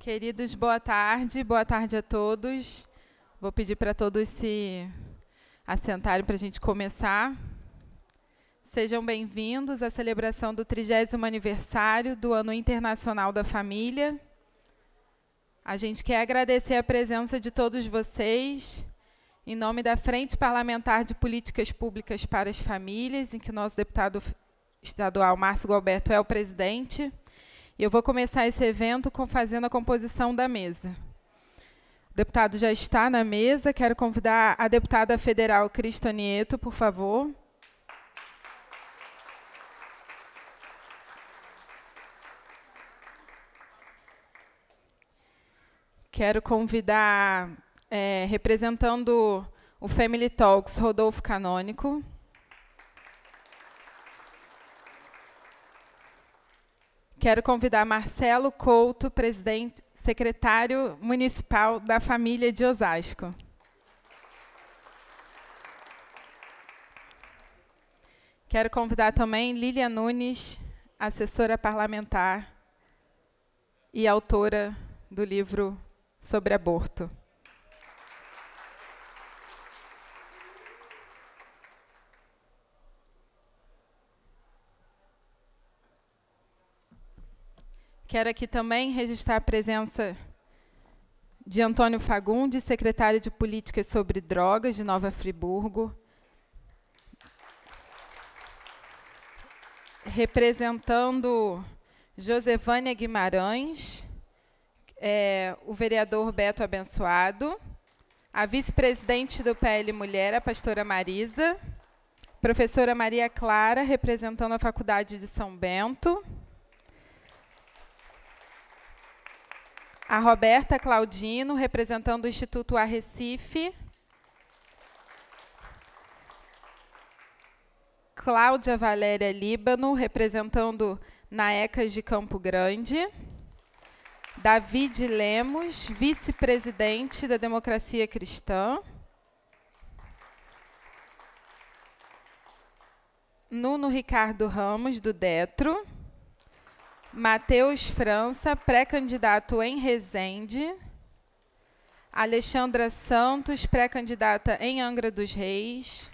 Queridos, boa tarde, boa tarde a todos. Vou pedir para todos se assentarem para a gente começar. Sejam bem-vindos à celebração do 30 aniversário do Ano Internacional da Família. A gente quer agradecer a presença de todos vocês, em nome da Frente Parlamentar de Políticas Públicas para as Famílias, em que o nosso deputado estadual Márcio Galberto é o presidente. E eu vou começar esse evento com, fazendo a composição da mesa. O deputado já está na mesa. Quero convidar a deputada federal Cristo por favor. Quero convidar, é, representando o Family Talks, Rodolfo Canônico. Quero convidar Marcelo Couto, presidente, secretário municipal da família de Osasco. Quero convidar também Lília Nunes, assessora parlamentar e autora do livro sobre aborto. Quero aqui também registrar a presença de Antônio Fagundes, secretário de Políticas sobre Drogas de Nova Friburgo, representando Josevânia Guimarães, é, o vereador Beto Abençoado, a vice-presidente do PL Mulher, a pastora Marisa, professora Maria Clara, representando a Faculdade de São Bento, a Roberta Claudino, representando o Instituto Arrecife, Cláudia Valéria Líbano, representando na ECAS de Campo Grande. David Lemos, vice-presidente da Democracia Cristã. Nuno Ricardo Ramos, do Detro. Matheus França, pré-candidato em Resende. Alexandra Santos, pré-candidata em Angra dos Reis.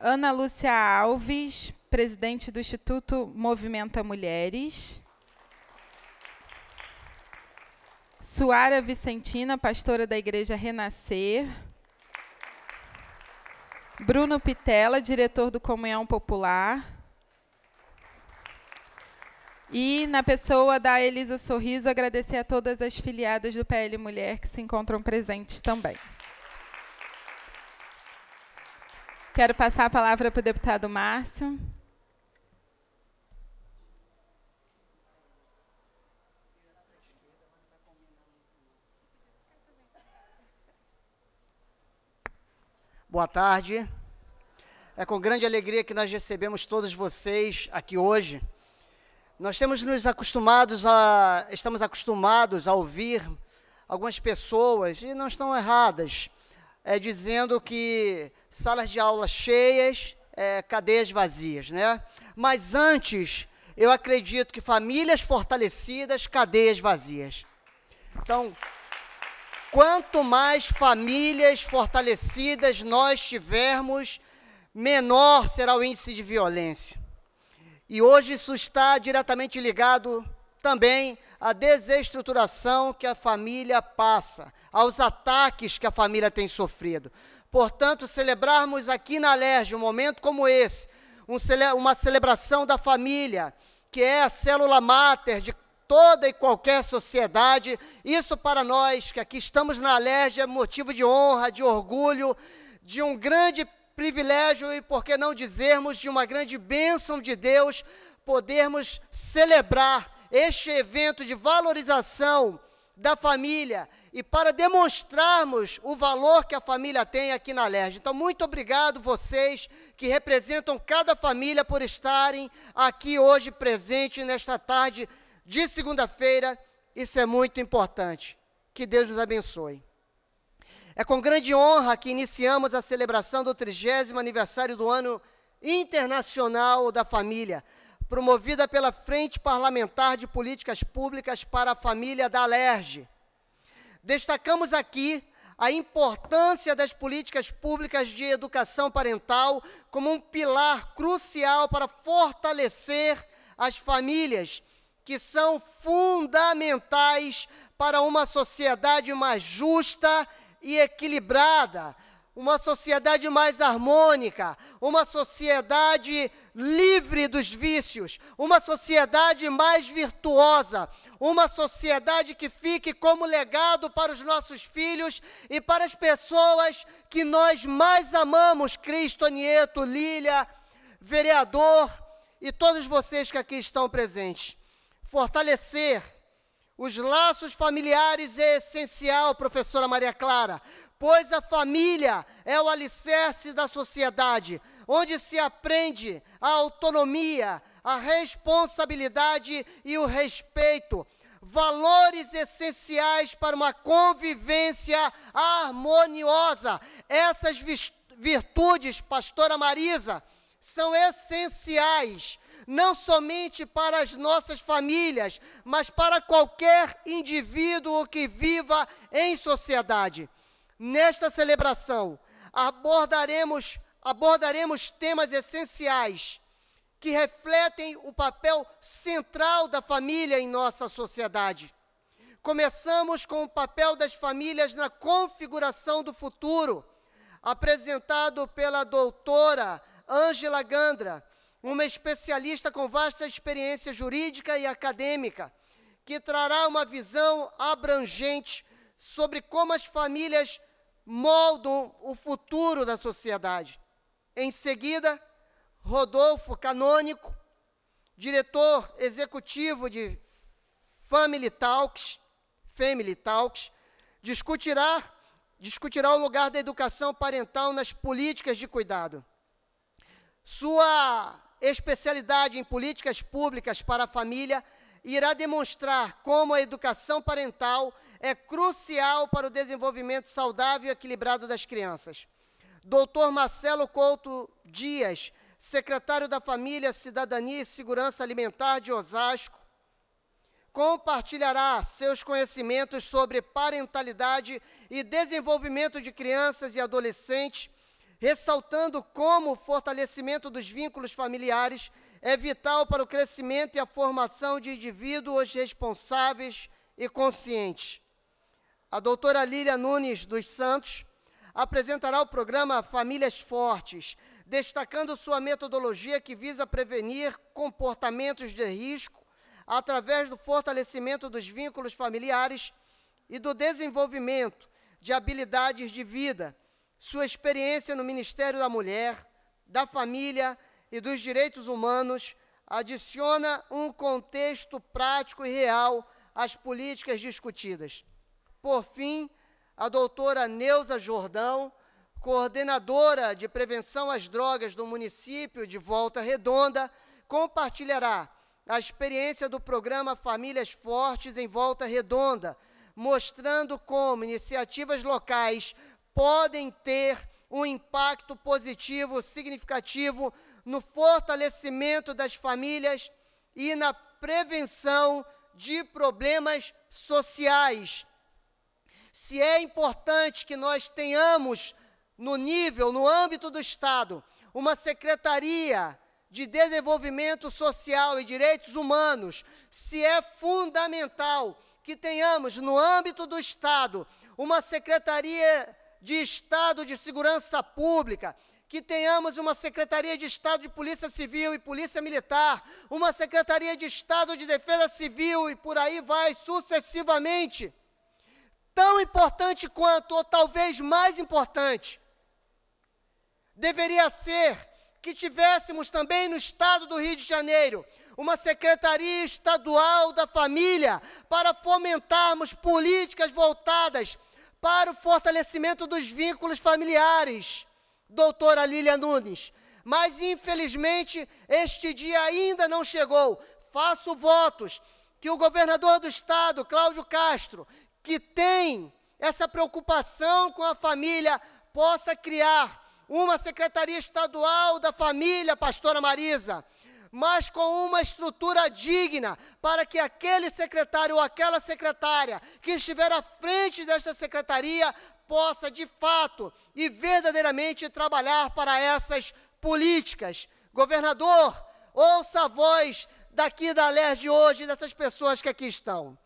Ana Lúcia Alves, presidente do Instituto Movimenta Mulheres. Suara Vicentina, pastora da Igreja Renascer. Bruno Pitela, diretor do Comunhão Popular. E, na pessoa da Elisa Sorriso, agradecer a todas as filiadas do PL Mulher que se encontram presentes também. Quero passar a palavra para o deputado Márcio. Boa tarde. É com grande alegria que nós recebemos todos vocês aqui hoje. Nós temos nos acostumados a estamos acostumados a ouvir algumas pessoas e não estão erradas, é, dizendo que salas de aula cheias, é, cadeias vazias, né? Mas antes, eu acredito que famílias fortalecidas, cadeias vazias. Então, Quanto mais famílias fortalecidas nós tivermos, menor será o índice de violência. E hoje isso está diretamente ligado também à desestruturação que a família passa, aos ataques que a família tem sofrido. Portanto, celebrarmos aqui na Alerj um momento como esse, um cele uma celebração da família, que é a célula máter de toda e qualquer sociedade. Isso para nós que aqui estamos na Alerj é motivo de honra, de orgulho, de um grande privilégio e, por que não dizermos, de uma grande bênção de Deus, podermos celebrar este evento de valorização da família e para demonstrarmos o valor que a família tem aqui na Lerge. Então, muito obrigado vocês que representam cada família por estarem aqui hoje presente nesta tarde de segunda-feira. Isso é muito importante. Que Deus nos abençoe. É com grande honra que iniciamos a celebração do 30 aniversário do Ano Internacional da Família, promovida pela Frente Parlamentar de Políticas Públicas para a Família da Alerj. Destacamos aqui a importância das políticas públicas de educação parental como um pilar crucial para fortalecer as famílias que são fundamentais para uma sociedade mais justa e equilibrada, uma sociedade mais harmônica, uma sociedade livre dos vícios, uma sociedade mais virtuosa, uma sociedade que fique como legado para os nossos filhos e para as pessoas que nós mais amamos, Cristo, Nieto, Lília, vereador e todos vocês que aqui estão presentes. Fortalecer os laços familiares é essencial, professora Maria Clara, pois a família é o alicerce da sociedade, onde se aprende a autonomia, a responsabilidade e o respeito, valores essenciais para uma convivência harmoniosa. Essas virtudes, pastora Marisa, são essenciais não somente para as nossas famílias, mas para qualquer indivíduo que viva em sociedade. Nesta celebração, abordaremos, abordaremos temas essenciais que refletem o papel central da família em nossa sociedade. Começamos com o papel das famílias na configuração do futuro, apresentado pela doutora Ângela Gandra, uma especialista com vasta experiência jurídica e acadêmica, que trará uma visão abrangente sobre como as famílias moldam o futuro da sociedade. Em seguida, Rodolfo Canônico, diretor executivo de Family Talks, Family Talks discutirá, discutirá o lugar da educação parental nas políticas de cuidado. Sua especialidade em políticas públicas para a família, irá demonstrar como a educação parental é crucial para o desenvolvimento saudável e equilibrado das crianças. Doutor Marcelo Couto Dias, secretário da Família, Cidadania e Segurança Alimentar de Osasco, compartilhará seus conhecimentos sobre parentalidade e desenvolvimento de crianças e adolescentes ressaltando como o fortalecimento dos vínculos familiares é vital para o crescimento e a formação de indivíduos responsáveis e conscientes. A doutora Lília Nunes dos Santos apresentará o programa Famílias Fortes, destacando sua metodologia que visa prevenir comportamentos de risco através do fortalecimento dos vínculos familiares e do desenvolvimento de habilidades de vida sua experiência no Ministério da Mulher, da Família e dos Direitos Humanos adiciona um contexto prático e real às políticas discutidas. Por fim, a doutora Neuza Jordão, coordenadora de prevenção às drogas do município de Volta Redonda, compartilhará a experiência do programa Famílias Fortes em Volta Redonda, mostrando como iniciativas locais podem ter um impacto positivo significativo no fortalecimento das famílias e na prevenção de problemas sociais. Se é importante que nós tenhamos no nível, no âmbito do Estado, uma secretaria de desenvolvimento social e direitos humanos, se é fundamental que tenhamos no âmbito do Estado uma secretaria de Estado de Segurança Pública, que tenhamos uma Secretaria de Estado de Polícia Civil e Polícia Militar, uma Secretaria de Estado de Defesa Civil e por aí vai sucessivamente. Tão importante quanto, ou talvez mais importante, deveria ser que tivéssemos também no estado do Rio de Janeiro uma Secretaria Estadual da Família para fomentarmos políticas voltadas para o fortalecimento dos vínculos familiares, doutora Lília Nunes. Mas, infelizmente, este dia ainda não chegou. Faço votos que o governador do estado, Cláudio Castro, que tem essa preocupação com a família, possa criar uma secretaria estadual da família, pastora Marisa mas com uma estrutura digna, para que aquele secretário ou aquela secretária que estiver à frente desta secretaria possa de fato e verdadeiramente trabalhar para essas políticas. Governador, ouça a voz daqui da de hoje, dessas pessoas que aqui estão.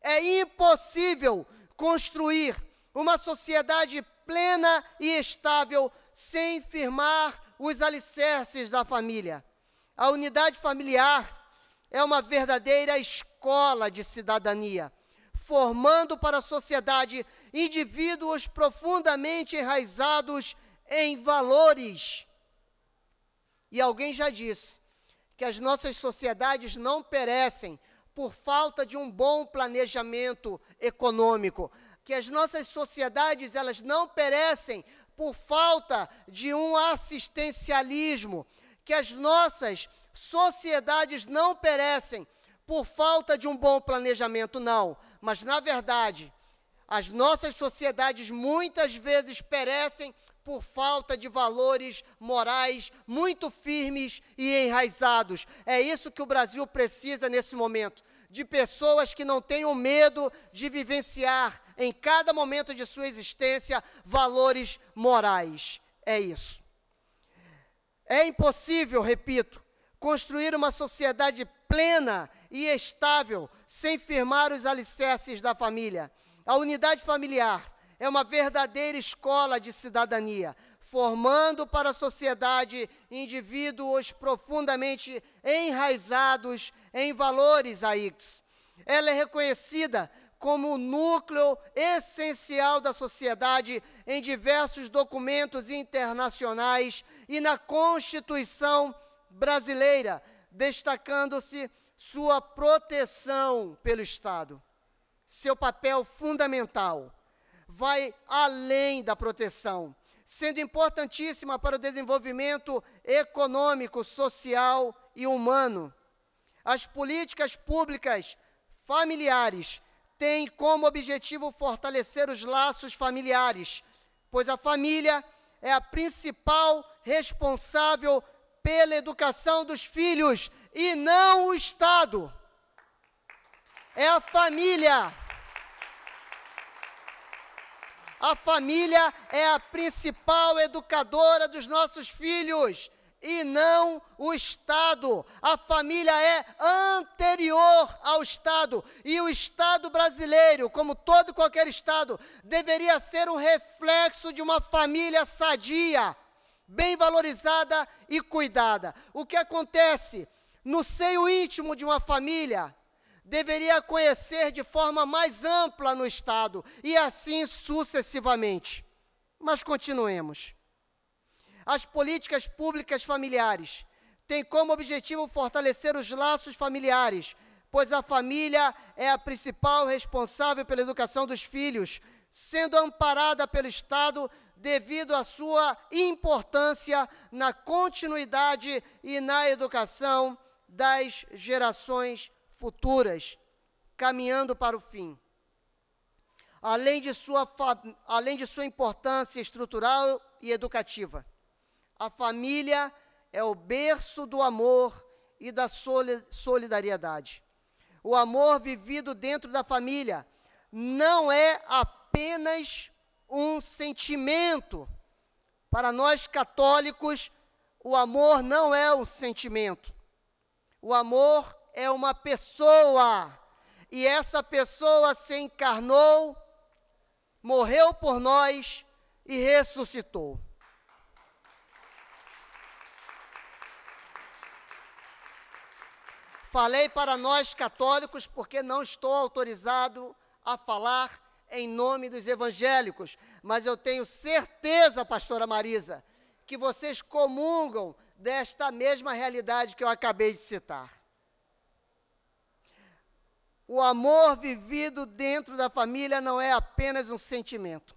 É impossível construir uma sociedade plena e estável sem firmar os alicerces da família. A unidade familiar é uma verdadeira escola de cidadania, formando para a sociedade indivíduos profundamente enraizados em valores. E alguém já disse que as nossas sociedades não perecem por falta de um bom planejamento econômico, que as nossas sociedades elas não perecem por falta de um assistencialismo, que as nossas sociedades não perecem por falta de um bom planejamento, não, mas na verdade, as nossas sociedades muitas vezes perecem por falta de valores morais muito firmes e enraizados. É isso que o Brasil precisa nesse momento de pessoas que não tenham medo de vivenciar em cada momento de sua existência valores morais. É isso. É impossível, repito, construir uma sociedade plena e estável sem firmar os alicerces da família. A unidade familiar é uma verdadeira escola de cidadania, formando para a sociedade indivíduos profundamente enraizados em valores AICS. Ela é reconhecida como o núcleo essencial da sociedade em diversos documentos internacionais e na Constituição brasileira, destacando-se sua proteção pelo Estado. Seu papel fundamental vai além da proteção, sendo importantíssima para o desenvolvimento econômico, social e humano. As políticas públicas familiares têm como objetivo fortalecer os laços familiares, pois a família é a principal responsável pela educação dos filhos e não o Estado. É a família. A família é a principal educadora dos nossos filhos e não o Estado. A família é anterior ao Estado. E o Estado brasileiro, como todo qualquer Estado, deveria ser um reflexo de uma família sadia, bem valorizada e cuidada. O que acontece no seio íntimo de uma família deveria conhecer de forma mais ampla no Estado e assim sucessivamente. Mas continuemos. As políticas públicas familiares têm como objetivo fortalecer os laços familiares, pois a família é a principal responsável pela educação dos filhos, sendo amparada pelo Estado devido à sua importância na continuidade e na educação das gerações futuras, caminhando para o fim. Além de sua, além de sua importância estrutural e educativa, a família é o berço do amor e da solidariedade. O amor vivido dentro da família não é apenas um sentimento. Para nós católicos, o amor não é um sentimento. O amor é uma pessoa. E essa pessoa se encarnou, morreu por nós e ressuscitou. Falei para nós católicos porque não estou autorizado a falar em nome dos evangélicos, mas eu tenho certeza, pastora Marisa, que vocês comungam desta mesma realidade que eu acabei de citar. O amor vivido dentro da família não é apenas um sentimento,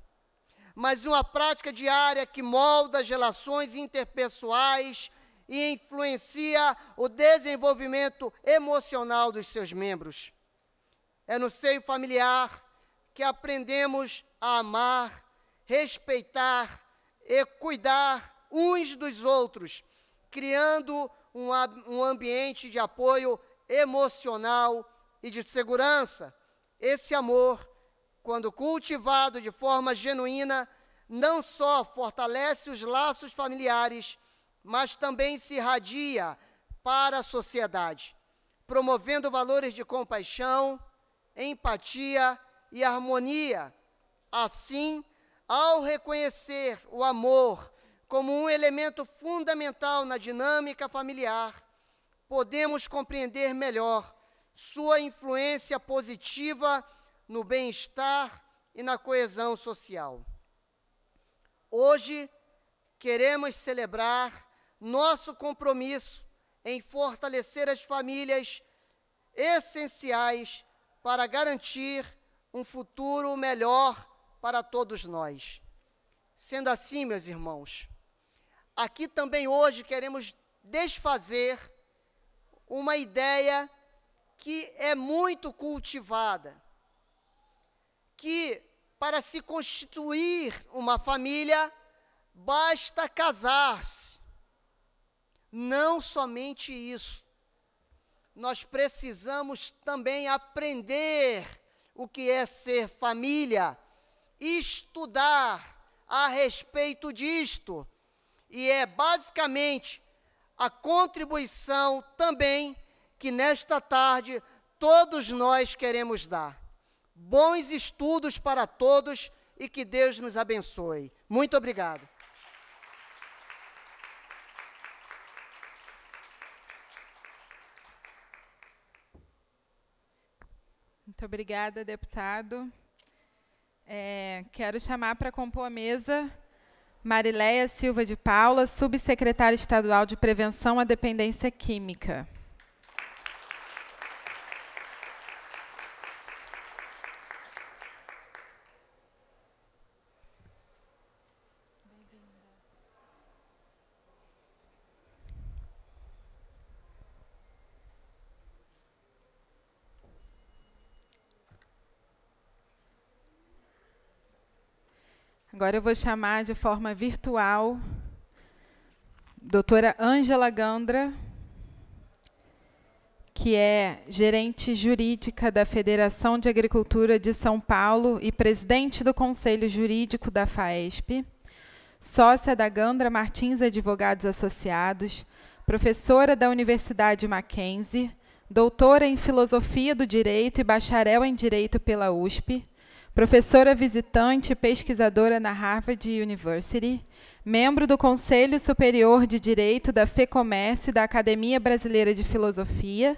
mas uma prática diária que molda as relações interpessoais e influencia o desenvolvimento emocional dos seus membros. É no seio familiar, que aprendemos a amar, respeitar e cuidar uns dos outros, criando um, um ambiente de apoio emocional e de segurança. Esse amor, quando cultivado de forma genuína, não só fortalece os laços familiares, mas também se irradia para a sociedade, promovendo valores de compaixão, empatia e harmonia. Assim, ao reconhecer o amor como um elemento fundamental na dinâmica familiar, podemos compreender melhor sua influência positiva no bem-estar e na coesão social. Hoje, queremos celebrar nosso compromisso em fortalecer as famílias essenciais para garantir um futuro melhor para todos nós. Sendo assim, meus irmãos, aqui também hoje queremos desfazer uma ideia que é muito cultivada, que para se constituir uma família basta casar-se. Não somente isso. Nós precisamos também aprender o que é ser família, estudar a respeito disto, e é basicamente a contribuição também que nesta tarde todos nós queremos dar. Bons estudos para todos e que Deus nos abençoe. Muito obrigado. Muito obrigada, deputado. É, quero chamar para compor a mesa Marileia Silva de Paula, subsecretária estadual de Prevenção à Dependência Química. Agora eu vou chamar de forma virtual doutora Ângela Gandra, que é gerente jurídica da Federação de Agricultura de São Paulo e presidente do Conselho Jurídico da FAESP, sócia da Gandra Martins Advogados Associados, professora da Universidade Mackenzie, doutora em Filosofia do Direito e bacharel em Direito pela USP, professora visitante e pesquisadora na Harvard University, membro do Conselho Superior de Direito da FEComércio e da Academia Brasileira de Filosofia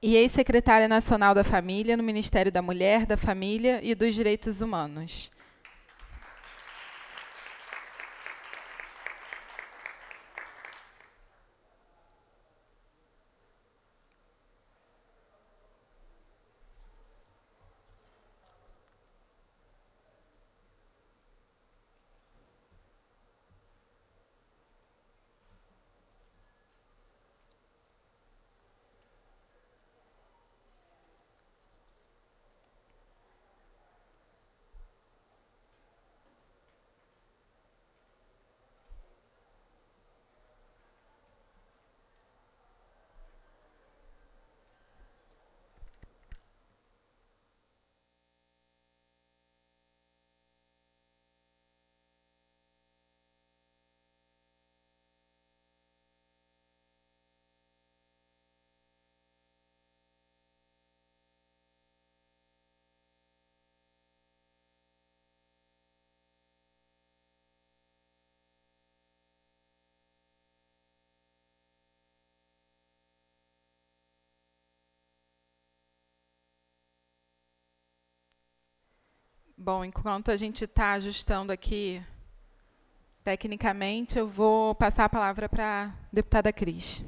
e ex-secretária nacional da Família no Ministério da Mulher, da Família e dos Direitos Humanos. Bom, enquanto a gente está ajustando aqui tecnicamente, eu vou passar a palavra para a deputada Cris.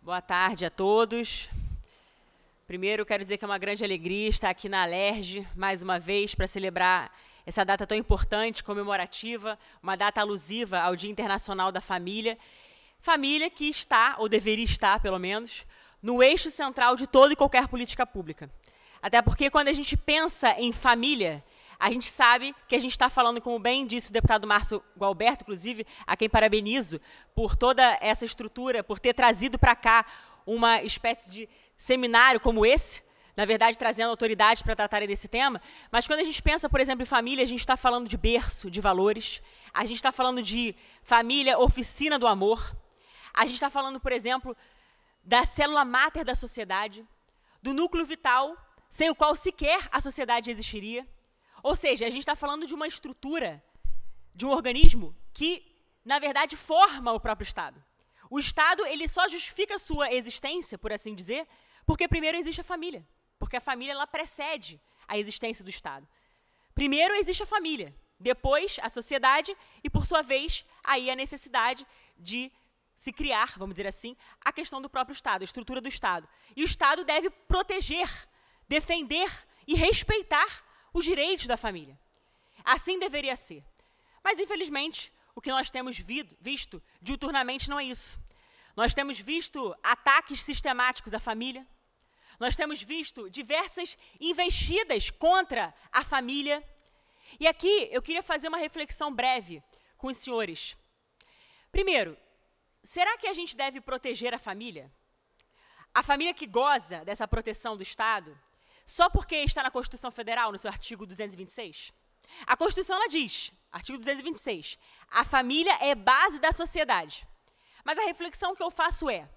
Boa tarde a todos. Primeiro, quero dizer que é uma grande alegria estar aqui na Alerj mais uma vez para celebrar essa data tão importante, comemorativa, uma data alusiva ao Dia Internacional da Família. Família que está, ou deveria estar, pelo menos, no eixo central de toda e qualquer política pública. Até porque quando a gente pensa em família, a gente sabe que a gente está falando, como bem disse o deputado Márcio Gualberto, inclusive, a quem parabenizo por toda essa estrutura, por ter trazido para cá uma espécie de seminário como esse, na verdade, trazendo autoridades para tratarem desse tema. Mas quando a gente pensa, por exemplo, em família, a gente está falando de berço, de valores. A gente está falando de família, oficina do amor. A gente está falando, por exemplo, da célula máter da sociedade, do núcleo vital, sem o qual sequer a sociedade existiria. Ou seja, a gente está falando de uma estrutura, de um organismo que, na verdade, forma o próprio Estado. O Estado ele só justifica a sua existência, por assim dizer, porque primeiro existe a família. Porque a família ela precede a existência do Estado. Primeiro existe a família, depois a sociedade e, por sua vez, aí a necessidade de se criar, vamos dizer assim, a questão do próprio Estado, a estrutura do Estado. E o Estado deve proteger, defender e respeitar os direitos da família. Assim deveria ser. Mas, infelizmente, o que nós temos visto diuturnamente não é isso. Nós temos visto ataques sistemáticos à família, nós temos visto diversas investidas contra a família. E aqui eu queria fazer uma reflexão breve com os senhores. Primeiro, será que a gente deve proteger a família? A família que goza dessa proteção do Estado, só porque está na Constituição Federal, no seu artigo 226? A Constituição ela diz, artigo 226, a família é base da sociedade. Mas a reflexão que eu faço é: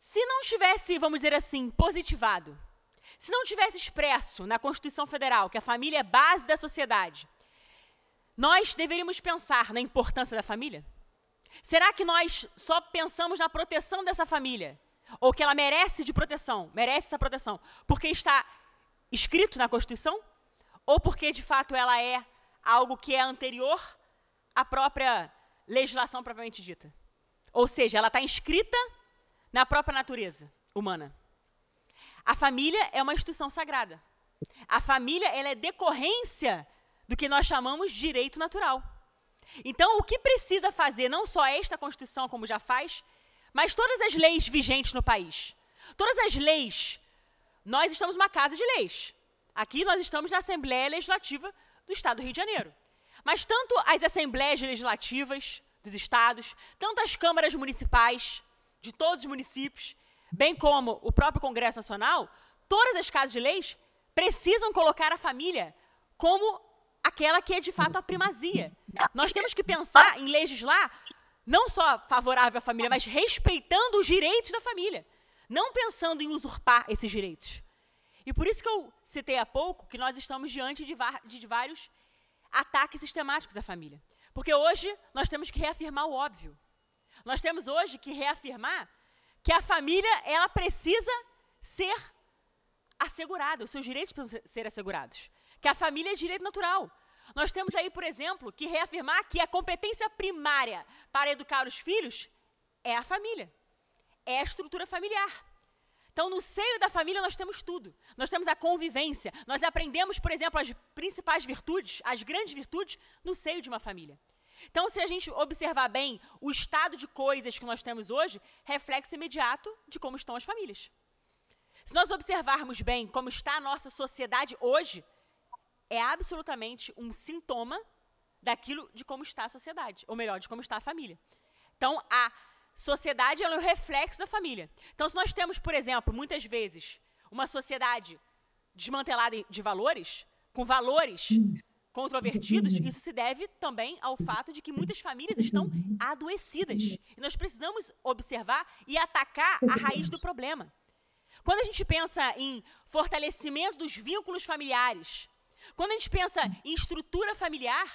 se não tivesse, vamos dizer assim, positivado, se não tivesse expresso na Constituição Federal que a família é base da sociedade, nós deveríamos pensar na importância da família? Será que nós só pensamos na proteção dessa família? Ou que ela merece de proteção, merece essa proteção, porque está escrito na Constituição? Ou porque, de fato, ela é algo que é anterior à própria legislação propriamente dita? Ou seja, ela está inscrita na própria natureza humana. A família é uma instituição sagrada. A família ela é decorrência do que nós chamamos de direito natural. Então, o que precisa fazer não só esta Constituição, como já faz, mas todas as leis vigentes no país. Todas as leis. Nós estamos uma casa de leis. Aqui nós estamos na Assembleia Legislativa do Estado do Rio de Janeiro. Mas tanto as assembleias legislativas dos estados, tanto as câmaras municipais, de todos os municípios, bem como o próprio Congresso Nacional, todas as casas de leis precisam colocar a família como aquela que é de fato a primazia. Nós temos que pensar em legislar não só favorável à família, mas respeitando os direitos da família, não pensando em usurpar esses direitos. E por isso que eu citei há pouco que nós estamos diante de, de vários ataques sistemáticos à família. Porque hoje nós temos que reafirmar o óbvio. Nós temos hoje que reafirmar que a família ela precisa ser assegurada, os seus direitos precisam ser assegurados. Que a família é direito natural. Nós temos aí, por exemplo, que reafirmar que a competência primária para educar os filhos é a família, é a estrutura familiar. Então, no seio da família, nós temos tudo. Nós temos a convivência. Nós aprendemos, por exemplo, as principais virtudes, as grandes virtudes, no seio de uma família. Então, se a gente observar bem o estado de coisas que nós temos hoje, reflexo imediato de como estão as famílias. Se nós observarmos bem como está a nossa sociedade hoje, é absolutamente um sintoma daquilo de como está a sociedade, ou melhor, de como está a família. Então, a sociedade é o reflexo da família. Então, se nós temos, por exemplo, muitas vezes, uma sociedade desmantelada de valores, com valores controvertidos, uhum. isso se deve também ao fato de que muitas famílias estão adoecidas. E nós precisamos observar e atacar a raiz do problema. Quando a gente pensa em fortalecimento dos vínculos familiares, quando a gente pensa em estrutura familiar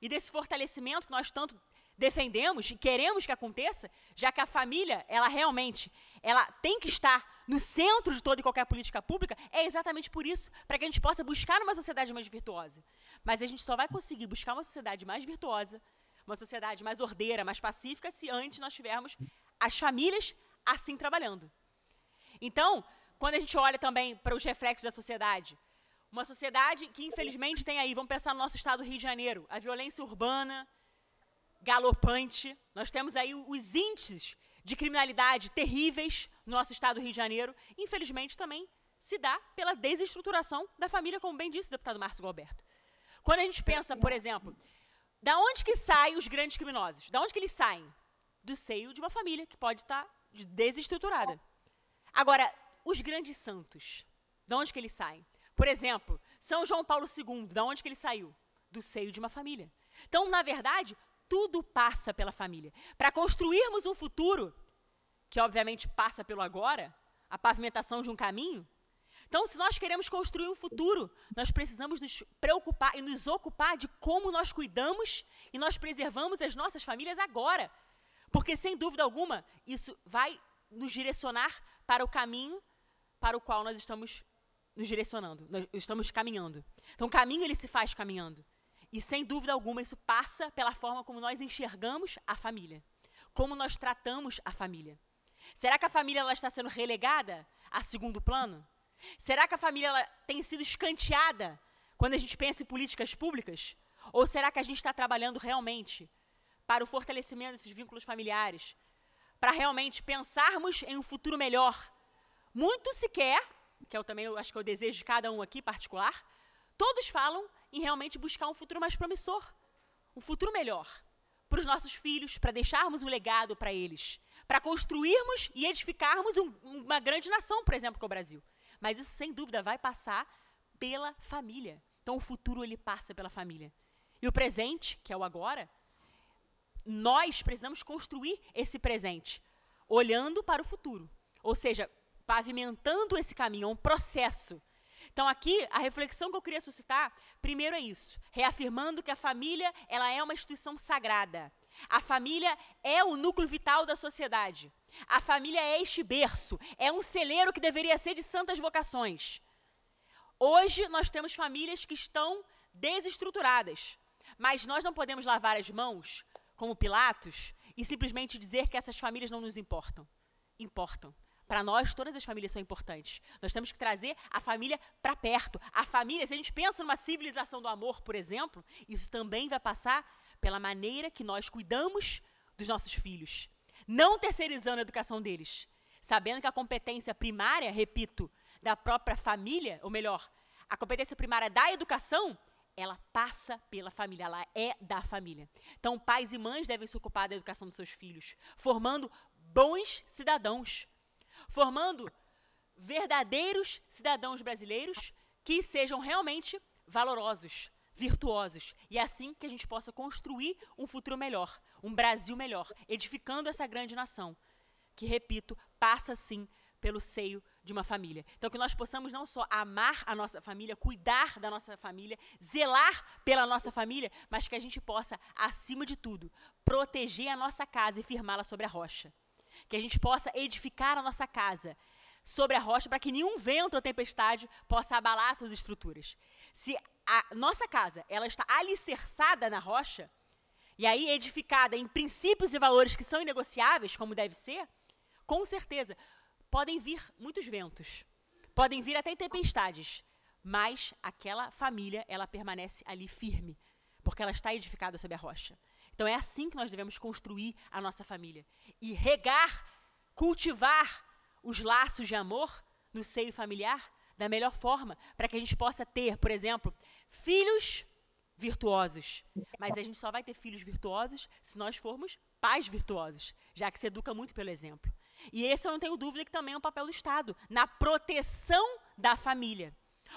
e desse fortalecimento que nós tanto defendemos e queremos que aconteça, já que a família, ela realmente, ela tem que estar no centro de toda e qualquer política pública, é exatamente por isso, para que a gente possa buscar uma sociedade mais virtuosa. Mas a gente só vai conseguir buscar uma sociedade mais virtuosa, uma sociedade mais ordeira, mais pacífica, se antes nós tivermos as famílias assim trabalhando. Então, quando a gente olha também para os reflexos da sociedade, uma sociedade que, infelizmente, tem aí, vamos pensar no nosso estado do Rio de Janeiro, a violência urbana, galopante. Nós temos aí os índices de criminalidade terríveis no nosso estado do Rio de Janeiro. Infelizmente, também se dá pela desestruturação da família, como bem disse o deputado Márcio Galberto. Quando a gente pensa, por exemplo, da onde que saem os grandes criminosos? Da onde que eles saem? Do seio de uma família que pode estar desestruturada. Agora, os grandes santos, da onde que eles saem? Por exemplo, São João Paulo II, da onde que ele saiu? Do seio de uma família. Então, na verdade, tudo passa pela família. Para construirmos um futuro, que obviamente passa pelo agora, a pavimentação de um caminho. Então, se nós queremos construir um futuro, nós precisamos nos preocupar e nos ocupar de como nós cuidamos e nós preservamos as nossas famílias agora. Porque, sem dúvida alguma, isso vai nos direcionar para o caminho para o qual nós estamos nos direcionando, nós estamos caminhando. Então, o caminho ele se faz caminhando. E sem dúvida alguma, isso passa pela forma como nós enxergamos a família, como nós tratamos a família. Será que a família ela está sendo relegada a segundo plano? Será que a família ela tem sido escanteada quando a gente pensa em políticas públicas? Ou será que a gente está trabalhando realmente para o fortalecimento desses vínculos familiares? Para realmente pensarmos em um futuro melhor? Muito sequer, que eu é também eu acho que é o desejo de cada um aqui particular, todos falam em realmente buscar um futuro mais promissor, um futuro melhor para os nossos filhos, para deixarmos um legado para eles, para construirmos e edificarmos um, uma grande nação, por exemplo, que é o Brasil. Mas isso, sem dúvida, vai passar pela família. Então, o futuro ele passa pela família. E o presente, que é o agora, nós precisamos construir esse presente, olhando para o futuro. Ou seja, pavimentando esse caminho, é um processo. Então aqui a reflexão que eu queria suscitar, primeiro é isso, reafirmando que a família, ela é uma instituição sagrada. A família é o núcleo vital da sociedade. A família é este berço, é um celeiro que deveria ser de santas vocações. Hoje nós temos famílias que estão desestruturadas, mas nós não podemos lavar as mãos como Pilatos e simplesmente dizer que essas famílias não nos importam. Importam. Para nós, todas as famílias são importantes. Nós temos que trazer a família para perto. A família, se a gente pensa numa civilização do amor, por exemplo, isso também vai passar pela maneira que nós cuidamos dos nossos filhos. Não terceirizando a educação deles. Sabendo que a competência primária, repito, da própria família, ou melhor, a competência primária da educação ela passa pela família, ela é da família. Então, pais e mães devem se ocupar da educação dos seus filhos, formando bons cidadãos, formando verdadeiros cidadãos brasileiros que sejam realmente valorosos, virtuosos, e é assim que a gente possa construir um futuro melhor, um Brasil melhor, edificando essa grande nação, que, repito, passa sim pelo seio de uma família. Então, que nós possamos não só amar a nossa família, cuidar da nossa família, zelar pela nossa família, mas que a gente possa, acima de tudo, proteger a nossa casa e firmá-la sobre a rocha que a gente possa edificar a nossa casa sobre a rocha para que nenhum vento ou tempestade possa abalar suas estruturas. Se a nossa casa ela está alicerçada na rocha e aí edificada em princípios e valores que são inegociáveis, como deve ser, com certeza podem vir muitos ventos, podem vir até tempestades, mas aquela família ela permanece ali firme, porque ela está edificada sobre a rocha. Então é assim que nós devemos construir a nossa família e regar, cultivar os laços de amor no seio familiar da melhor forma, para que a gente possa ter, por exemplo, filhos virtuosos. Mas a gente só vai ter filhos virtuosos se nós formos pais virtuosos, já que se educa muito pelo exemplo. E esse eu não tenho dúvida que também é um papel do Estado, na proteção da família.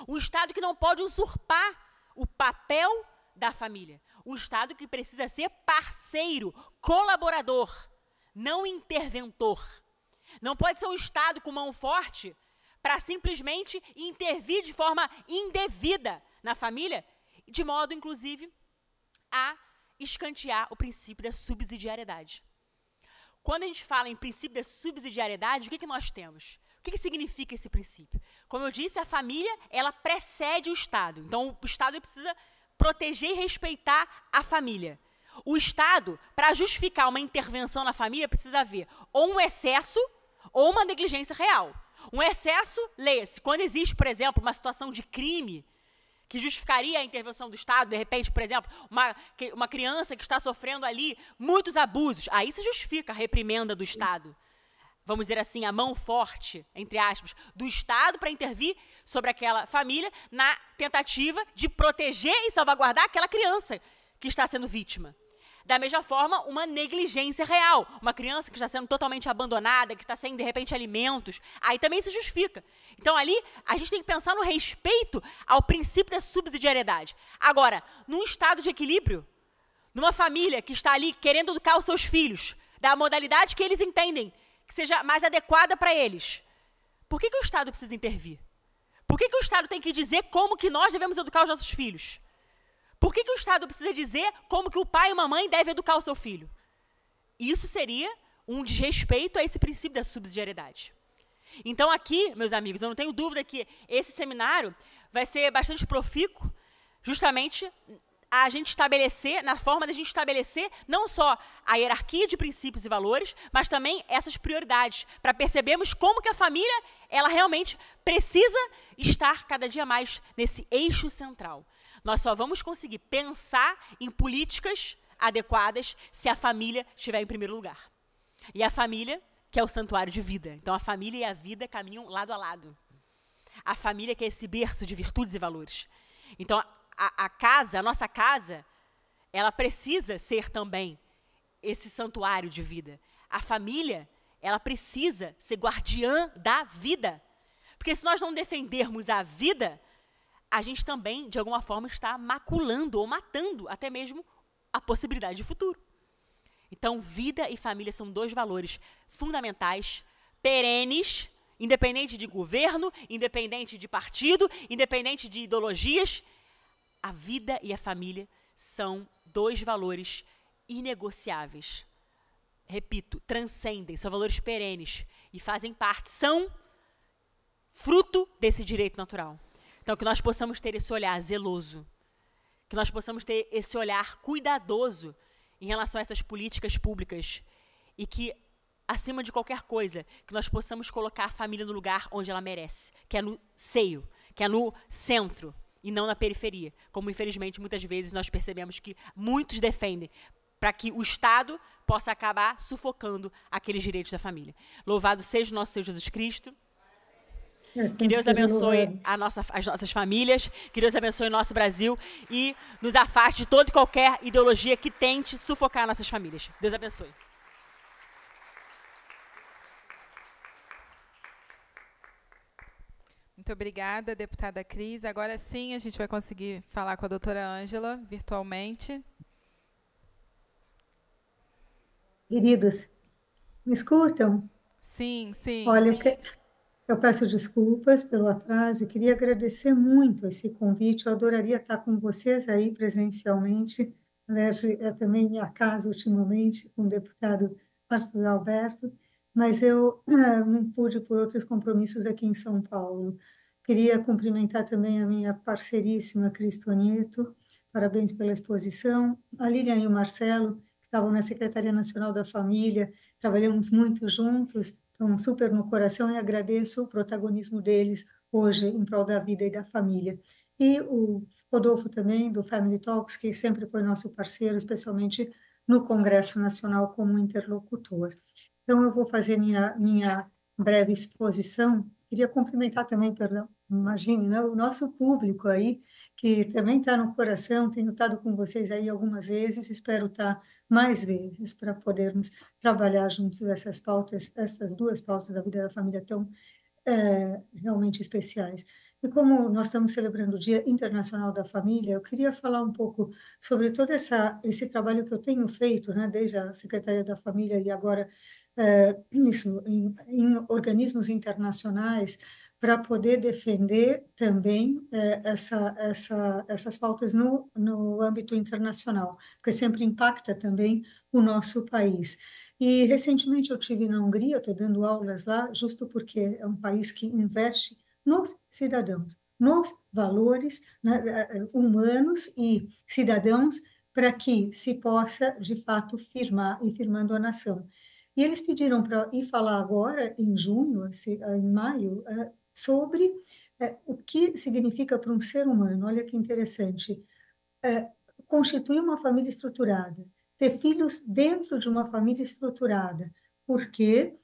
O Estado que não pode usurpar o papel da família. Um Estado que precisa ser parceiro, colaborador, não interventor. Não pode ser um Estado com mão forte para simplesmente intervir de forma indevida na família, de modo, inclusive, a escantear o princípio da subsidiariedade. Quando a gente fala em princípio da subsidiariedade, o que, que nós temos? O que, que significa esse princípio? Como eu disse, a família ela precede o Estado. Então, o Estado precisa proteger e respeitar a família. O Estado, para justificar uma intervenção na família, precisa ver ou um excesso ou uma negligência real. Um excesso, leia-se, quando existe, por exemplo, uma situação de crime que justificaria a intervenção do Estado, de repente, por exemplo, uma, uma criança que está sofrendo ali muitos abusos, aí se justifica a reprimenda do Estado vamos dizer assim, a mão forte, entre aspas, do Estado para intervir sobre aquela família na tentativa de proteger e salvaguardar aquela criança que está sendo vítima. Da mesma forma, uma negligência real. Uma criança que está sendo totalmente abandonada, que está sem, de repente, alimentos, aí também se justifica. Então, ali, a gente tem que pensar no respeito ao princípio da subsidiariedade. Agora, num estado de equilíbrio, numa família que está ali querendo educar os seus filhos, da modalidade que eles entendem que seja mais adequada para eles. Por que, que o Estado precisa intervir? Por que, que o Estado tem que dizer como que nós devemos educar os nossos filhos? Por que, que o Estado precisa dizer como que o pai e uma mãe devem educar o seu filho? Isso seria um desrespeito a esse princípio da subsidiariedade. Então, aqui, meus amigos, eu não tenho dúvida que esse seminário vai ser bastante profícuo, justamente a gente estabelecer, na forma da gente estabelecer não só a hierarquia de princípios e valores, mas também essas prioridades, para percebermos como que a família, ela realmente precisa estar cada dia mais nesse eixo central. Nós só vamos conseguir pensar em políticas adequadas se a família estiver em primeiro lugar. E a família, que é o santuário de vida. Então a família e a vida caminham lado a lado. A família que é esse berço de virtudes e valores. Então, a, a casa, a nossa casa, ela precisa ser também esse santuário de vida. A família, ela precisa ser guardiã da vida. Porque se nós não defendermos a vida, a gente também, de alguma forma, está maculando ou matando até mesmo a possibilidade de futuro. Então, vida e família são dois valores fundamentais, perenes, independente de governo, independente de partido, independente de ideologias, a vida e a família são dois valores inegociáveis. Repito, transcendem, são valores perenes e fazem parte, são fruto desse direito natural. Então, que nós possamos ter esse olhar zeloso, que nós possamos ter esse olhar cuidadoso em relação a essas políticas públicas e que, acima de qualquer coisa, que nós possamos colocar a família no lugar onde ela merece, que é no seio, que é no centro, e não na periferia, como infelizmente muitas vezes nós percebemos que muitos defendem, para que o Estado possa acabar sufocando aqueles direitos da família. Louvado seja o nosso Senhor Jesus Cristo. É, que Deus abençoe nossa, as nossas famílias, que Deus abençoe o nosso Brasil e nos afaste de toda e qualquer ideologia que tente sufocar nossas famílias. Deus abençoe. Muito obrigada, deputada Cris. Agora sim a gente vai conseguir falar com a doutora Ângela virtualmente. Queridos, me escutam? Sim, sim. Olha, sim. eu peço desculpas pelo atraso. Eu queria agradecer muito esse convite. Eu adoraria estar com vocês aí presencialmente. Aliás, é também minha casa ultimamente com o deputado Arthur Alberto mas eu eh, não pude por outros compromissos aqui em São Paulo. Queria cumprimentar também a minha parceiríssima Cris Tonito, parabéns pela exposição. A Lilian e o Marcelo, que estavam na Secretaria Nacional da Família, trabalhamos muito juntos, estão super no coração e agradeço o protagonismo deles hoje em prol da vida e da família. E o Rodolfo também, do Family Talks, que sempre foi nosso parceiro, especialmente no Congresso Nacional como interlocutor. Então, eu vou fazer minha, minha breve exposição Queria cumprimentar também, perdão, imagine, né, o nosso público aí, que também está no coração, tenho estado com vocês aí algumas vezes, espero estar tá mais vezes para podermos trabalhar juntos essas pautas, essas duas pautas da vida da família tão é, realmente especiais. E como nós estamos celebrando o Dia Internacional da Família, eu queria falar um pouco sobre todo essa, esse trabalho que eu tenho feito, né, desde a Secretaria da Família e agora em, em organismos internacionais para poder defender também essa, essa, essas pautas no, no âmbito internacional, porque sempre impacta também o nosso país. E recentemente eu tive na Hungria, estou dando aulas lá, justo porque é um país que investe nos cidadãos, nos valores né, humanos e cidadãos para que se possa de fato firmar e firmando a nação. E eles pediram para ir falar agora, em junho, eh, em maio, eh, sobre eh, o que significa para um ser humano, olha que interessante, constituir uma família estruturada, ter filhos dentro de uma família estruturada, porque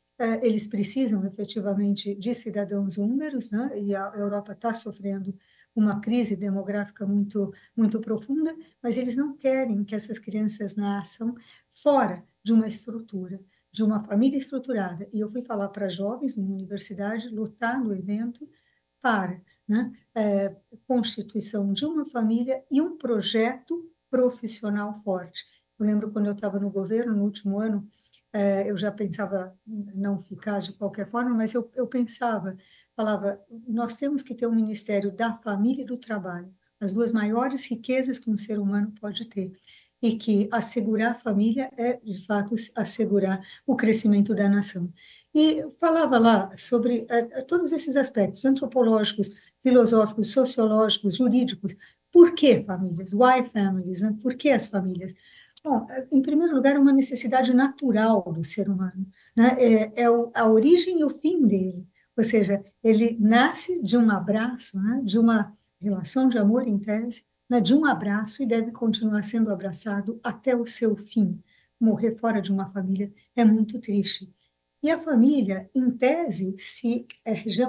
eles precisam efetivamente de cidadãos húngaros, né? e a Europa está sofrendo uma crise demográfica muito, muito profunda, mas eles não querem que essas crianças nasçam fora de uma estrutura de uma família estruturada. E eu fui falar para jovens na universidade, lutar no evento para né, é, constituição de uma família e um projeto profissional forte. Eu lembro quando eu estava no governo, no último ano, é, eu já pensava não ficar de qualquer forma, mas eu, eu pensava, falava, nós temos que ter um Ministério da Família e do Trabalho, as duas maiores riquezas que um ser humano pode ter e que assegurar a família é, de fato, assegurar o crescimento da nação. E falava lá sobre é, é, todos esses aspectos antropológicos, filosóficos, sociológicos, jurídicos. Por que famílias? Why families? Né? Por que as famílias? Bom, é, em primeiro lugar, é uma necessidade natural do ser humano. Né? É, é a origem e o fim dele. Ou seja, ele nasce de um abraço, né? de uma relação de amor em tese, né, de um abraço e deve continuar sendo abraçado até o seu fim. Morrer fora de uma família é muito triste. E a família, em tese, se é, ge,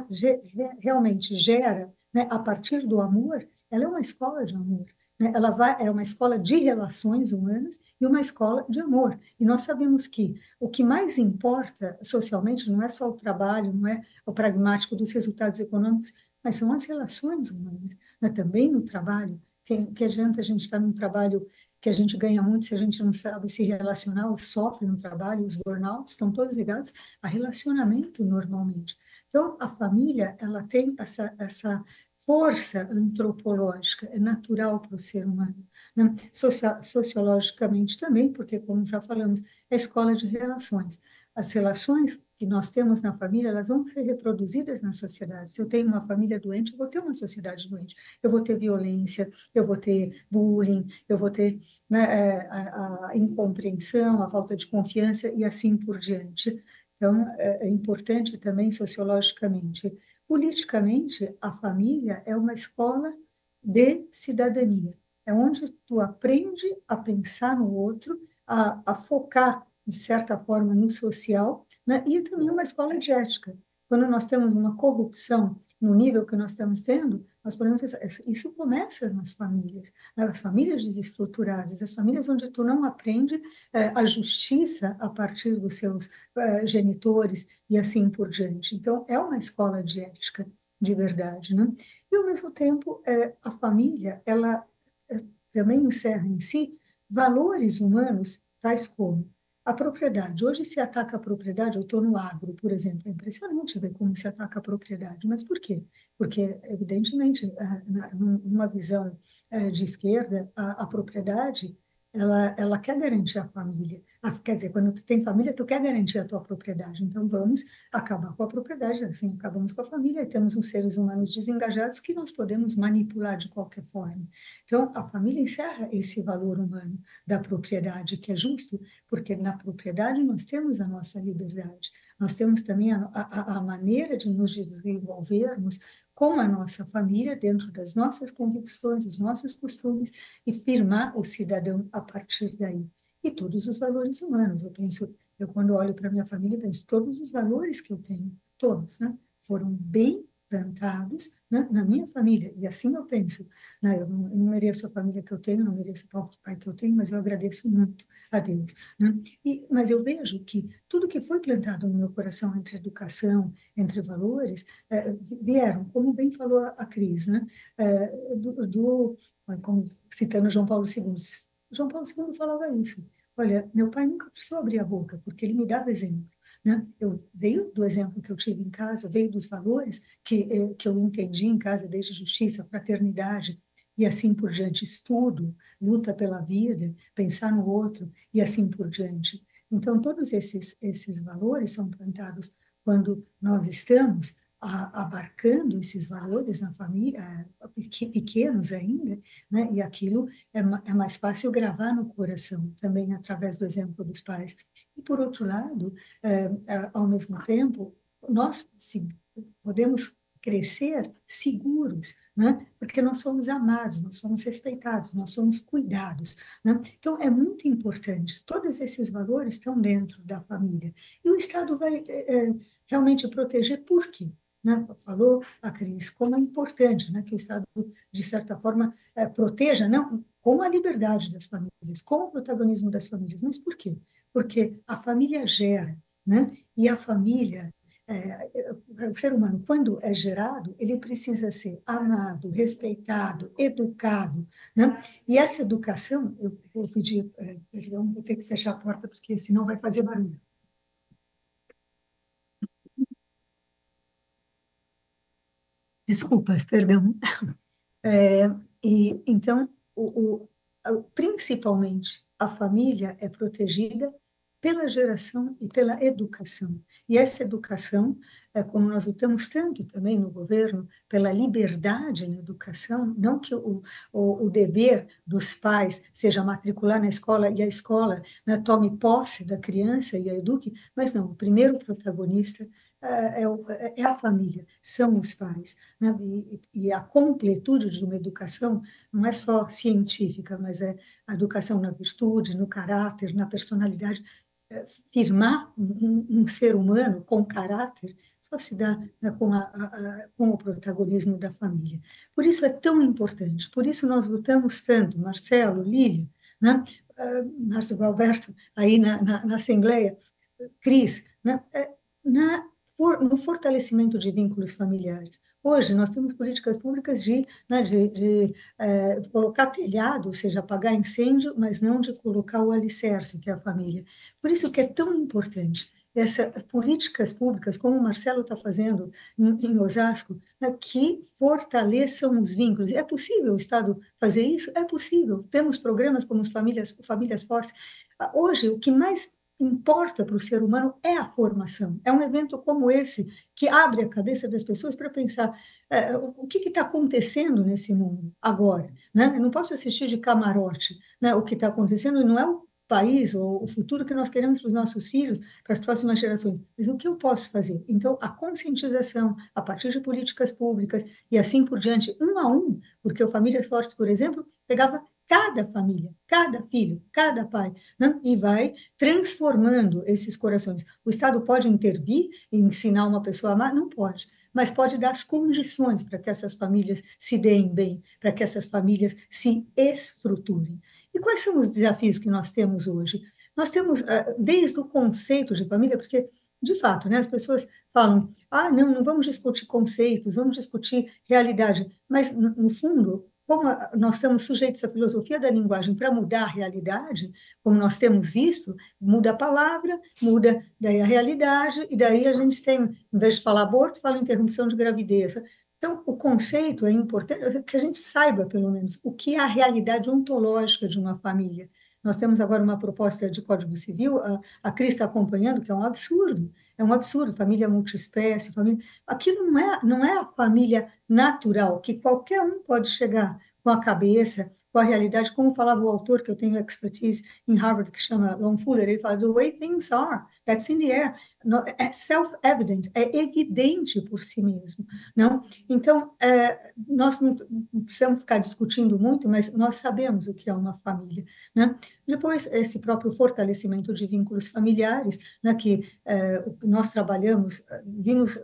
realmente gera né, a partir do amor, ela é uma escola de amor. Né? Ela vai, é uma escola de relações humanas e uma escola de amor. E nós sabemos que o que mais importa socialmente não é só o trabalho, não é o pragmático dos resultados econômicos, mas são as relações humanas, né? também no trabalho. Que, que adianta a gente estar num trabalho que a gente ganha muito se a gente não sabe se relacionar ou sofre no trabalho, os burnouts estão todos ligados a relacionamento normalmente. Então, a família, ela tem essa, essa força antropológica, é natural para o ser humano, né? sociologicamente também, porque, como já falamos, é escola de relações. As relações que nós temos na família, elas vão ser reproduzidas na sociedade. Se eu tenho uma família doente, eu vou ter uma sociedade doente. Eu vou ter violência, eu vou ter bullying, eu vou ter né, é, a, a, incompreensão, a falta de confiança e assim por diante. Então, é, é importante também sociologicamente. Politicamente, a família é uma escola de cidadania. É onde tu aprende a pensar no outro, a, a focar, de certa forma, no social né? e também uma escola de ética. Quando nós temos uma corrupção no nível que nós estamos tendo, nós podemos pensar, isso começa nas famílias, nas né? famílias desestruturadas, as famílias onde tu não aprende eh, a justiça a partir dos seus eh, genitores e assim por diante. Então, é uma escola de ética de verdade, né? E ao mesmo tempo, eh, a família, ela também encerra em si valores humanos tais como a propriedade. Hoje se ataca a propriedade, eu estou no agro, por exemplo. É impressionante ver como se ataca a propriedade. Mas por quê? Porque, evidentemente, eh, numa visão eh, de esquerda, a, a propriedade ela, ela quer garantir a família. Ah, quer dizer, quando tu tem família, tu quer garantir a tua propriedade. Então, vamos acabar com a propriedade, assim, acabamos com a família e temos uns seres humanos desengajados que nós podemos manipular de qualquer forma. Então, a família encerra esse valor humano da propriedade, que é justo, porque na propriedade nós temos a nossa liberdade, nós temos também a, a, a maneira de nos desenvolvermos com a nossa família, dentro das nossas convicções, dos nossos costumes, e firmar o cidadão a partir daí. E todos os valores humanos. Eu penso, eu quando olho para minha família, penso todos os valores que eu tenho, todos, né? Foram bem plantados na, né, na, minha família. E assim eu penso. Né? Eu, não, eu não mereço a família que eu tenho, não mereço o pai que eu tenho, mas eu agradeço muito a Deus. Né? E, mas eu vejo que tudo que foi plantado no meu coração, entre educação, entre valores, é, vieram, como bem falou a, a Cris, né? É, do, do, como, citando João Paulo II. João Paulo II falava isso. Olha, meu pai nunca precisou abrir a boca, porque ele me dava exemplo. Né? Eu veio do exemplo que eu tive em casa, veio dos valores que, eh, que eu entendi em casa, desde justiça, fraternidade e assim por diante, estudo, luta pela vida, pensar no outro e assim por diante. Então, todos esses, esses valores são plantados quando nós estamos abarcando esses valores na família, pequenos ainda, né? e aquilo é, é mais fácil gravar no coração, também através do exemplo dos pais. E, por outro lado, é, é ao mesmo tempo, nós podemos crescer seguros, né? porque nós somos amados, nós somos respeitados, nós somos cuidados. Né? Então, é muito importante. Todos esses valores estão dentro da família. E o Estado vai é, é realmente proteger por quê? né, falou a Cris, como é importante né, que o Estado, de certa forma, é, proteja, não como a liberdade das famílias, como o protagonismo das famílias, mas por quê? Porque a família gera, né, e a família, é, o ser humano, quando é gerado, ele precisa ser amado, respeitado, educado, né, e essa educação, eu vou pedir, é, perdão, vou ter que fechar a porta, porque senão vai fazer barulho. Desculpas, perdão. É, e então, o, o, principalmente a família é protegida pela geração e pela educação. E essa educação, é como nós lutamos tanto também no governo, pela liberdade na educação, não que o, o, o dever dos pais seja matricular na escola e a escola né, tome posse da criança e a eduque, mas não, o primeiro protagonista é é, é, é a família, são os pais. Né? E, e, a completude de uma educação não é só científica, mas é a educação na virtude, no caráter, na personalidade. É, firmar um, um, ser humano com caráter só se dá né, com, a, a, com o protagonismo da família. Por isso é tão importante, por isso nós lutamos tanto, Marcelo, Lília, né? É, Márcio Alberto, aí na, na, na Assembleia, Cris, né? na for, no fortalecimento de vínculos familiares. Hoje, nós temos políticas públicas de, né, de, de é, colocar telhado, ou seja, apagar incêndio, mas não de colocar o alicerce, que é a família. Por isso que é tão importante essas políticas públicas, como o Marcelo está fazendo em, em Osasco, né, que fortaleçam os vínculos. É possível o Estado fazer isso? É possível. Temos programas como as Famílias, famílias Fortes. Ah, hoje, o que mais importa para o ser humano é a formação. É um evento como esse que abre a cabeça das pessoas para pensar é, o que está acontecendo nesse mundo agora. Né? Eu não posso assistir de camarote né? o que está acontecendo, não é o país ou o futuro que nós queremos para os nossos filhos, para as próximas gerações. Mas o que eu posso fazer? Então, a conscientização a partir de políticas públicas e assim por diante, um a um, porque o Família Forte, por exemplo, pegava cada família, cada filho, cada pai, né? e vai transformando esses corações. O Estado pode intervir e ensinar uma pessoa a amar? Não pode, mas pode dar as condições para que essas famílias se deem bem, para que essas famílias se estruturem. E quais são os desafios que nós temos hoje? Nós temos, ah, desde o conceito de família, porque de fato, né? As pessoas falam: ah, não, não vamos discutir conceitos, vamos discutir realidade. Mas, no fundo, como nós estamos sujeitos à filosofia da linguagem para mudar a realidade, como nós temos visto, muda a palavra, muda daí a realidade, e daí a gente tem, em vez de falar aborto, fala interrupção de gravidez. Então, o conceito é importante é que a gente saiba, pelo menos, o que é a realidade ontológica de uma família. Nós temos agora uma proposta de Código Civil, a, a Cris está acompanhando, que é um absurdo. É um absurdo, família multiespécie, família. Aquilo não é, não é a família natural, que qualquer um pode chegar com a cabeça com a realidade, como falava o autor que eu tenho expertise em Harvard, que chama Long Fuller, ele fala, the way things are, that's in the air, é self-evident, é evidente por si mesmo, não? Então, é, nós não precisamos ficar discutindo muito, mas nós sabemos o que é uma família, né? Depois, esse próprio fortalecimento de vínculos familiares, né, que é, nós trabalhamos, vimos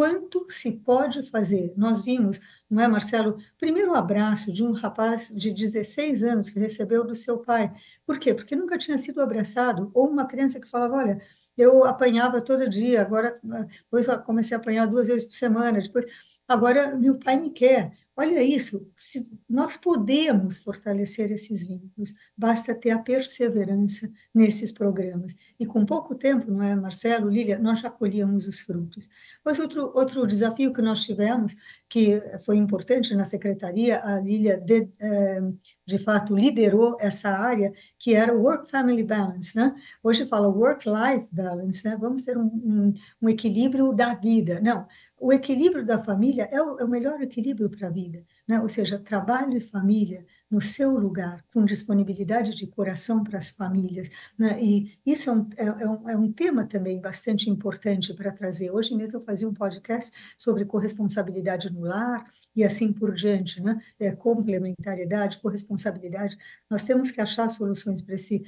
quanto se pode fazer. Nós vimos, não é, Marcelo? Primeiro abraço de um rapaz de 16 anos que recebeu do seu pai. Por quê? Porque nunca tinha sido abraçado. Ou uma criança que falava: olha, eu apanhava todo dia, agora ah, depois comecei a apanhar duas vezes por semana, depois agora meu pai me quer. Olha isso, nós podemos fortalecer esses vínculos, basta ter a perseverança nesses programas. E com pouco tempo, não é, Marcelo, Lília, nós já colhíamos os frutos. Mas outro, outro desafio que nós tivemos, que foi importante na secretaria, a Lília de, eh, de fato liderou essa área, que era o Work-Family Balance. Né? Hoje fala Work-Life Balance, né? vamos ter um, um, um, equilíbrio da vida. Não, o equilíbrio da família é o, é o melhor equilíbrio para a vida vida. Né? Ou seja, trabalho e família no seu lugar, com disponibilidade de coração para as famílias. Né? E isso é um, é, é, um, é um tema também bastante importante para trazer. Hoje mesmo eu fazia um podcast sobre corresponsabilidade no lar e assim por diante, né? É, complementariedade, corresponsabilidade. Nós temos que achar soluções para esse,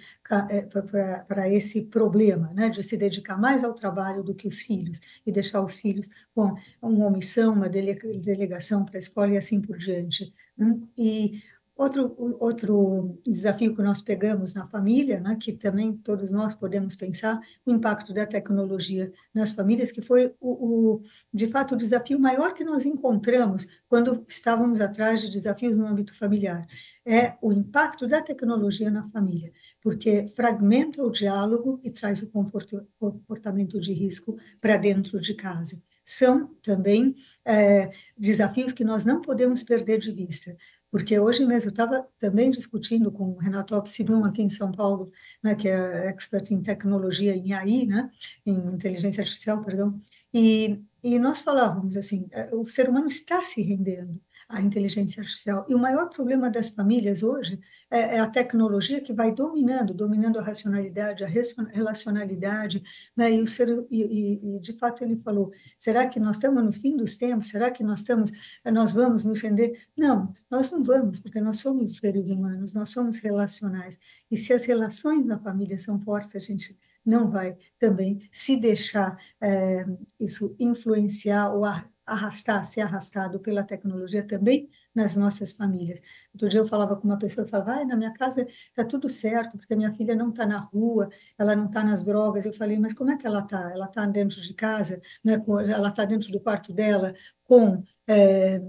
é, para esse problema, né? de se dedicar mais ao trabalho do que os filhos e deixar os filhos com uma omissão, uma delegação para a escola e assim por diante. Né? E Outro, outro desafio que nós pegamos na família, né, que também todos nós podemos pensar, o impacto da tecnologia nas famílias, que foi, o, o, de fato, o desafio maior que nós encontramos quando estávamos atrás de desafios no âmbito familiar, é o impacto da tecnologia na família, porque fragmenta o diálogo e traz o comportamento de risco para dentro de casa são também é, desafios que nós não podemos perder de vista porque hoje mesmo eu estava também discutindo com o Renato Opsiblum aqui em São Paulo, né, que é expert em tecnologia, em AI, né, em inteligência artificial, perdão, e, e nós falávamos assim, é, o ser humano está se rendendo, a inteligência artificial. E o maior problema das famílias hoje é, é a tecnologia que vai dominando, dominando a racionalidade, a relacionalidade, né? e, o ser, e, e, e, de fato ele falou, será que nós estamos no fim dos tempos? Será que nós estamos, nós vamos nos render? Não, nós não vamos, porque nós somos seres humanos, nós somos relacionais, e se as relações na família são fortes, a gente não vai também se deixar é, isso influenciar ou a, arrastar, ser arrastado pela tecnologia também nas nossas famílias. Outro dia eu falava com uma pessoa, eu falava, ah, na minha casa está tudo certo, porque a minha filha não está na rua, ela não está nas drogas. Eu falei, mas como é que ela está? Ela está dentro de casa, né? ela está dentro do quarto dela, com... É,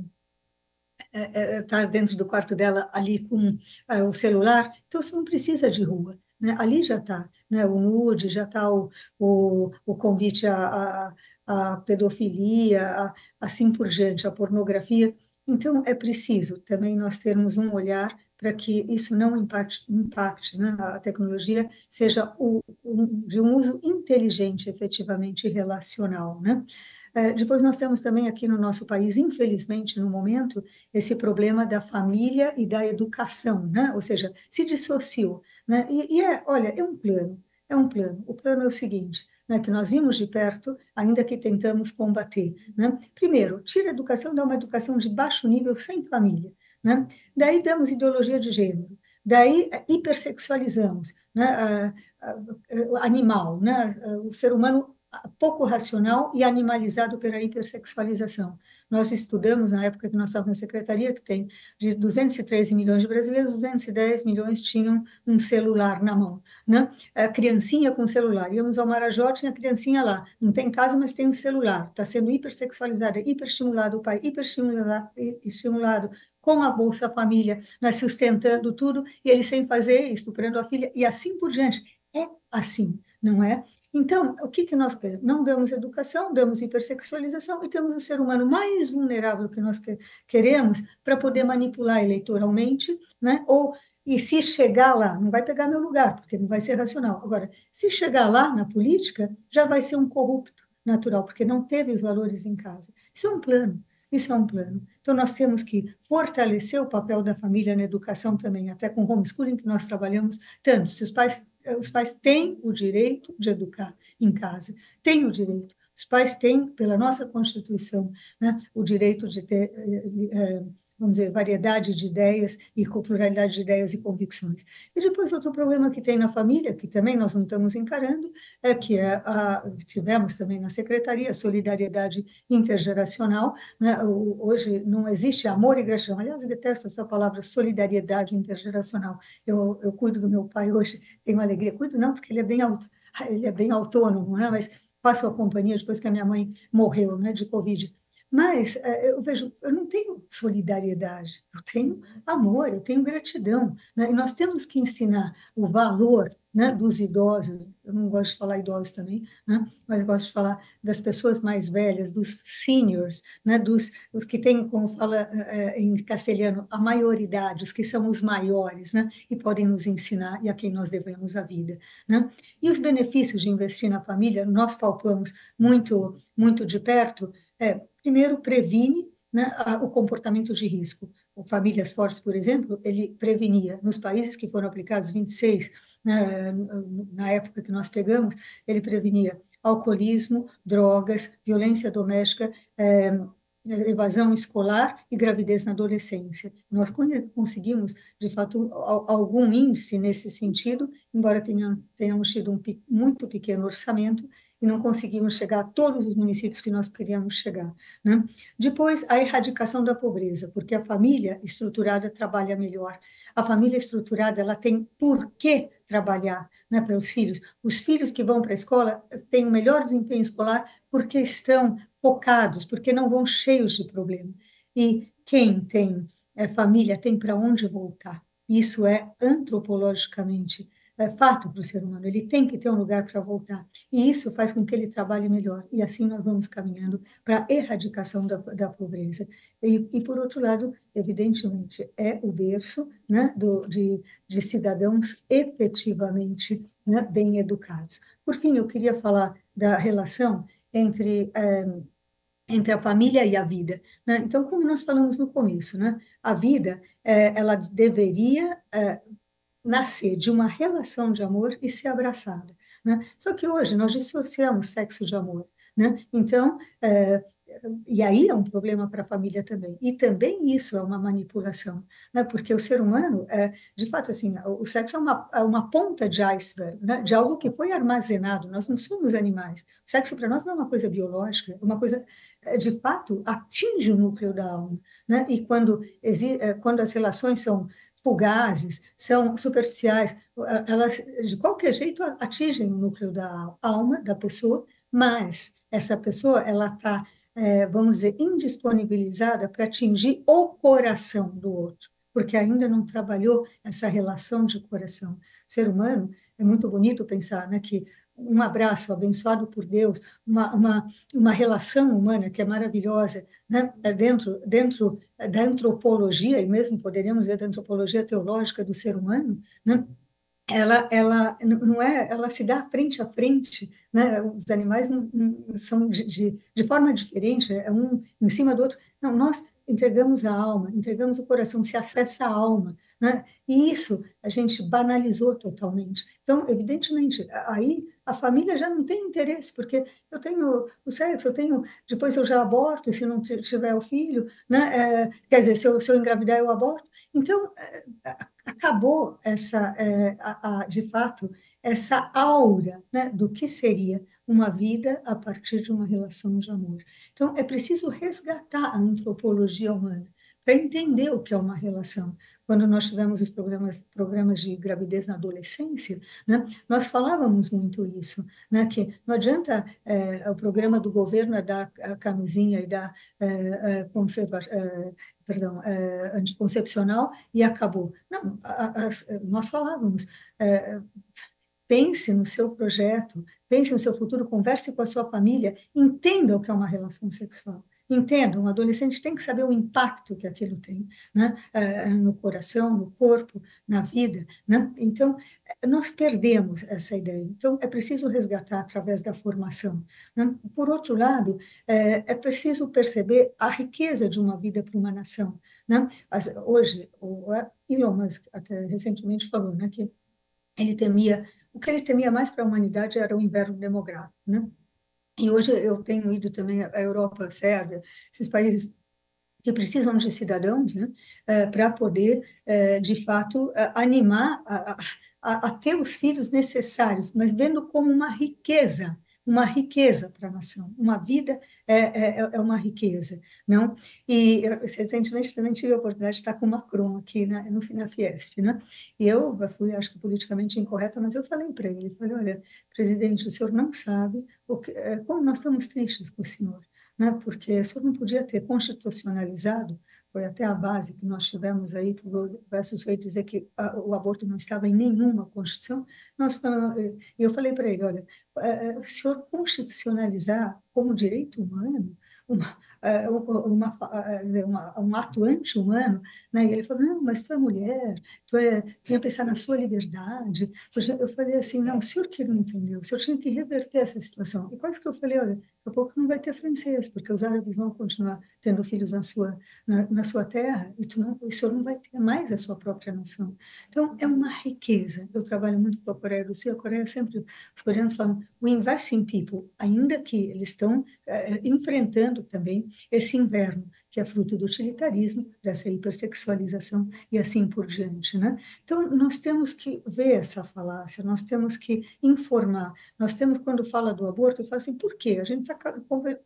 estar é, é, tá dentro do quarto dela ali com é, o celular, então você não precisa de rua. Né? Ali já está né? o nude, já está o, o, o, convite à, à, à pedofilia, assim por diante, à pornografia. Então, é preciso também nós termos um olhar para que isso não impacte, impacte né? a tecnologia, seja o, um, de um uso inteligente, efetivamente relacional. Né? É, depois nós temos também aqui no nosso país, infelizmente, no momento, esse problema da família e da educação, né? Ou seja, se dissociou, né? E, e é, olha, é um plano, é um plano. O plano é o seguinte, né, que nós vimos de perto, ainda que tentamos combater. Né? Primeiro, tira a educação, dá uma educação de baixo nível, sem família. Né? Daí damos ideologia de gênero, daí é, hipersexualizamos né, a, a, a, animal, né, o ser humano pouco racional e animalizado pela hipersexualização. Nós estudamos, na época que nós estávamos na secretaria, que tem de 213 milhões de brasileiros, 210 milhões tinham um celular na mão, né? A criancinha com celular. Íamos ao Marajó, tinha a criancinha lá. Não tem casa, mas tem um celular. Está sendo hipersexualizada, hiperestimulado o pai, hiperestimulado com a Bolsa Família, né? sustentando tudo, e ele sem fazer, estuprando a filha, e assim por diante. É assim, não é? Então, o que, que nós queremos? Não damos educação, damos hipersexualização e temos o ser humano mais vulnerável que nós que, queremos para poder manipular eleitoralmente, né? ou e se chegar lá, não vai pegar meu lugar, porque não vai ser racional. Agora, se chegar lá na política, já vai ser um corrupto natural, porque não teve os valores em casa. Isso é um plano. Isso é um plano. Então, nós temos que fortalecer o papel da família na educação também, até com homeschooling que nós trabalhamos tanto. Se os pais os pais têm o direito de educar em casa, têm o direito. Os pais têm, pela nossa Constituição, né, o direito de ter eh, eh, vamos dizer, variedade de ideias e pluralidade de ideias e convicções. E depois outro problema que tem na família, que também nós não estamos encarando, é que é a, tivemos também na secretaria a solidariedade intergeracional. Né? Hoje não existe amor e gratidão. Aliás, detesto essa palavra solidariedade intergeracional. Eu, eu cuido do meu pai hoje, tenho alegria. Cuido não, porque ele é bem alto. Ele é bem autônomo, né? mas passo a companhia depois que a minha mãe morreu né, de Covid. Mas é, eu vejo, eu não tenho solidariedade, eu tenho amor, eu tenho gratidão. Né? E nós temos que ensinar o valor né, dos idosos, eu não gosto de falar idosos também, né? mas gosto de falar das pessoas mais velhas, dos seniors, né? dos os que têm, como fala é, em castelhano, a maioridade, os que são os maiores, né? e podem nos ensinar e a quem nós devemos a vida. Né? E os benefícios de investir na família, nós palpamos muito, muito de perto, é, primeiro, previne né, o comportamento de risco. O Famílias Fortes, por exemplo, ele prevenia, nos países que foram aplicados 26 na época que nós pegamos, ele prevenia alcoolismo, drogas, violência doméstica, eh, evasão escolar e gravidez na adolescência. Nós conseguimos, de fato, algum índice nesse sentido, embora tenhamos tido um muito pequeno orçamento e não conseguimos chegar a todos os municípios que nós queríamos chegar. Né? Depois, a erradicação da pobreza, porque a família estruturada trabalha melhor. A família estruturada ela tem por que trabalhar né, para os filhos. Os filhos que vão para a escola eh, têm o um melhor desempenho escolar porque estão focados, porque não vão cheios de problema. E quem tem é, família tem para onde voltar. Isso é antropologicamente é fato para o ser humano, ele tem que ter um lugar para voltar. E isso faz com que ele trabalhe melhor. E assim nós vamos caminhando para a erradicação da, da pobreza. E, e, por outro lado, evidentemente, é o berço né, do, de, de cidadãos efetivamente né, bem educados. Por fim, eu queria falar da relação entre. É, entre a família e a vida. Né? Então, como nós falamos no começo, né? a vida eh, ela deveria eh, nascer de uma relação de amor e ser abraçada. Né? Só que hoje nós dissociamos sexo de amor. Né? Então, é, e aí é um problema para a família também. E também isso é uma manipulação, né? porque o ser humano, é, de fato, assim, o sexo é uma, é uma ponta de iceberg, né? de algo que foi armazenado. Nós não somos animais. O sexo para nós não é uma coisa biológica, é uma coisa, é, de fato, atinge o núcleo da alma. Né? E quando, é, quando as relações são fugazes, são superficiais, eh, elas de qualquer jeito atingem o núcleo da alma da pessoa, mas essa pessoa ela está, é, eh, vamos dizer, indisponibilizada para atingir o coração do outro, porque ainda não trabalhou essa relação de coração. O ser humano é muito bonito pensar, né, que um abraço abençoado por Deus, uma, uma, uma relação humana que é maravilhosa, né? É dentro, dentro da antropologia, e mesmo poderíamos dizer da antropologia teológica do ser humano, né? ela, ela não é, ela se dá frente a frente, né? Os animais são de, de, de forma diferente, é um em cima do outro. Não, nós entregamos a alma, entregamos o coração, se acessa a alma, né? E isso a gente banalizou totalmente. Então, evidentemente, aí a família já não tem interesse, porque eu tenho o sexo, eu tenho, depois eu já aborto, se não tiver o filho, né? É, quer dizer, se eu, se eu engravidar, eu aborto. Então, é, acabou essa, é, a, a, de fato, essa aura né, do que seria uma vida a partir de uma relação de amor. Então, é preciso resgatar a antropologia humana para entender o que é uma relação quando nós tivemos os programas, programas de gravidez na adolescência, né, nós falávamos muito isso, né, que não adianta é, o programa do governo é dar a camisinha e dar é, conserva, perdão, anticoncepcional e acabou. Não, nós falávamos pense no seu projeto, pense no seu futuro, converse com a sua família, entenda o que é uma relação sexual. Entendo, um adolescente tem que saber o impacto que aquilo tem né? Eh, no coração, no corpo, na vida. Né? Então, nós perdemos essa ideia. Então, é preciso resgatar através da formação. Né? Por outro lado, eh, é, preciso perceber a riqueza de uma vida para uma nação. Né. hoje, o Elon Musk até recentemente falou né, que ele temia, o que ele temia mais para a humanidade era o inverno demográfico. Né. E hoje eu tenho ido também à Europa, Sérvia, esses países que precisam de cidadãos, né, eh, para poder, eh, de fato, eh, animar a, a, a, ter os filhos necessários, mas vendo como uma riqueza uma riqueza para a nação. Uma vida é, é, é, é, uma riqueza, não? E eu, recentemente também tive a oportunidade de estar com o Macron aqui na, no, na Fiesp, né? E eu fui, acho que politicamente incorreta, mas eu falei para ele, falei, olha, presidente, o senhor não sabe o que, é, como nós estamos tristes com o senhor, né? Porque o senhor não podia ter constitucionalizado foi até a base que nós tivemos aí, que o versus veio dizer que a, o aborto não estava em nenhuma Constituição, nós falamos, eh, eu falei para ele, olha, o eh, eh, senhor constitucionalizar como direito humano uma, uma, uma, um ato anti-humano, né? E ele falou, não, mas tu é mulher, tu, é, tinha que pensar na sua liberdade. Eu falei assim, não, o senhor que não entendeu, o senhor tinha que reverter essa situação. E quase que eu falei, olha, a pouco não vai ter francês, porque os árabes vão continuar tendo filhos na sua, na, na sua terra e tu não, o senhor não vai ter mais a sua própria nação. Então, é uma riqueza. Eu trabalho muito com a Coreia do Sul, a Coreia sempre, os coreanos falam, we invest in people, ainda que eles estão é, enfrentando também esse inverno que é fruto do utilitarismo, dessa hipersexualização e assim por diante. Né? Então, nós temos que ver essa falácia, nós temos que informar. Nós temos, quando fala do aborto, fala assim: por quê? A gente está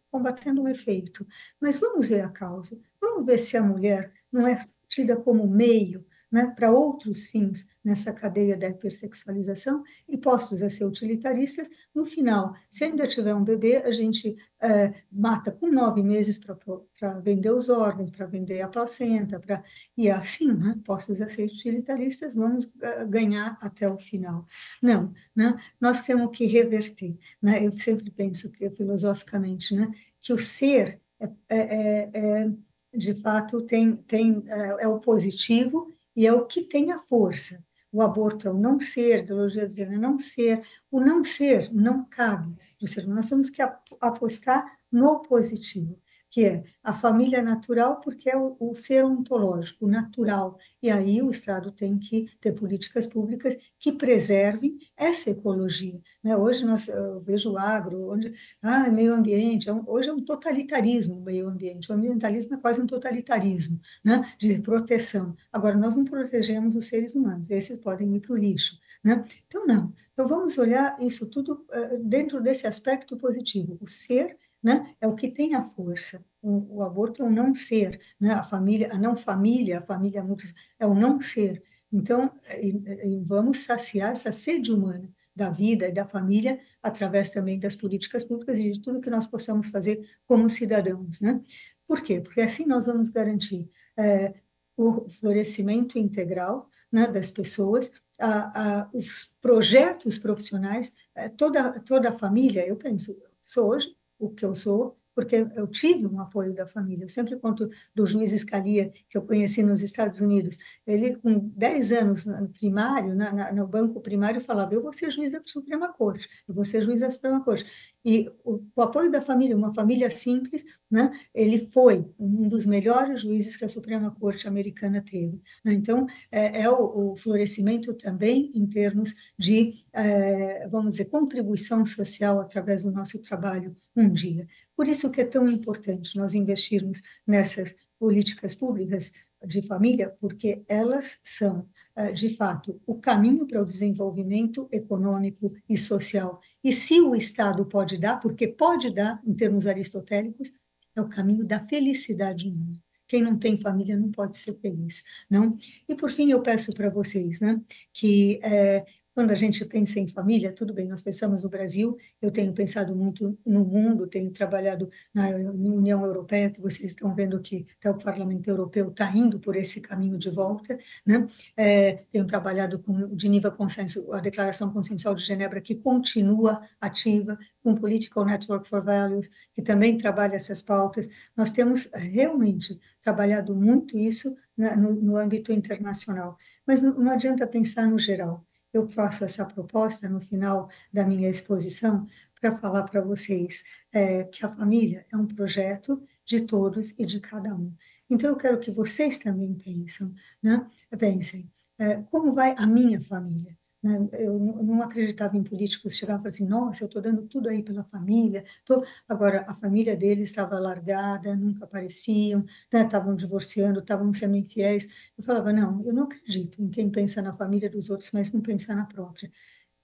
combatendo um efeito. Mas vamos ver a causa, vamos ver se a mulher não é tida como meio né, para outros fins nessa cadeia da hipersexualização e postos a ser utilitaristas, no final, se ainda tiver um bebê, a gente é, mata com nove meses para vender os órgãos, para vender a placenta, pra, e assim, né, postos a ser utilitaristas, vamos é, ganhar até o final. Não, né, nós temos que reverter. Né, eu sempre penso que, filosoficamente né, que o ser é, é, é, é de fato tem, tem é, é o positivo e é o que tem a força. O aborto é o não ser, a ideologia dizendo é não ser. O não ser não cabe ser humano. Nós temos que apostar no positivo que é a família natural, porque é o, o ser ontológico, natural. E aí o Estado tem que ter políticas públicas que preservem essa ecologia. Né? Hoje nós, eu vejo o agro, onde ah, é meio ambiente, é um, hoje é um totalitarismo o meio ambiente. O ambientalismo é quase um totalitarismo né? de proteção. Agora, nós não protegemos os seres humanos, esses podem ir para o lixo. Né? Então, não. Então, vamos olhar isso tudo uh, dentro desse aspecto positivo. O ser né? É o que tem a força. O, o aborto é o não ser, né? A família, a não família, a família múltipla, é o não ser. Então, é, e, é, e vamos saciar essa sede humana da vida e da família através também das políticas públicas e de tudo que nós possamos fazer como cidadãos, né? Por quê? Porque assim nós vamos garantir é, o florescimento integral né, das pessoas, a, a, os projetos profissionais, é, toda, toda a família, eu penso, sou hoje o que eu sou porque eu tive um apoio da família. Eu sempre conto do juiz Scalia, que eu conheci nos Estados Unidos. Ele, com 10 anos no primário, na, na, no banco primário, falava: Eu vou ser juiz da Suprema Corte, eu vou ser juiz da Suprema Corte. E o, o apoio da família, uma família simples, né, ele foi um dos melhores juízes que a Suprema Corte americana teve. Né? Então, é, é o, o, florescimento também em termos de, é, vamos dizer, contribuição social através do nosso trabalho um dia. Por isso que é tão importante nós investirmos nessas políticas públicas de família, porque elas são, eh, de fato, o caminho para o desenvolvimento econômico e social. E se o Estado pode dar, porque pode dar, em termos aristotélicos, é o caminho da felicidade humana. Quem não tem família não pode ser feliz, não? E por fim eu peço para vocês, né, que é, quando a gente pensa em família, tudo bem, nós pensamos no Brasil, eu tenho pensado muito no mundo, tenho trabalhado na União Europeia, que vocês estão vendo que até o Parlamento Europeu está indo por esse caminho de volta, né? É, tenho trabalhado com o Geneva Consenso, a Declaração Consensual de Genebra, que continua ativa, com o Political Network for Values, que também trabalha essas pautas. Nós temos é, realmente trabalhado muito isso né, no, no âmbito internacional, mas não, não adianta pensar no geral eu faço essa proposta no final da minha exposição para falar para vocês é, que a família é um projeto de todos e de cada um. Então, eu quero que vocês também pensem, né? pensem é, como vai a minha família né? Eu não acreditava em políticos chegavam e falar assim: nossa, eu estou dando tudo aí pela família. Tô... Agora, a família deles estava largada, nunca apareciam, estavam né? divorciando, estavam sendo infiéis. Eu falava: não, eu não acredito em quem pensa na família dos outros, mas não pensa na própria.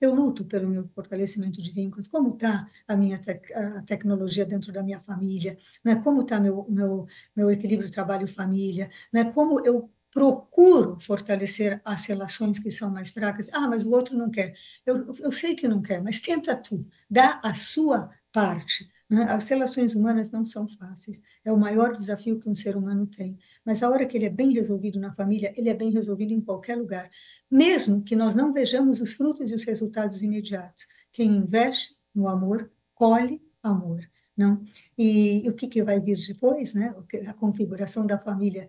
Eu luto pelo meu fortalecimento de vínculos. Como está a minha tec a tecnologia dentro da minha família? Né? Como está meu, meu, meu equilíbrio trabalho-família? Né? Como eu procuro fortalecer as relações que são mais fracas. Ah, mas o outro não quer. Eu, eu sei que não quer, mas tenta tu, dá a sua parte. Né? As relações humanas não são fáceis, é o maior desafio que um ser humano tem. Mas a hora que ele é bem resolvido na família, ele é bem resolvido em qualquer lugar, mesmo que nós não vejamos os frutos e os resultados imediatos. Quem investe no amor, colhe amor. Não? E, e o que, que vai vir depois? Né? A configuração da família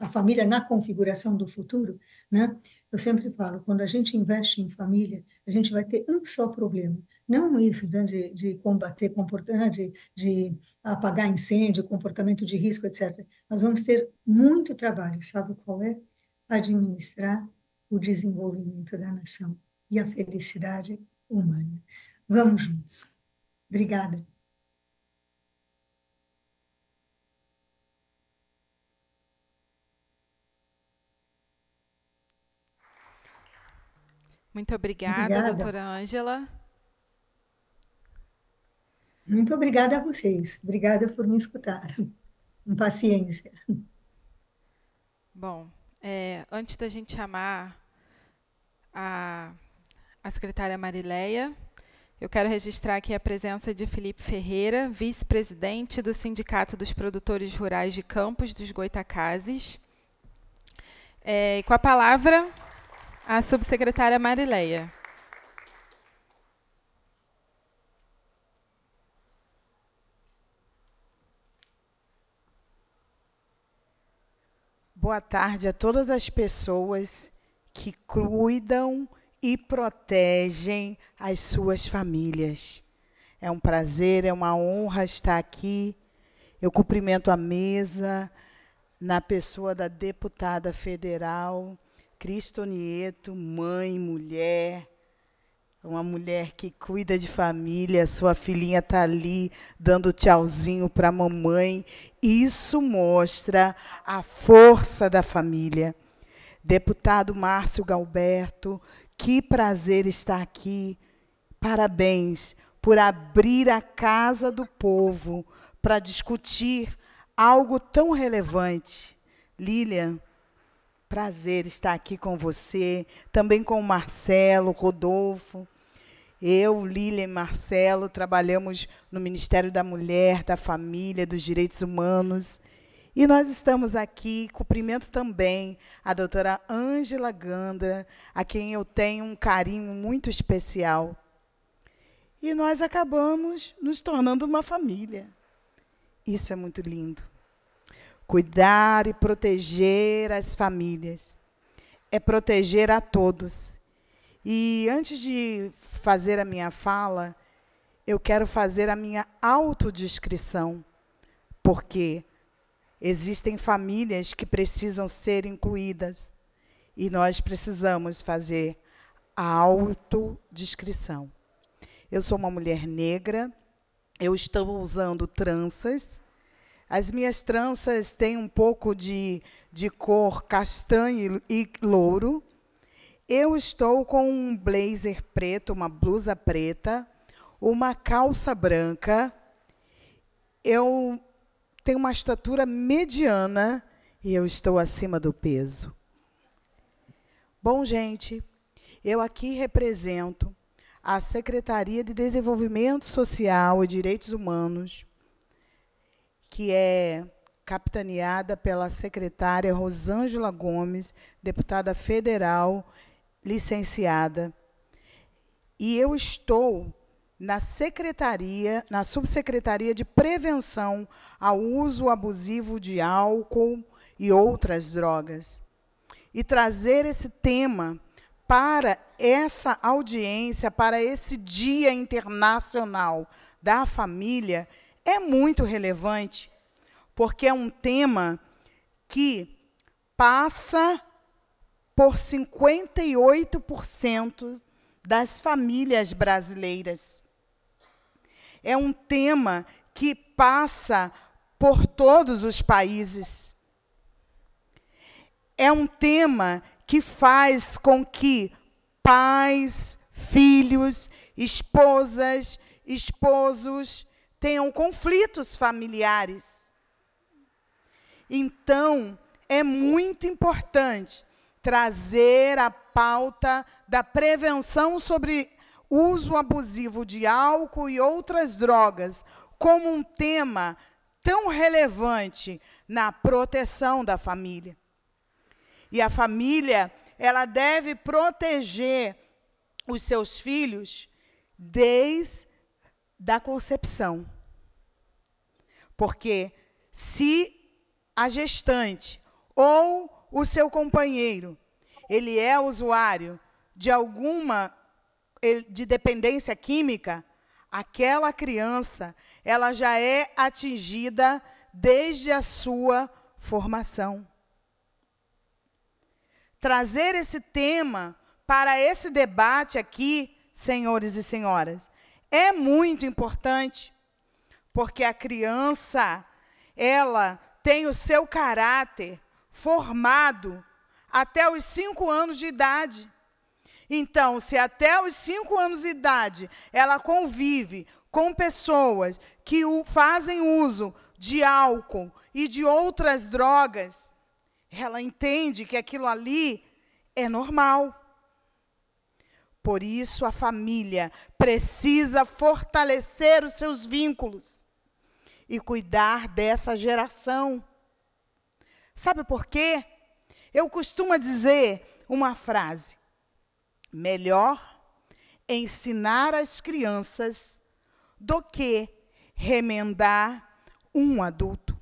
a, família na configuração do futuro, né? Eu sempre falo, quando a gente investe em família, a gente vai ter um só problema. Não isso né, de, de combater comportamento, né? de, de apagar incêndio, comportamento de risco, etc. Nós vamos ter muito trabalho, sabe qual é? Administrar o desenvolvimento da nação e a felicidade humana. Vamos juntos. Obrigada. Muito obrigada, obrigada. doutora Ângela. Muito obrigada a vocês. Obrigada por me escutar. Com paciência. Bom, é, antes da gente chamar a, a secretária Marileia, eu quero registrar aqui a presença de Felipe Ferreira, vice-presidente do Sindicato dos Produtores Rurais de Campos dos Goitacazes. É, com a palavra, a subsecretária Marileia. Boa tarde a todas as pessoas que cuidam e protegem as suas famílias. É um prazer, é uma honra estar aqui. Eu cumprimento a mesa na pessoa da deputada federal Cristo Nieto, mãe, mulher, uma mulher que cuida de família, sua filhinha tá ali dando tchauzinho para a mamãe. Isso mostra a força da família. Deputado Márcio Galberto, que prazer estar aqui. Parabéns por abrir a casa do povo para discutir algo tão relevante. Lilian, Prazer estar aqui com você, também com o Marcelo, Rodolfo. Eu, Lília e Marcelo trabalhamos no Ministério da Mulher, da Família, dos Direitos Humanos. E nós estamos aqui, cumprimento também a doutora Ângela Gandra, a quem eu tenho um carinho muito especial. E nós acabamos nos tornando uma família. Isso é muito lindo. Cuidar e proteger as famílias é proteger a todos. E antes de fazer a minha fala, eu quero fazer a minha autodescrição, porque existem famílias que precisam ser incluídas e nós precisamos fazer a autodescrição. Eu sou uma mulher negra, eu estou usando tranças, as minhas tranças têm um pouco de, de cor castanho e louro. Eu estou com um blazer preto, uma blusa preta, uma calça branca. Eu tenho uma estatura mediana e eu estou acima do peso. Bom, gente, eu aqui represento a Secretaria de Desenvolvimento Social e Direitos Humanos que é capitaneada pela secretária Rosângela Gomes, deputada federal licenciada. E eu estou na secretaria, na subsecretaria de prevenção ao uso abusivo de álcool e outras drogas. E trazer esse tema para essa audiência, para esse Dia Internacional da Família, é muito relevante, porque é um tema que passa por 58% das famílias brasileiras. É um tema que passa por todos os países. É um tema que faz com que pais, filhos, esposas, esposos, tenham conflitos familiares. Então, é muito importante trazer a pauta da prevenção sobre uso abusivo de álcool e outras drogas como um tema tão relevante na proteção da família. E a família, ela deve proteger os seus filhos desde da concepção. Porque se a gestante ou o seu companheiro, ele é usuário de alguma de dependência química, aquela criança, ela já é atingida desde a sua formação. Trazer esse tema para esse debate aqui, senhores e senhoras, é muito importante, porque a criança, ela tem o seu caráter formado até os cinco anos de idade. Então, se até os cinco anos de idade ela convive com pessoas que o fazem uso de álcool e de outras drogas, ela entende que aquilo ali é normal. Por isso, a família precisa fortalecer os seus vínculos e cuidar dessa geração. Sabe por quê? Eu costumo dizer uma frase: melhor ensinar as crianças do que remendar um adulto.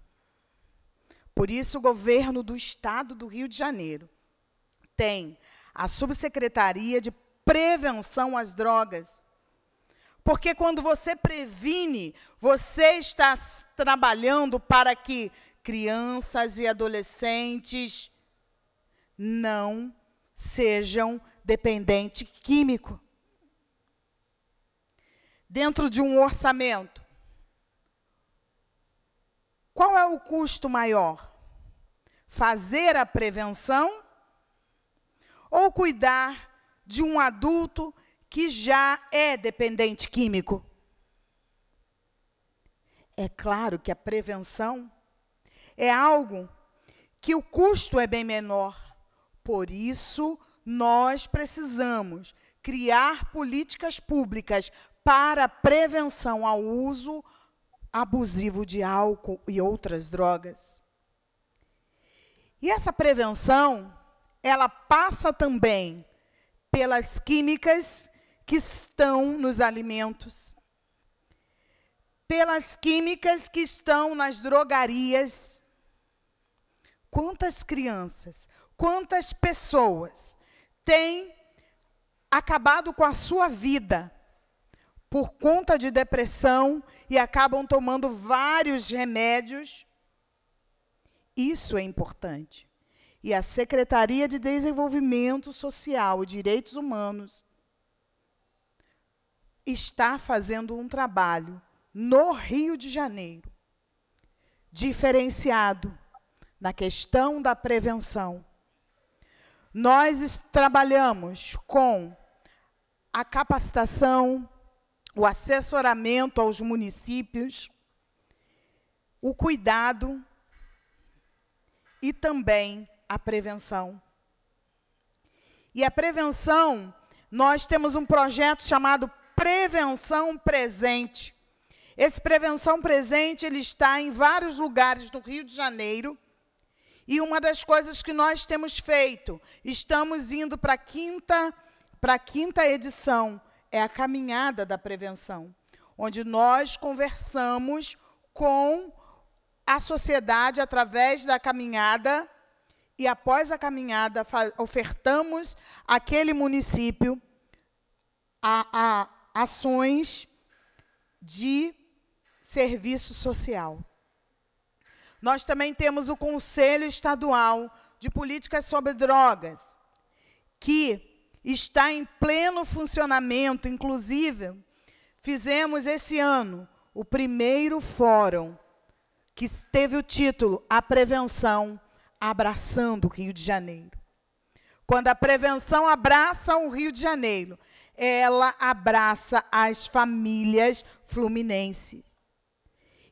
Por isso, o governo do Estado do Rio de Janeiro tem a Subsecretaria de prevenção às drogas. Porque quando você previne, você está trabalhando para que crianças e adolescentes não sejam dependentes químico. Dentro de um orçamento, qual é o custo maior? Fazer a prevenção ou cuidar de um adulto que já é dependente químico? É claro que a prevenção é algo que o custo é bem menor. Por isso, nós precisamos criar políticas públicas para prevenção ao uso abusivo de álcool e outras drogas. E essa prevenção, ela passa também pelas químicas que estão nos alimentos, pelas químicas que estão nas drogarias. Quantas crianças, quantas pessoas têm acabado com a sua vida por conta de depressão e acabam tomando vários remédios? Isso é importante e a Secretaria de Desenvolvimento Social e Direitos Humanos está fazendo um trabalho no Rio de Janeiro diferenciado na questão da prevenção. Nós trabalhamos com a capacitação, o assessoramento aos municípios, o cuidado e também a prevenção. E a prevenção, nós temos um projeto chamado Prevenção Presente. Esse Prevenção Presente, ele está em vários lugares do Rio de Janeiro, e uma das coisas que nós temos feito, estamos indo para a quinta, pra quinta edição, é a caminhada da prevenção, onde nós conversamos com a sociedade através da caminhada e após a caminhada ofertamos àquele município a, a ações de serviço social. Nós também temos o Conselho Estadual de Políticas sobre Drogas, que está em pleno funcionamento, inclusive fizemos esse ano o primeiro fórum que teve o título A Prevenção abraçando o Rio de Janeiro. Quando a prevenção abraça o Rio de Janeiro, ela abraça as famílias fluminenses.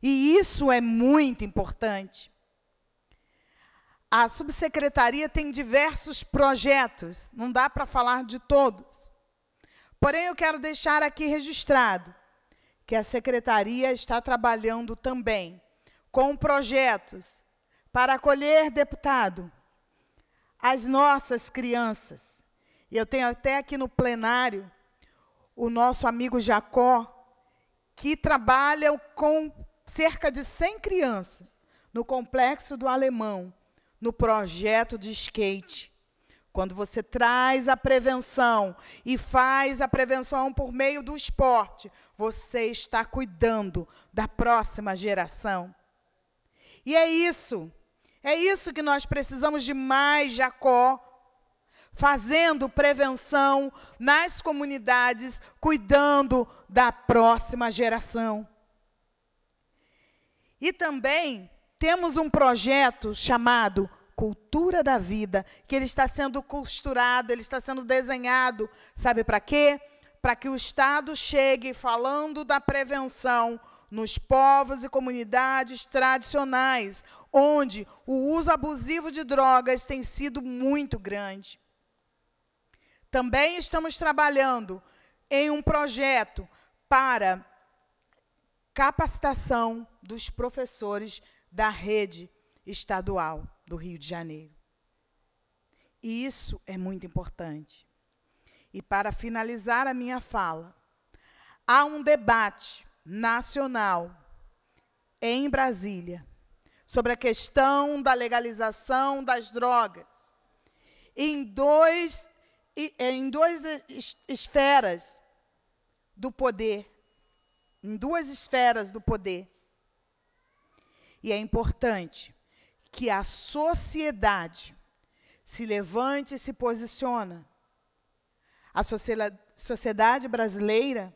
E isso é muito importante. A subsecretaria tem diversos projetos, não dá para falar de todos. Porém, eu quero deixar aqui registrado que a secretaria está trabalhando também com projetos para acolher, deputado, as nossas crianças. e Eu tenho até aqui no plenário o nosso amigo Jacó, que trabalha com cerca de 100 crianças no Complexo do Alemão, no projeto de skate. Quando você traz a prevenção e faz a prevenção por meio do esporte, você está cuidando da próxima geração. E é isso. É isso que nós precisamos de mais Jacó, fazendo prevenção nas comunidades, cuidando da próxima geração. E também temos um projeto chamado Cultura da Vida, que ele está sendo costurado, ele está sendo desenhado, sabe para quê? Para que o Estado chegue falando da prevenção nos povos e comunidades tradicionais, onde o uso abusivo de drogas tem sido muito grande. Também estamos trabalhando em um projeto para capacitação dos professores da rede estadual do Rio de Janeiro. E isso é muito importante. E para finalizar a minha fala, há um debate nacional em Brasília sobre a questão da legalização das drogas em dois é, em duas esferas do poder, em duas esferas do poder. E é importante que a sociedade se levante e se posiciona. A sociedade brasileira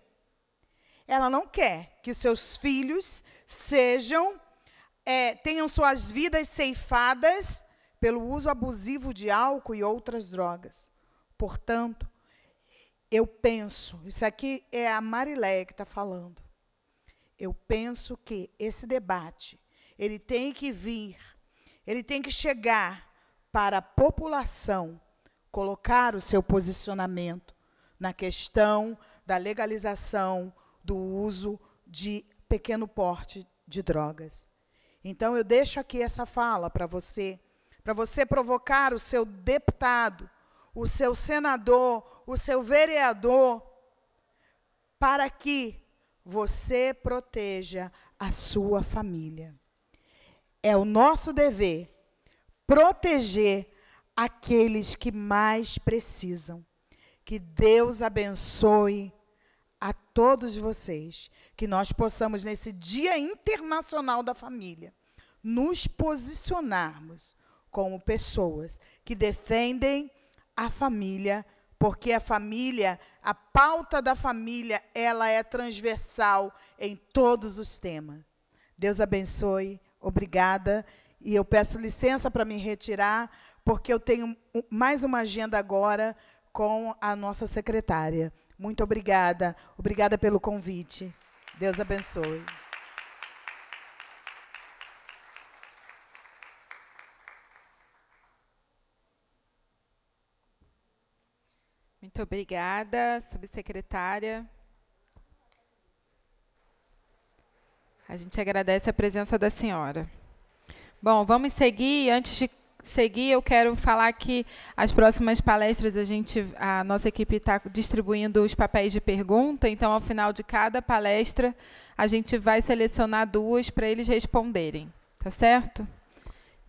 ela não quer que seus filhos sejam, é, tenham suas vidas ceifadas pelo uso abusivo de álcool e outras drogas. Portanto, eu penso, isso aqui é a Marileia que está falando. Eu penso que esse debate ele tem que vir, ele tem que chegar para a população colocar o seu posicionamento na questão da legalização do uso de pequeno porte de drogas. Então eu deixo aqui essa fala para você, para você provocar o seu deputado, o seu senador, o seu vereador, para que você proteja a sua família. É o nosso dever proteger aqueles que mais precisam. Que Deus abençoe todos vocês, que nós possamos, nesse Dia Internacional da Família, nos posicionarmos como pessoas que defendem a família, porque a família, a pauta da família, ela é transversal em todos os temas. Deus abençoe, obrigada. E eu peço licença para me retirar, porque eu tenho mais uma agenda agora com a nossa secretária. Muito obrigada. Obrigada pelo convite. Deus abençoe. Muito obrigada, subsecretária. A gente agradece a presença da senhora. Bom, vamos seguir. Antes de seguir, eu quero falar que as próximas palestras a gente, a nossa equipe está distribuindo os papéis de pergunta. Então, ao final de cada palestra, a gente vai selecionar duas para eles responderem, tá certo?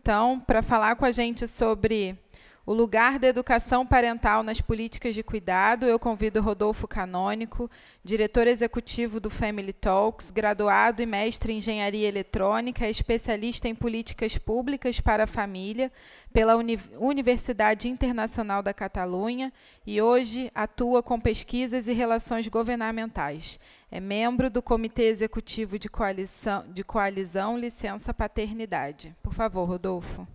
Então, para falar com a gente sobre o lugar da educação parental nas políticas de cuidado, eu convido Rodolfo Canônico, diretor executivo do Family Talks, graduado e mestre em engenharia eletrônica, especialista em políticas públicas para a família pela Uni Universidade Internacional da Catalunha e hoje atua com pesquisas e relações governamentais. É membro do Comitê Executivo de Coalição, de Coalizão Licença Paternidade. Por favor, Rodolfo.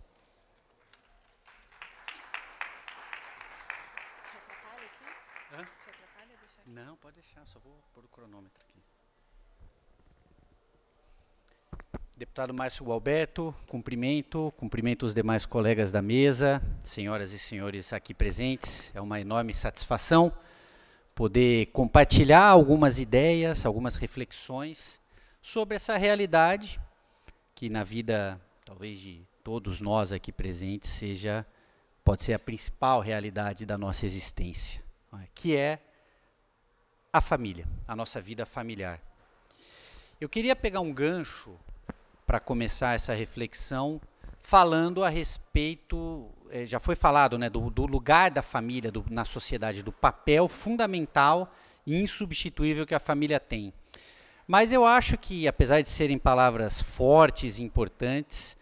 Deputado Márcio Alberto, cumprimento, cumprimento os demais colegas da mesa, senhoras e senhores aqui presentes. É uma enorme satisfação poder compartilhar algumas ideias, algumas reflexões sobre essa realidade que na vida talvez de todos nós aqui presentes seja pode ser a principal realidade da nossa existência, é? que é a família, a nossa vida familiar. Eu queria pegar um gancho para começar essa reflexão, falando a respeito, eh, já foi falado, né, do, do lugar da família do, na sociedade, do papel fundamental e insubstituível que a família tem. Mas eu acho que, apesar de serem palavras fortes e importantes,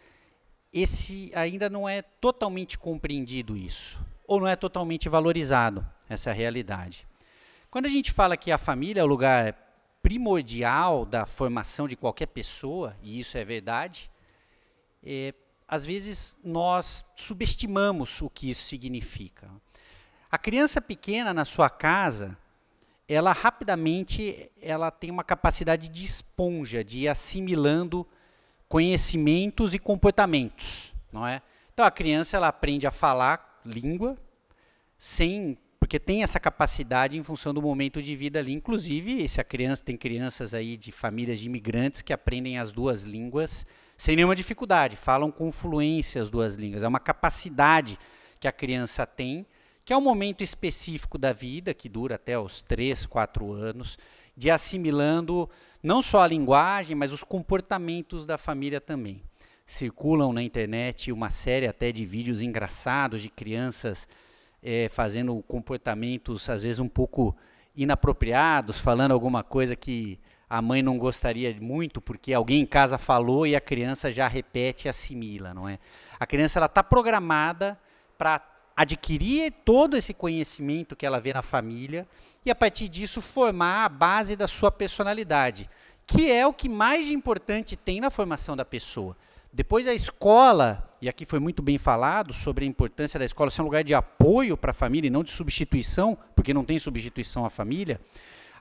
esse ainda não é totalmente compreendido isso, ou não é totalmente valorizado essa realidade. Quando a gente fala que a família é o lugar primordial da formação de qualquer pessoa, e isso é verdade, é, às vezes nós subestimamos o que isso significa. A criança pequena na sua casa, ela rapidamente ela tem uma capacidade de esponja, de ir assimilando conhecimentos e comportamentos, não é? Então a criança ela aprende a falar língua sem porque tem essa capacidade em função do momento de vida ali. Inclusive, se a criança tem crianças aí de famílias de imigrantes que aprendem as duas línguas sem nenhuma dificuldade, falam com fluência as duas línguas. É uma capacidade que a criança tem, que é um momento específico da vida, que dura até os 3, 4 anos, de assimilando não só a linguagem, mas os comportamentos da família também. Circulam na internet uma série até de vídeos engraçados de crianças é, fazendo comportamentos, às vezes, um pouco inapropriados, falando alguma coisa que a mãe não gostaria muito, porque alguém em casa falou e a criança já repete e assimila, não é? A criança ela está programada para adquirir todo esse conhecimento que ela vê na família e a partir disso formar a base da sua personalidade, que é o que mais de importante tem na formação da pessoa. Depois a escola, e aqui foi muito bem falado sobre a importância da escola ser um lugar de apoio para a família e não de substituição, porque não tem substituição à família.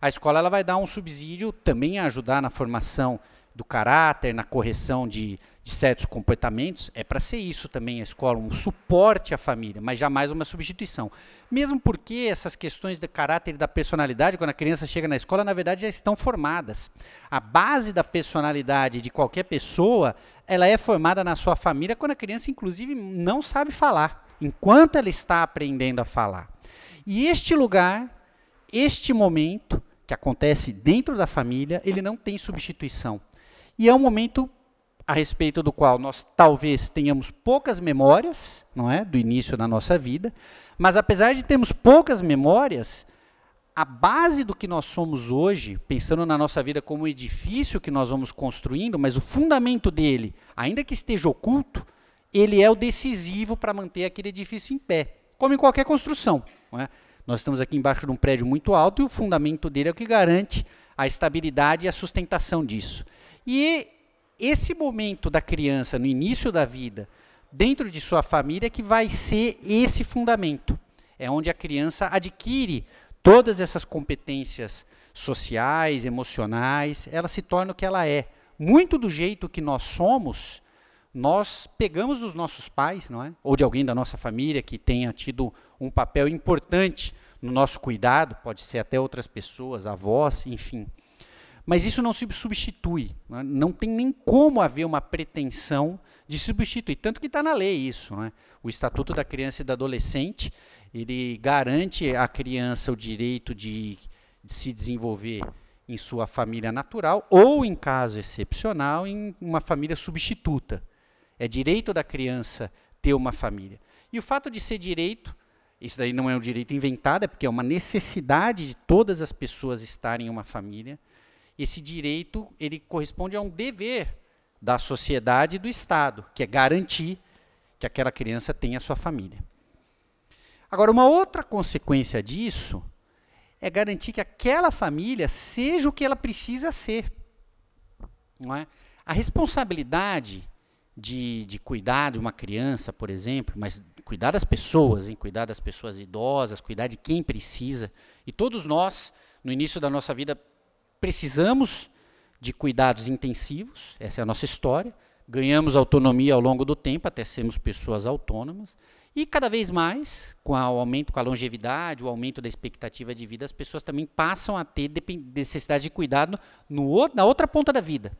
A escola ela vai dar um subsídio também a ajudar na formação do caráter, na correção de de certos comportamentos, é para ser isso também a escola, um suporte à família, mas jamais uma substituição. Mesmo porque essas questões de caráter e da personalidade, quando a criança chega na escola, na verdade já estão formadas. A base da personalidade de qualquer pessoa, ela é formada na sua família quando a criança, inclusive, não sabe falar, enquanto ela está aprendendo a falar. E este lugar, este momento, que acontece dentro da família, ele não tem substituição. E é um momento a respeito do qual nós talvez tenhamos poucas memórias, não é, do início da nossa vida, mas apesar de termos poucas memórias, a base do que nós somos hoje, pensando na nossa vida como um edifício que nós vamos construindo, mas o fundamento dele, ainda que esteja oculto, ele é o decisivo para manter aquele edifício em pé, como em qualquer construção. É? Nós estamos aqui embaixo de um prédio muito alto e o fundamento dele é o que garante a estabilidade e a sustentação disso. E esse momento da criança no início da vida, dentro de sua família, que vai ser esse fundamento. É onde a criança adquire todas essas competências sociais, emocionais, ela se torna o que ela é. Muito do jeito que nós somos, nós pegamos dos nossos pais, não é? Ou de alguém da nossa família que tenha tido um papel importante no nosso cuidado, pode ser até outras pessoas, avós, enfim. Mas isso não se substitui. Né? Não tem nem como haver uma pretensão de substituir. Tanto que está na lei isso. Né? O Estatuto da Criança e do Adolescente ele garante à criança o direito de, de se desenvolver em sua família natural ou, em caso excepcional, em uma família substituta. É direito da criança ter uma família. E o fato de ser direito, isso daí não é um direito inventado, é porque é uma necessidade de todas as pessoas estarem em uma família esse direito ele corresponde a um dever da sociedade e do Estado, que é garantir que aquela criança tenha sua família. Agora, uma outra consequência disso é garantir que aquela família seja o que ela precisa ser. Não é? A responsabilidade de, de cuidar de uma criança, por exemplo, mas cuidar das pessoas, hein? cuidar das pessoas idosas, cuidar de quem precisa. E todos nós, no início da nossa vida, precisamos de cuidados intensivos, essa é a nossa história. Ganhamos autonomia ao longo do tempo até sermos pessoas autônomas. E cada vez mais, com o aumento, com a longevidade, o aumento da expectativa de vida, as pessoas também passam a ter necessidade de cuidado no, na outra ponta da vida.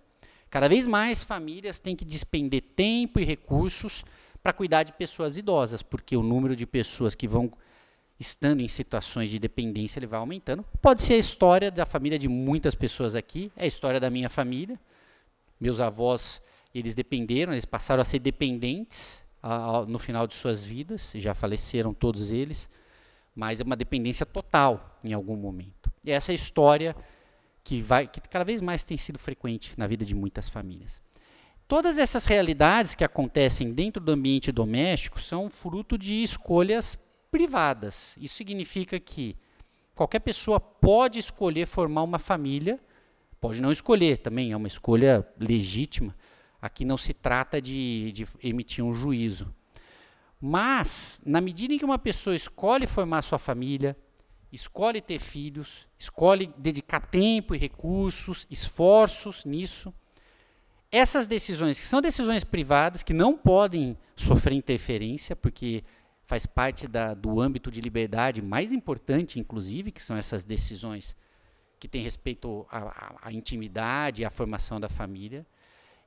Cada vez mais famílias têm que despender tempo e recursos para cuidar de pessoas idosas, porque o número de pessoas que vão estando em situações de dependência, ele vai aumentando. Pode ser a história da família de muitas pessoas aqui, é a história da minha família. Meus avós, eles dependeram, eles passaram a ser dependentes a, a, no final de suas vidas, já faleceram todos eles, mas é uma dependência total em algum momento. E é essa é a história que, vai, que cada vez mais tem sido frequente na vida de muitas famílias. Todas essas realidades que acontecem dentro do ambiente doméstico são fruto de escolhas privadas. Isso significa que qualquer pessoa pode escolher formar uma família, pode não escolher, também é uma escolha legítima. Aqui não se trata de, de emitir um juízo. Mas, na medida em que uma pessoa escolhe formar sua família, escolhe ter filhos, escolhe dedicar tempo e recursos, esforços nisso, essas decisões, que são decisões privadas, que não podem sofrer interferência, porque faz parte da, do âmbito de liberdade mais importante, inclusive, que são essas decisões que têm respeito à, à intimidade, à formação da família.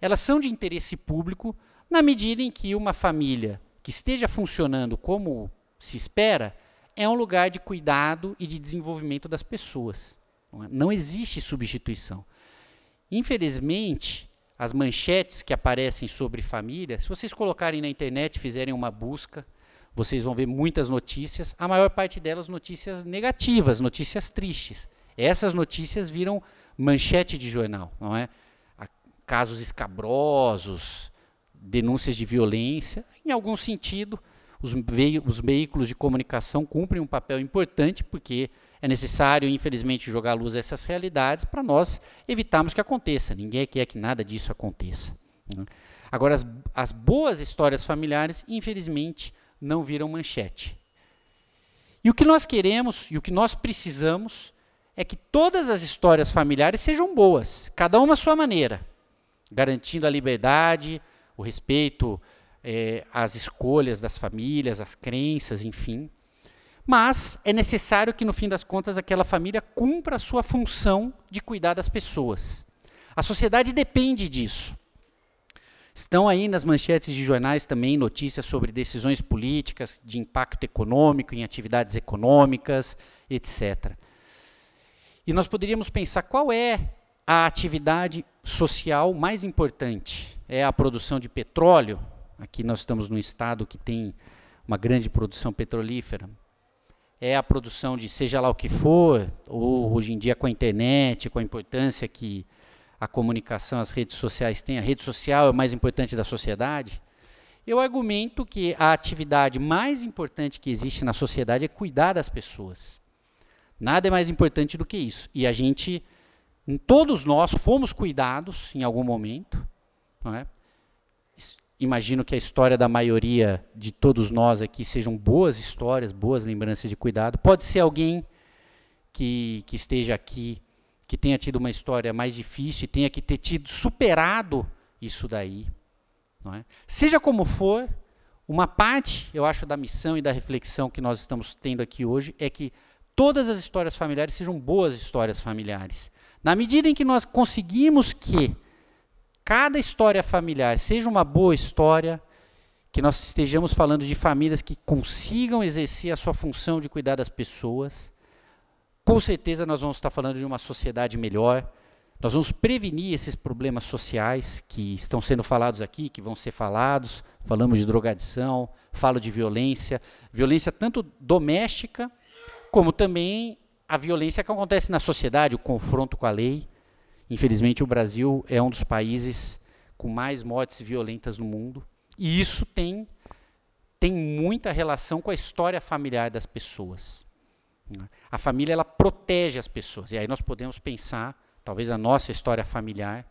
Elas são de interesse público na medida em que uma família que esteja funcionando como se espera é um lugar de cuidado e de desenvolvimento das pessoas. Não é? existe substituição. Infelizmente, as manchetes que aparecem sobre família, se vocês colocarem na internet, fizerem uma busca vocês vão ver muitas notícias, a maior parte delas notícias negativas, notícias tristes. Essas notícias viram manchete de jornal, não é? Casos escabrosos, denúncias de violência. Em algum sentido, os, os veículos de comunicação cumprem um papel importante, porque é necessário, infelizmente, jogar à luz essas realidades para nós evitarmos que aconteça. Ninguém quer que nada disso aconteça. Né? Agora, as, as boas histórias familiares, infelizmente, não viram manchete. E o que nós queremos e o que nós precisamos é que todas as histórias familiares sejam boas, cada uma à sua maneira, garantindo a liberdade, o respeito é, às escolhas das famílias, às crenças, enfim. Mas é necessário que, no fim das contas, aquela família cumpra a sua função de cuidar das pessoas. A sociedade depende disso. Estão aí nas manchetes de jornais também notícias sobre decisões políticas de impacto econômico em atividades econômicas, etc. E nós poderíamos pensar qual é a atividade social mais importante. É a produção de petróleo. Aqui nós estamos num estado que tem uma grande produção petrolífera. É a produção de seja lá o que for, ou hoje em dia com a internet, com a importância que a comunicação, as redes sociais têm, a rede social é o mais importante da sociedade, eu argumento que a atividade mais importante que existe na sociedade é cuidar das pessoas. Nada é mais importante do que isso. E a gente, todos nós, fomos cuidados em algum momento. É? Imagino que a história da maioria de todos nós aqui sejam boas histórias, boas lembranças de cuidado. Pode ser alguém que, que esteja aqui que tenha tido uma história mais difícil e tenha que ter tido superado isso daí. É? Seja como for, uma parte, eu acho, da missão e da reflexão que nós estamos tendo aqui hoje é que todas as histórias familiares sejam boas histórias familiares. Na medida em que nós conseguimos que cada história familiar seja uma boa história, que nós estejamos falando de famílias que consigam exercer a sua função de cuidar das pessoas, com certeza nós vamos estar falando de uma sociedade melhor. Nós vamos prevenir esses problemas sociais que estão sendo falados aqui, que vão ser falados. Falamos de drogadição, falo de violência, violência tanto doméstica como também a violência que acontece na sociedade, o confronto com a lei. Infelizmente, o Brasil é um dos países com mais mortes violentas no mundo, e isso tem tem muita relação com a história familiar das pessoas. Né? A família ela protege as pessoas. E aí nós podemos pensar, talvez a nossa história familiar,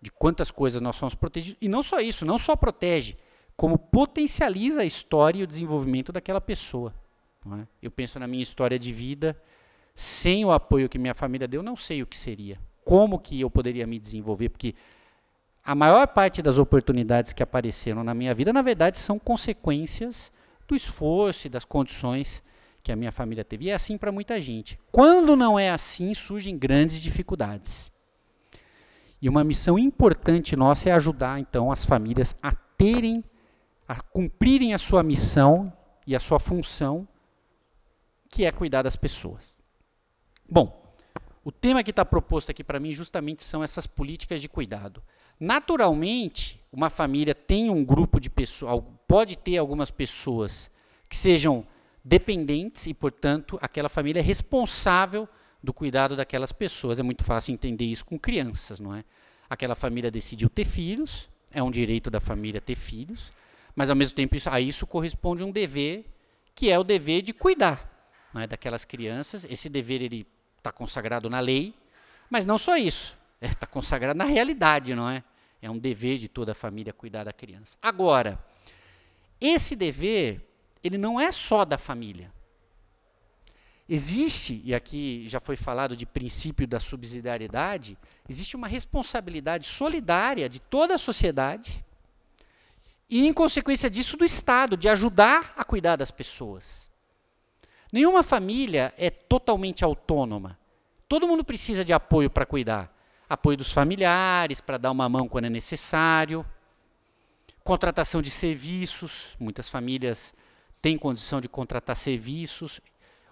de quantas coisas nós somos protegidos. E não só isso, não só protege, como potencializa a história e o desenvolvimento daquela pessoa. É? Eu penso na minha história de vida, sem o apoio que minha família deu, não sei o que seria. Como que eu poderia me desenvolver? Porque a maior parte das oportunidades que apareceram na minha vida, na verdade, são consequências do esforço e das condições que a minha família teve. E é assim para muita gente. Quando não é assim, surgem grandes dificuldades. E uma missão importante nossa é ajudar então as famílias a terem, a cumprirem a sua missão e a sua função, que é cuidar das pessoas. Bom, o tema que está proposto aqui para mim justamente são essas políticas de cuidado. Naturalmente, uma família tem um grupo de pessoas, pode ter algumas pessoas que sejam dependentes e, portanto, aquela família é responsável do cuidado daquelas pessoas. É muito fácil entender isso com crianças, não é? Aquela família decidiu ter filhos, é um direito da família ter filhos, mas ao mesmo tempo isso, a isso corresponde um dever que é o dever de cuidar é? daquelas crianças. Esse dever ele está consagrado na lei, mas não só isso, está é, tá consagrado na realidade, não é? É um dever de toda a família cuidar da criança. Agora, esse dever ele não é só da família. Existe, e aqui já foi falado de princípio da subsidiariedade, existe uma responsabilidade solidária de toda a sociedade e, em consequência disso, do Estado, de ajudar a cuidar das pessoas. Nenhuma família é totalmente autônoma. Todo mundo precisa de apoio para cuidar. Apoio dos familiares, para dar uma mão quando é necessário. Contratação de serviços. Muitas famílias tem condição de contratar serviços,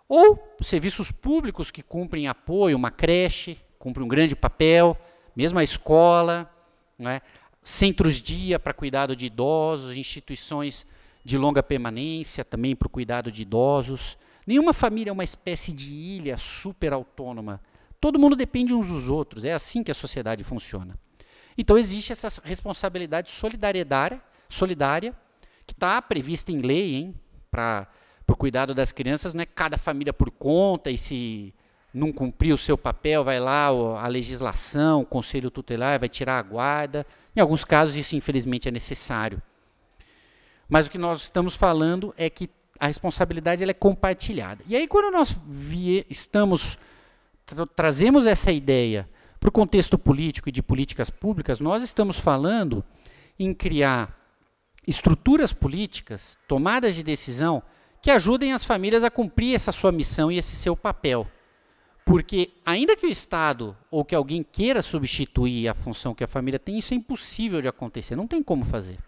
ou serviços públicos que cumprem apoio, uma creche, cumpre um grande papel, mesmo a escola, né, centros-dia para cuidado de idosos, instituições de longa permanência também para o cuidado de idosos. Nenhuma família é uma espécie de ilha super autônoma. Todo mundo depende uns dos outros, é assim que a sociedade funciona. Então existe essa responsabilidade solidariedade, solidária que está prevista em lei, hein? para o cuidado das crianças, não é cada família por conta e se não cumprir o seu papel, vai lá a legislação, o conselho tutelar, vai tirar a guarda. Em alguns casos, isso infelizmente é necessário. Mas o que nós estamos falando é que a responsabilidade ela é compartilhada. E aí, quando nós estamos tra trazemos essa ideia para o contexto político e de políticas públicas, nós estamos falando em criar estruturas políticas, tomadas de decisão que ajudem as famílias a cumprir essa sua missão e esse seu papel. Porque, ainda que o Estado ou que alguém queira substituir a função que a família tem, isso é impossível de acontecer, não tem como fazer.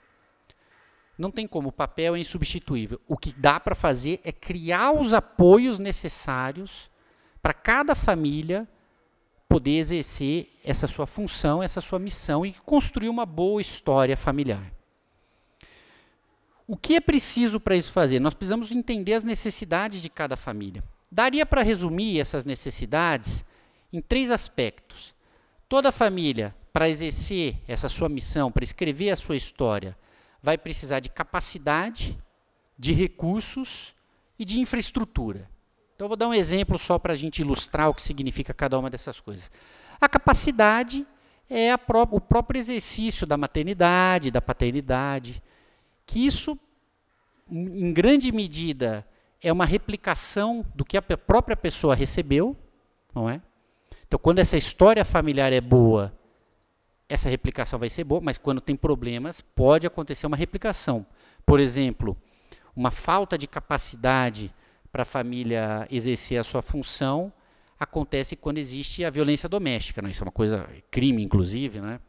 Não tem como, o papel é insubstituível. O que dá para fazer é criar os apoios necessários para cada família poder exercer essa sua função, essa sua missão e construir uma boa história familiar. O que é preciso para isso fazer? Nós precisamos entender as necessidades de cada família. Daria para resumir essas necessidades em três aspectos. Toda família, para exercer essa sua missão, para escrever a sua história, vai precisar de capacidade, de recursos e de infraestrutura. Então, vou dar um exemplo só para a gente ilustrar o que significa cada uma dessas coisas. A capacidade é a pró o próprio exercício da maternidade, da paternidade que isso, em grande medida, é uma replicação do que a própria pessoa recebeu, não é? Então, quando essa história familiar é boa, essa replicação vai ser boa, mas quando tem problemas, pode acontecer uma replicação. Por exemplo, uma falta de capacidade para a família exercer a sua função acontece quando existe a violência doméstica. é? Isso é uma coisa, crime inclusive, né?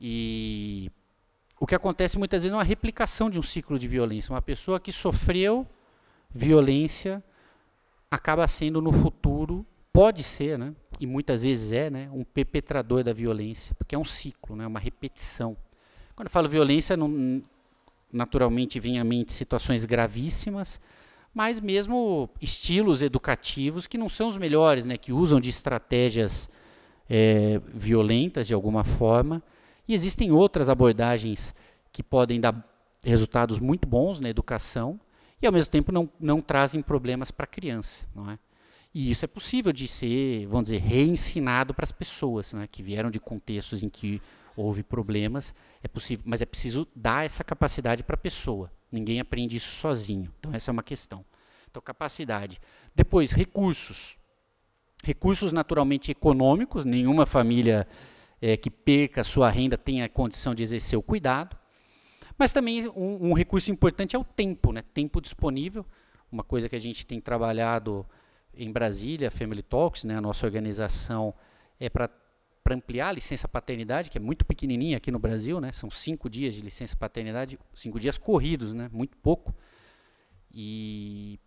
E o que acontece muitas vezes é uma replicação de um ciclo de violência. Uma pessoa que sofreu violência acaba sendo no futuro, pode ser, né, e muitas vezes é, né, um perpetrador da violência, porque é um ciclo, né, é uma repetição. Quando eu falo violência, não, naturalmente vem à mente situações gravíssimas, mas mesmo estilos educativos que não são os melhores, né, que usam de estratégias é, violentas de alguma forma e existem outras abordagens que podem dar resultados muito bons na educação e, ao mesmo tempo, não, não trazem problemas para a criança. Não é? E isso é possível de ser, vamos dizer, reensinado para as pessoas né, que vieram de contextos em que houve problemas. É possível, mas é preciso dar essa capacidade para a pessoa. Ninguém aprende isso sozinho. Então essa é uma questão. Então capacidade. Depois recursos. Recursos naturalmente econômicos. Nenhuma família é, que perca a sua renda tenha condição de exercer o cuidado. Mas também um, um recurso importante é o tempo, né? tempo disponível, uma coisa que a gente tem trabalhado em Brasília, a Family Talks, né, a nossa organização, é para ampliar a licença paternidade, que é muito pequenininha aqui no Brasil, né, são cinco dias de licença paternidade, cinco dias corridos, né, muito pouco. E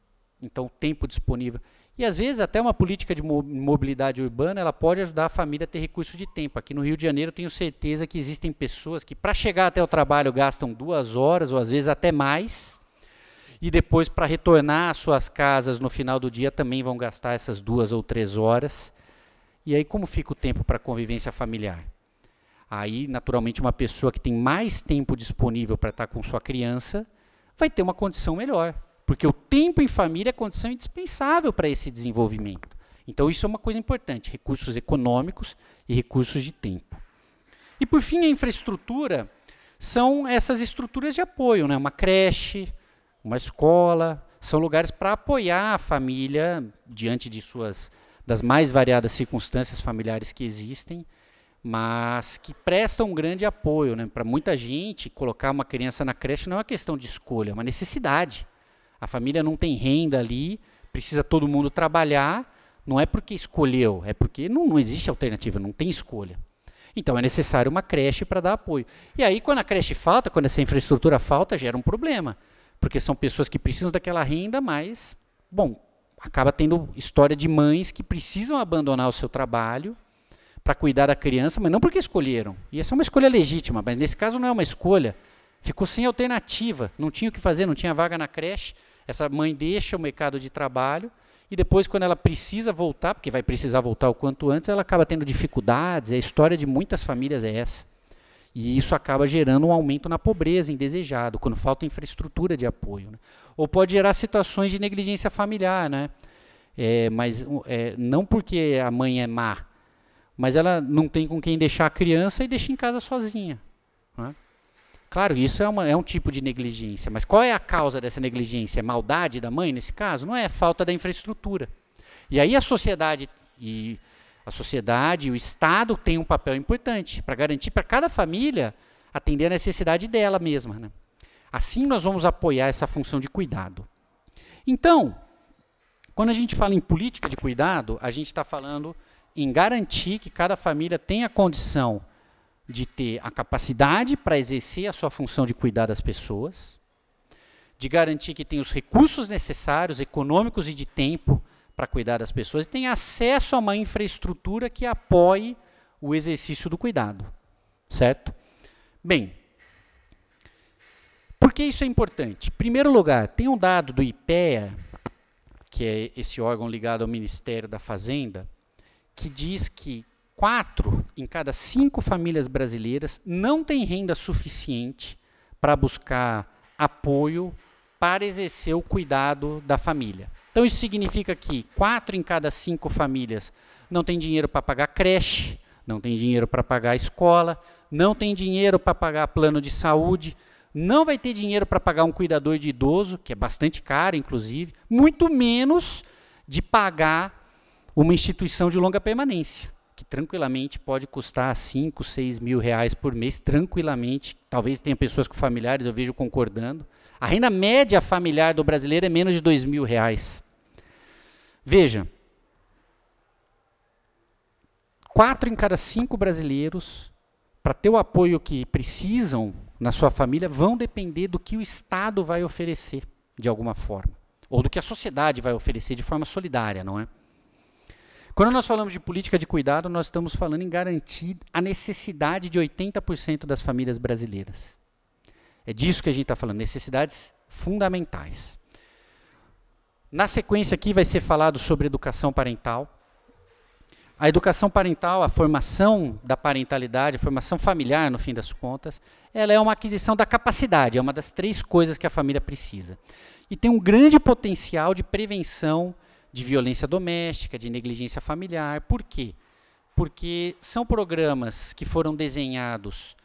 então o tempo disponível. E às vezes até uma política de mobilidade urbana ela pode ajudar a família a ter recurso de tempo. Aqui no Rio de Janeiro tenho certeza que existem pessoas que para chegar até o trabalho gastam duas horas ou às vezes até mais, e depois para retornar às suas casas no final do dia também vão gastar essas duas ou três horas. E aí como fica o tempo para convivência familiar? Aí, naturalmente, uma pessoa que tem mais tempo disponível para estar tá com sua criança vai ter uma condição melhor porque o tempo em família é condição indispensável para esse desenvolvimento. Então, isso é uma coisa importante: recursos econômicos e recursos de tempo. E, por fim, a infraestrutura são essas estruturas de apoio, né? uma creche, uma escola, são lugares para apoiar a família diante de suas das mais variadas circunstâncias familiares que existem, mas que prestam um grande apoio, né? Para muita gente, colocar uma criança na creche não é uma questão de escolha, é uma necessidade. A família não tem renda ali, precisa todo mundo trabalhar. Não é porque escolheu, é porque não, não existe alternativa, não tem escolha. Então é necessário uma creche para dar apoio. E aí, quando a creche falta, quando essa infraestrutura falta, gera um problema. Porque são pessoas que precisam daquela renda, mas, bom, acaba tendo história de mães que precisam abandonar o seu trabalho para cuidar da criança, mas não porque escolheram. E essa é uma escolha legítima, mas nesse caso não é uma escolha. Ficou sem alternativa, não tinha o que fazer, não tinha vaga na creche. Essa mãe deixa o mercado de trabalho e depois, quando ela precisa voltar, porque vai precisar voltar o quanto antes, ela acaba tendo dificuldades. A história de muitas famílias é essa. E isso acaba gerando um aumento na pobreza indesejado, quando falta infraestrutura de apoio. Né? Ou pode gerar situações de negligência familiar, né? É, mas é, não porque a mãe é má, mas ela não tem com quem deixar a criança e deixa em casa sozinha. Claro, isso é, uma, é um tipo de negligência, mas qual é a causa dessa negligência? É maldade da mãe, nesse caso? Não é, é falta da infraestrutura. E aí a sociedade e a sociedade e o Estado têm um papel importante para garantir para cada família atender a necessidade dela mesma. Né? Assim nós vamos apoiar essa função de cuidado. Então, quando a gente fala em política de cuidado, a gente está falando em garantir que cada família tenha condição de ter a capacidade para exercer a sua função de cuidar das pessoas, de garantir que tem os recursos necessários, econômicos e de tempo, para cuidar das pessoas e tem acesso a uma infraestrutura que apoie o exercício do cuidado. Certo? Bem, por que isso é importante? Em primeiro lugar, tem um dado do IPEA, que é esse órgão ligado ao Ministério da Fazenda, que diz que quatro em cada cinco famílias brasileiras não tem renda suficiente para buscar apoio para exercer o cuidado da família. Então, isso significa que quatro em cada cinco famílias não tem dinheiro para pagar creche, não tem dinheiro para pagar escola, não tem dinheiro para pagar plano de saúde, não vai ter dinheiro para pagar um cuidador de idoso, que é bastante caro, inclusive, muito menos de pagar uma instituição de longa permanência tranquilamente pode custar 5, 6 mil reais por mês, tranquilamente. Talvez tenha pessoas com familiares, eu vejo concordando. A renda média familiar do brasileiro é menos de 2 mil reais. Veja, quatro em cada cinco brasileiros, para ter o apoio que precisam na sua família, vão depender do que o Estado vai oferecer, de alguma forma. Ou do que a sociedade vai oferecer de forma solidária, não é? Quando nós falamos de política de cuidado, nós estamos falando em garantir a necessidade de 80% das famílias brasileiras. É disso que a gente está falando, necessidades fundamentais. Na sequência aqui vai ser falado sobre educação parental. A educação parental, a formação da parentalidade, a formação familiar, no fim das contas, ela é uma aquisição da capacidade, é uma das três coisas que a família precisa. E tem um grande potencial de prevenção de violência doméstica, de negligência familiar. Por quê? Porque são programas que foram desenhados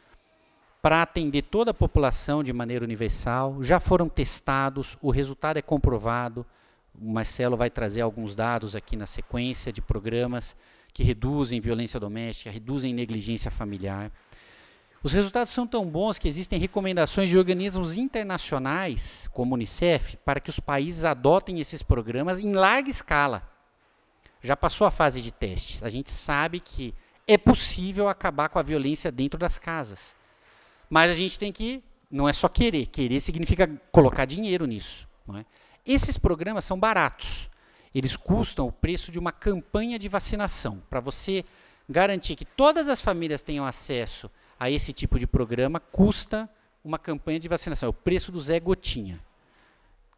para atender toda a população de maneira universal, já foram testados, o resultado é comprovado. O Marcelo vai trazer alguns dados aqui na sequência de programas que reduzem violência doméstica, reduzem negligência familiar. Os resultados são tão bons que existem recomendações de organismos internacionais, como o Unicef, para que os países adotem esses programas em larga escala. Já passou a fase de testes. A gente sabe que é possível acabar com a violência dentro das casas. Mas a gente tem que, não é só querer, querer significa colocar dinheiro nisso. É? Esses programas são baratos. Eles custam o preço de uma campanha de vacinação. Para você garantir que todas as famílias tenham acesso a esse tipo de programa custa uma campanha de vacinação. É o preço do Zé Gotinha.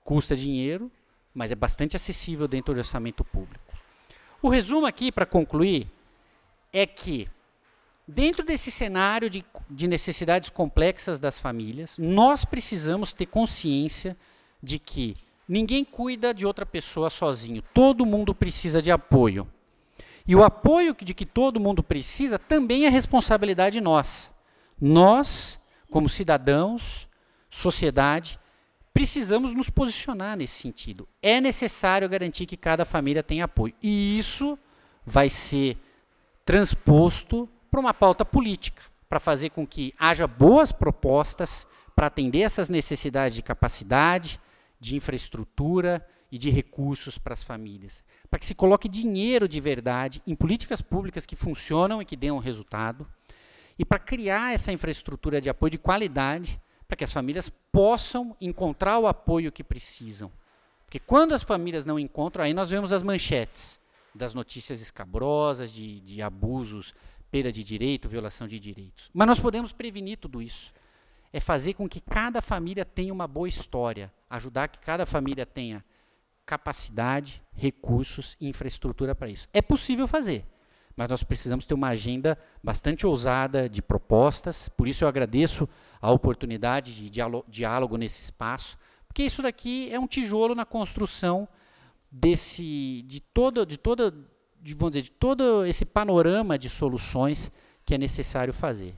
Custa dinheiro, mas é bastante acessível dentro do orçamento público. O resumo aqui, para concluir, é que, dentro desse cenário de, de, necessidades complexas das famílias, nós precisamos ter consciência de que ninguém cuida de outra pessoa sozinho. Todo mundo precisa de apoio. E o apoio de que todo mundo precisa também é responsabilidade nossa. Nós, como cidadãos, sociedade, precisamos nos posicionar nesse sentido. É necessário garantir que cada família tenha apoio. E isso vai ser transposto para uma pauta política, para fazer com que haja boas propostas para atender essas necessidades de capacidade, de infraestrutura, e de recursos para as famílias, para que se coloque dinheiro de verdade em políticas públicas que funcionam e que dêem um resultado, e para criar essa infraestrutura de apoio de qualidade, para que as famílias possam encontrar o apoio que precisam. Porque quando as famílias não encontram, aí nós vemos as manchetes das notícias escabrosas, de, de abusos, perda de direito, violação de direitos. Mas nós podemos prevenir tudo isso é fazer com que cada família tenha uma boa história, ajudar que cada família tenha capacidade, recursos e infraestrutura para isso. É possível fazer, mas nós precisamos ter uma agenda bastante ousada de propostas. Por isso eu agradeço a oportunidade de diálogo nesse espaço, porque isso daqui é um tijolo na construção desse de todo de toda de, vamos dizer, de todo esse panorama de soluções que é necessário fazer.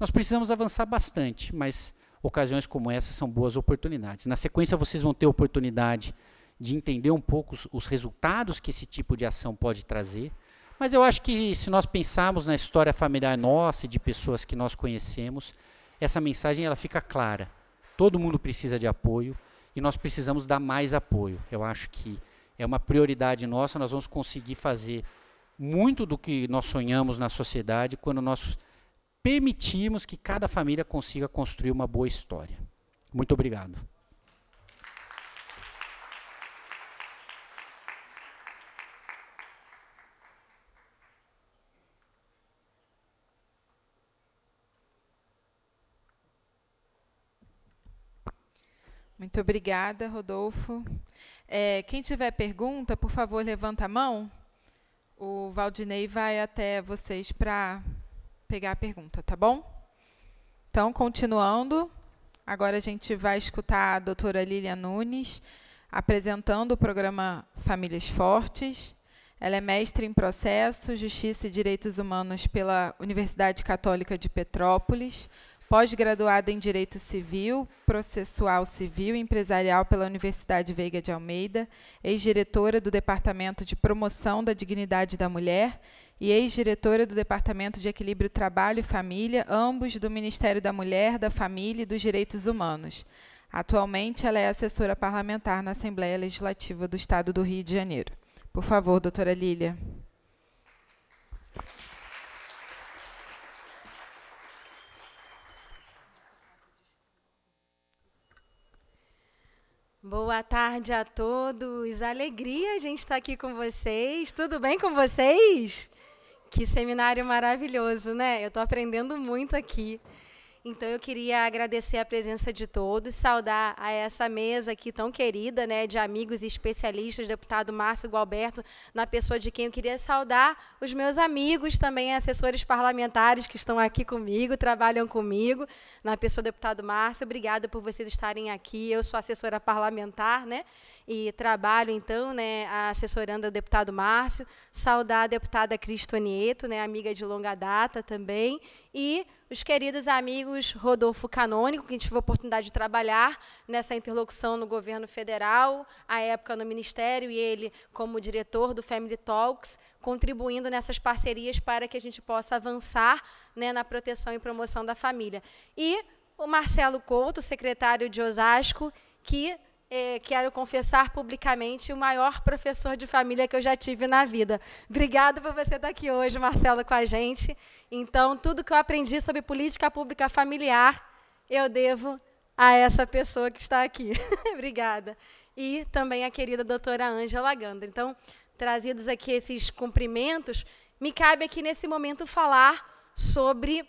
Nós precisamos avançar bastante, mas ocasiões como essa são boas oportunidades. Na sequência, vocês vão ter oportunidade de entender um pouco os, os resultados que esse tipo de ação pode trazer. Mas eu acho que se nós pensarmos na história familiar nossa e de pessoas que nós conhecemos, essa mensagem ela fica clara. Todo mundo precisa de apoio e nós precisamos dar mais apoio. Eu acho que é uma prioridade nossa, nós vamos conseguir fazer muito do que nós sonhamos na sociedade quando nós permitirmos que cada família consiga construir uma boa história. Muito obrigado. Muito obrigada, Rodolfo. É, quem tiver pergunta, por favor, levanta a mão. O Valdinei vai até vocês para pegar a pergunta, tá bom? Então, continuando, agora a gente vai escutar a doutora Lilian Nunes apresentando o programa Famílias Fortes. Ela é mestre em processo, justiça e direitos humanos pela Universidade Católica de Petrópolis, pós-graduada em Direito Civil, Processual Civil e Empresarial pela Universidade Veiga de Almeida, ex-diretora do Departamento de Promoção da Dignidade da Mulher e ex-diretora do Departamento de Equilíbrio Trabalho e Família, ambos do Ministério da Mulher, da Família e dos Direitos Humanos. Atualmente, ela é assessora parlamentar na Assembleia Legislativa do Estado do Rio de Janeiro. Por favor, doutora Lília. Boa tarde a todos. Alegria a gente estar tá aqui com vocês. Tudo bem com vocês? Que seminário maravilhoso, né? Eu estou aprendendo muito aqui. Então eu queria agradecer a presença de todos, saudar a essa mesa aqui tão querida, né, de amigos e especialistas, deputado Márcio Gualberto, na pessoa de quem eu queria saudar os meus amigos também, assessores parlamentares que estão aqui comigo, trabalham comigo, na pessoa do deputado Márcio, obrigada por vocês estarem aqui. Eu sou assessora parlamentar, né? e trabalho então, né, assessorando o deputado Márcio, saudar a deputada Cristonieto, né, amiga de longa data também, e os queridos amigos Rodolfo Canônico, que a gente teve a oportunidade de trabalhar nessa interlocução no governo federal, à época no Ministério, e ele como diretor do Family Talks, contribuindo nessas parcerias para que a gente possa avançar né, na proteção e promoção da família. E o Marcelo Couto, secretário de Osasco, que é, quero confessar publicamente o maior professor de família que eu já tive na vida. Obrigado por você estar aqui hoje, Marcelo, com a gente. Então, tudo que eu aprendi sobre política pública familiar, eu devo a essa pessoa que está aqui. Obrigada. E também a querida doutora Ângela Gandra. Então, trazidos aqui esses cumprimentos, me cabe aqui nesse momento falar sobre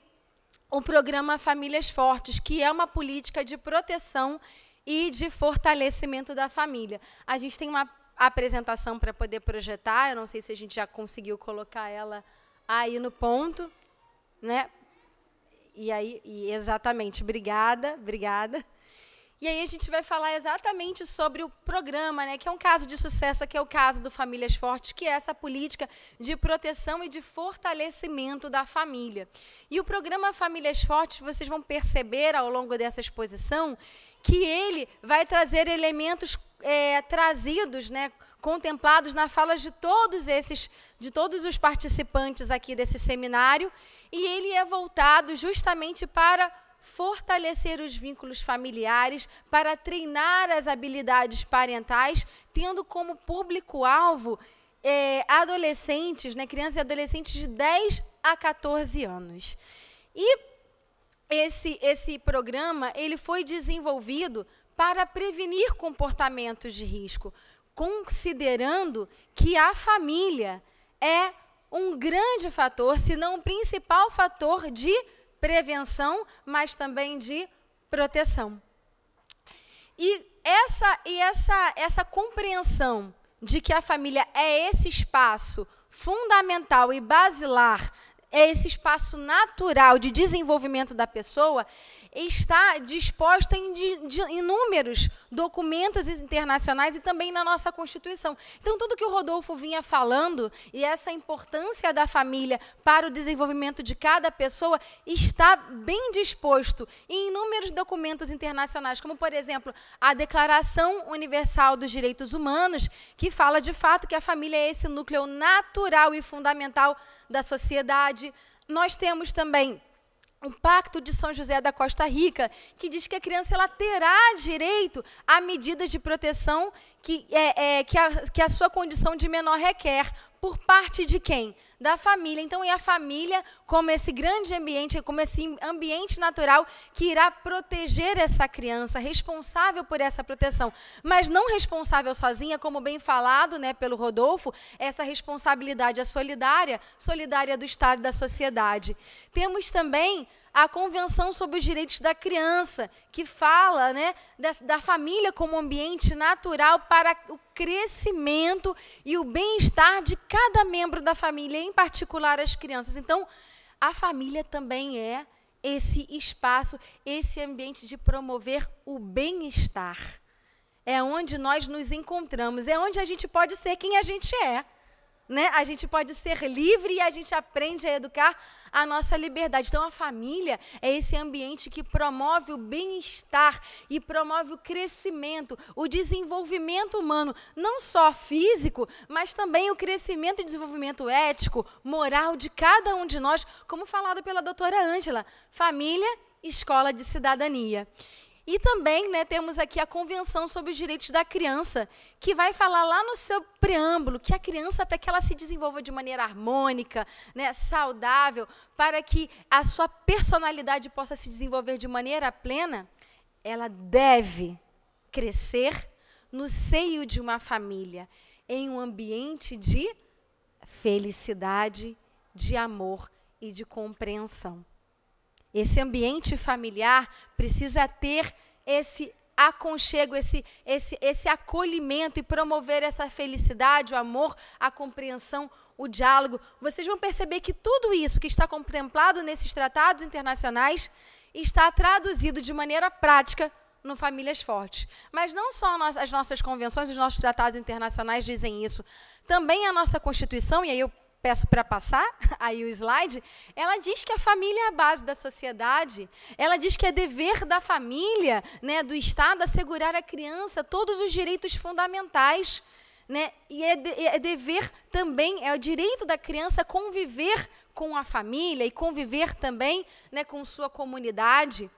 o programa Famílias Fortes, que é uma política de proteção e de fortalecimento da família. A gente tem uma apresentação para poder projetar, eu não sei se a gente já conseguiu colocar ela aí no ponto, né? E aí, e exatamente, obrigada, obrigada. E aí a gente vai falar exatamente sobre o programa, né, que é um caso de sucesso, que é o caso do Famílias Fortes, que é essa política de proteção e de fortalecimento da família. E o programa Famílias Fortes, vocês vão perceber ao longo dessa exposição que ele vai trazer elementos é, trazidos, né, contemplados na fala de todos esses, de todos os participantes aqui desse seminário, e ele é voltado justamente para fortalecer os vínculos familiares, para treinar as habilidades parentais, tendo como público-alvo é, adolescentes, né, crianças e adolescentes de 10 a 14 anos. E esse, esse programa ele foi desenvolvido para prevenir comportamentos de risco, considerando que a família é um grande fator, se não o um principal fator de prevenção, mas também de proteção. E essa, e essa, essa compreensão de que a família é esse espaço fundamental e basilar é esse espaço natural de desenvolvimento da pessoa, está disposta em inúmeros documentos internacionais e também na nossa Constituição. Então, tudo que o Rodolfo vinha falando e essa importância da família para o desenvolvimento de cada pessoa está bem disposto em inúmeros documentos internacionais, como, por exemplo, a Declaração Universal dos Direitos Humanos, que fala de fato que a família é esse núcleo natural e fundamental da sociedade. Nós temos também um pacto de São José da Costa Rica, que diz que a criança ela terá direito a medidas de proteção que, é, é, que, a, que a sua condição de menor requer, por parte de quem? Da família. Então, é a família como esse grande ambiente, como esse ambiente natural que irá proteger essa criança, responsável por essa proteção. Mas não responsável sozinha, como bem falado né, pelo Rodolfo, essa responsabilidade é solidária, solidária do Estado e da sociedade. Temos também a Convenção sobre os Direitos da Criança, que fala né, da, da família como ambiente natural para o crescimento e o bem-estar de cada membro da família, em particular as crianças. Então, a família também é esse espaço, esse ambiente de promover o bem-estar. É onde nós nos encontramos, é onde a gente pode ser quem a gente é né? A gente pode ser livre e a gente aprende a educar a nossa liberdade. Então, a família é esse ambiente que promove o bem-estar e promove o crescimento, o desenvolvimento humano, não só físico, mas também o crescimento e desenvolvimento ético, moral de cada um de nós, como falado pela doutora Ângela. Família, escola de cidadania. E também né, temos aqui a Convenção sobre os Direitos da Criança, que vai falar lá no seu preâmbulo que a criança, para que ela se desenvolva de maneira harmônica, né, saudável, para que a sua personalidade possa se desenvolver de maneira plena, ela deve crescer no seio de uma família, em um ambiente de felicidade, de amor e de compreensão. Esse ambiente familiar precisa ter esse aconchego, esse, esse, esse acolhimento e promover essa felicidade, o amor, a compreensão, o diálogo. Vocês vão perceber que tudo isso que está contemplado nesses tratados internacionais está traduzido de maneira prática no Famílias Fortes. Mas não só as nossas convenções, os nossos tratados internacionais dizem isso. Também a nossa Constituição, e aí eu peço para passar aí o slide, ela diz que a família é a base da sociedade, ela diz que é dever da família, né, do Estado, assegurar à criança todos os direitos fundamentais. Né? E é, de, é dever também, é o direito da criança conviver com a família e conviver também né, com sua comunidade.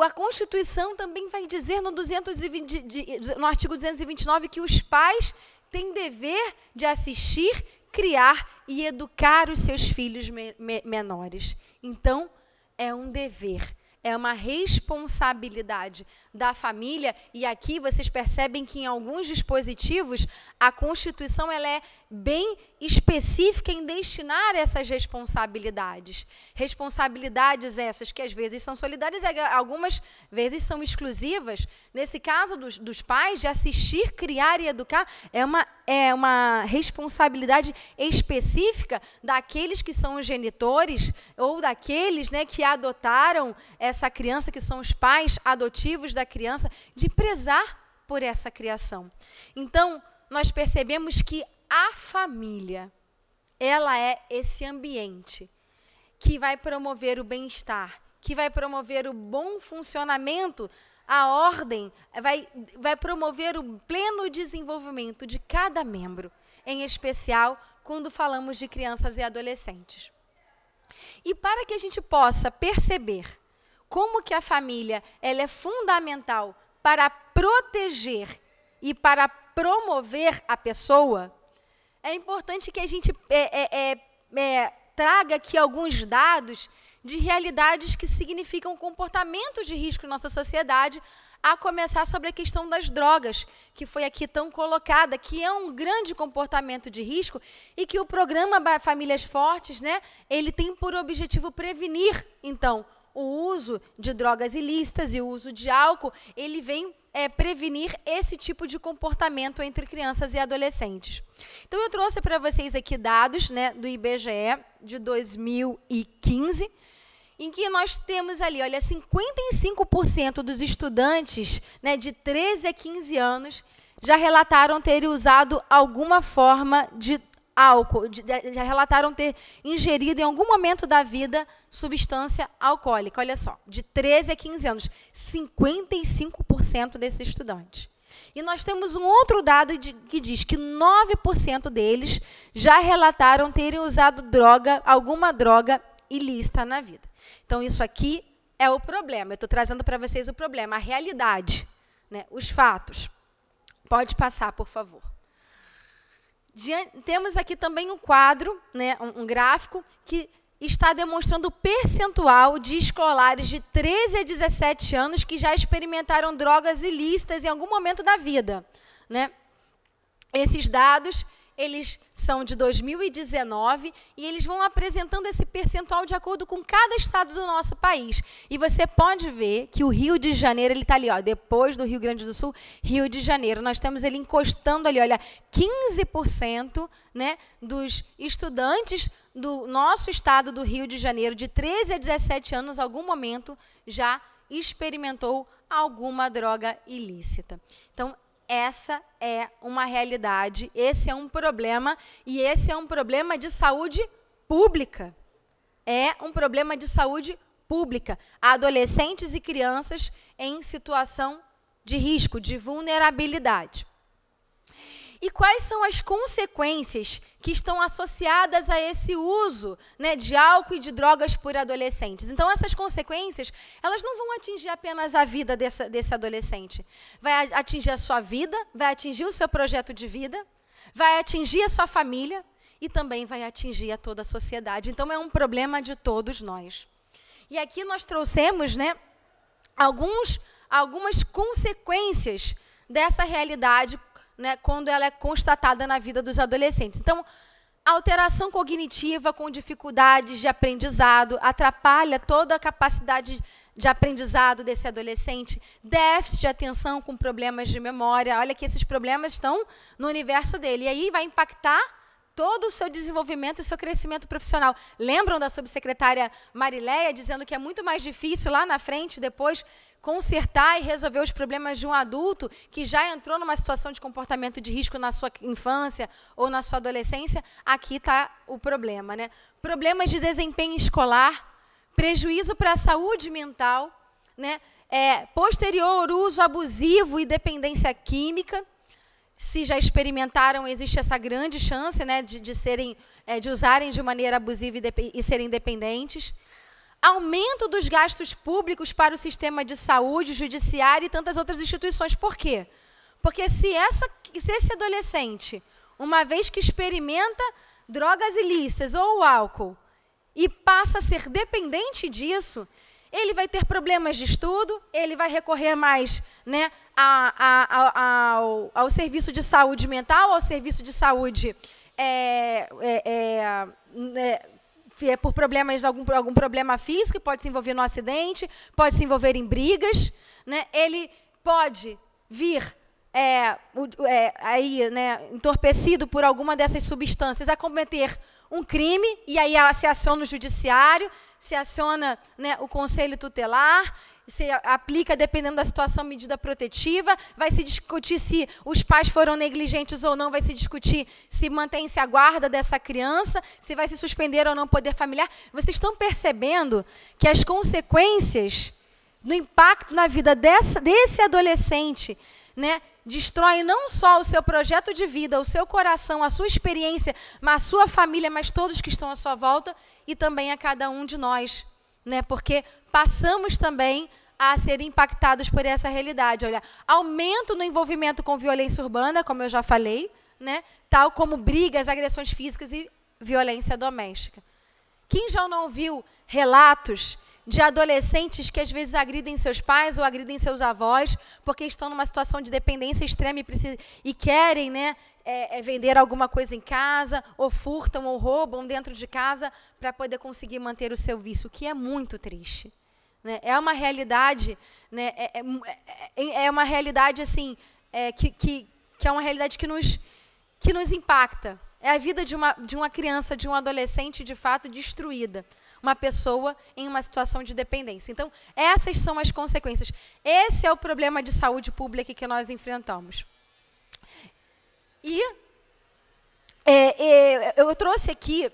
A Constituição também vai dizer no, 220, no artigo 229 que os pais têm dever de assistir criar e educar os seus filhos me me menores. Então, é um dever, é uma responsabilidade da família, e aqui vocês percebem que em alguns dispositivos a Constituição ela é bem específica em destinar essas responsabilidades. Responsabilidades essas que às vezes são solidárias e algumas vezes são exclusivas. Nesse caso dos, dos pais, de assistir, criar e educar é uma, é uma responsabilidade específica daqueles que são os genitores ou daqueles né, que adotaram essa criança, que são os pais adotivos da criança, de prezar por essa criação. Então, nós percebemos que a família, ela é esse ambiente que vai promover o bem-estar, que vai promover o bom funcionamento, a ordem, vai, vai promover o pleno desenvolvimento de cada membro, em especial quando falamos de crianças e adolescentes. E para que a gente possa perceber como que a família ela é fundamental para proteger e para promover a pessoa, é importante que a gente é, é, é, é, traga aqui alguns dados de realidades que significam comportamentos de risco em nossa sociedade, a começar sobre a questão das drogas, que foi aqui tão colocada, que é um grande comportamento de risco e que o programa Famílias Fortes, né, ele tem por objetivo prevenir, então, o uso de drogas ilícitas e o uso de álcool, ele vem é, prevenir esse tipo de comportamento entre crianças e adolescentes. Então, eu trouxe para vocês aqui dados né, do IBGE de 2015, em que nós temos ali, olha, 55% dos estudantes né, de 13 a 15 anos já relataram ter usado alguma forma de álcool, já relataram ter ingerido em algum momento da vida substância alcoólica. Olha só, de 13 a 15 anos, 55% desses estudantes. E nós temos um outro dado que diz que 9% deles já relataram terem usado droga, alguma droga ilícita na vida. Então, isso aqui é o problema. Eu estou trazendo para vocês o problema, a realidade, né? os fatos. Pode passar, por favor temos aqui também um quadro, né, um, um gráfico, que está demonstrando o percentual de escolares de 13 a 17 anos que já experimentaram drogas ilícitas em algum momento da vida. Né? Esses dados eles são de 2019 e eles vão apresentando esse percentual de acordo com cada estado do nosso país. E você pode ver que o Rio de Janeiro, ele está ali, ó, depois do Rio Grande do Sul, Rio de Janeiro. Nós temos ele encostando ali, olha, 15% né, dos estudantes do nosso estado do Rio de Janeiro, de 13 a 17 anos, algum momento já experimentou alguma droga ilícita. Então, essa é uma realidade, esse é um problema e esse é um problema de saúde pública. É um problema de saúde pública. Adolescentes e crianças em situação de risco, de vulnerabilidade. E quais são as consequências que estão associadas a esse uso né, de álcool e de drogas por adolescentes? Então, essas consequências, elas não vão atingir apenas a vida dessa, desse adolescente. Vai atingir a sua vida, vai atingir o seu projeto de vida, vai atingir a sua família e também vai atingir a toda a sociedade. Então, é um problema de todos nós. E aqui nós trouxemos né, alguns, algumas consequências dessa realidade né, quando ela é constatada na vida dos adolescentes. Então, alteração cognitiva com dificuldades de aprendizado atrapalha toda a capacidade de aprendizado desse adolescente, déficit de atenção com problemas de memória. Olha que esses problemas estão no universo dele. E aí vai impactar todo o seu desenvolvimento e seu crescimento profissional. Lembram da subsecretária Marileia dizendo que é muito mais difícil lá na frente, depois, consertar e resolver os problemas de um adulto que já entrou numa situação de comportamento de risco na sua infância ou na sua adolescência, aqui está o problema. Né? Problemas de desempenho escolar, prejuízo para a saúde mental, né? é, posterior uso abusivo e dependência química. Se já experimentaram, existe essa grande chance né, de, de, serem, é, de usarem de maneira abusiva e, de, e serem dependentes aumento dos gastos públicos para o sistema de saúde, judiciário e tantas outras instituições. Por quê? Porque se, essa, se esse adolescente, uma vez que experimenta drogas ilícitas ou álcool e passa a ser dependente disso, ele vai ter problemas de estudo, ele vai recorrer mais né, a, a, a, ao, ao, serviço de saúde mental, ao serviço de saúde é, é, é, né, é por problemas, algum, algum problema físico, pode se envolver no acidente, pode se envolver em brigas, né? ele pode vir é, é, aí, né, entorpecido por alguma dessas substâncias a cometer um crime, e aí se aciona o judiciário, se aciona né, o conselho tutelar, se aplica dependendo da situação medida protetiva, vai se discutir se os pais foram negligentes ou não, vai se discutir se mantém-se a guarda dessa criança, se vai se suspender ou não poder familiar. Vocês estão percebendo que as consequências do impacto na vida dessa, desse adolescente, né, destrói não só o seu projeto de vida, o seu coração, a sua experiência, mas a sua família, mas todos que estão à sua volta e também a cada um de nós, né? Porque passamos também a serem impactados por essa realidade. Olha, aumento no envolvimento com violência urbana, como eu já falei, né? tal como brigas, agressões físicas e violência doméstica. Quem já não ouviu relatos de adolescentes que às vezes agridem seus pais ou agridem seus avós porque estão numa situação de dependência extrema e, e querem né, é, é vender alguma coisa em casa, ou furtam ou roubam dentro de casa para poder conseguir manter o seu vício, o que é muito triste. Né? É uma realidade, né? É é, é, é, é uma realidade assim é, que, que, que é uma realidade que nos, que nos impacta. É a vida de uma, de uma criança, de um adolescente, de fato, destruída. Uma pessoa em uma situação de dependência. Então, essas são as consequências. Esse é o problema de saúde pública que nós enfrentamos. E é, é, eu trouxe aqui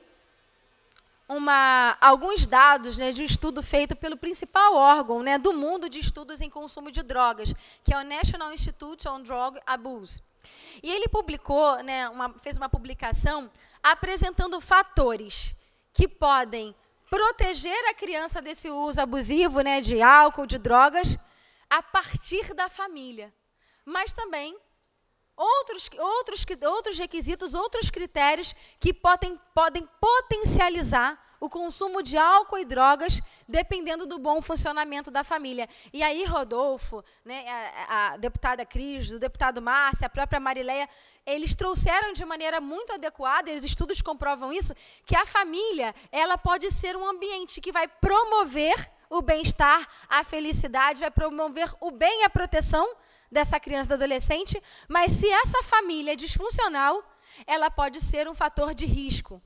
uma, alguns dados né, de um estudo feito pelo principal órgão né, do mundo de estudos em consumo de drogas, que é o National Institute on Drug Abuse. E ele publicou, né, uma, fez uma publicação apresentando fatores que podem proteger a criança desse uso abusivo né, de álcool, de drogas, a partir da família, mas também outros, outros, outros requisitos, outros critérios que podem, podem potencializar o consumo de álcool e drogas, dependendo do bom funcionamento da família. E aí, Rodolfo, né, a, a deputada Cris, o deputado Márcia, a própria Marileia, eles trouxeram de maneira muito adequada, e os estudos comprovam isso, que a família ela pode ser um ambiente que vai promover o bem-estar, a felicidade, vai promover o bem e a proteção dessa criança, do adolescente, mas se essa família é disfuncional, ela pode ser um fator de risco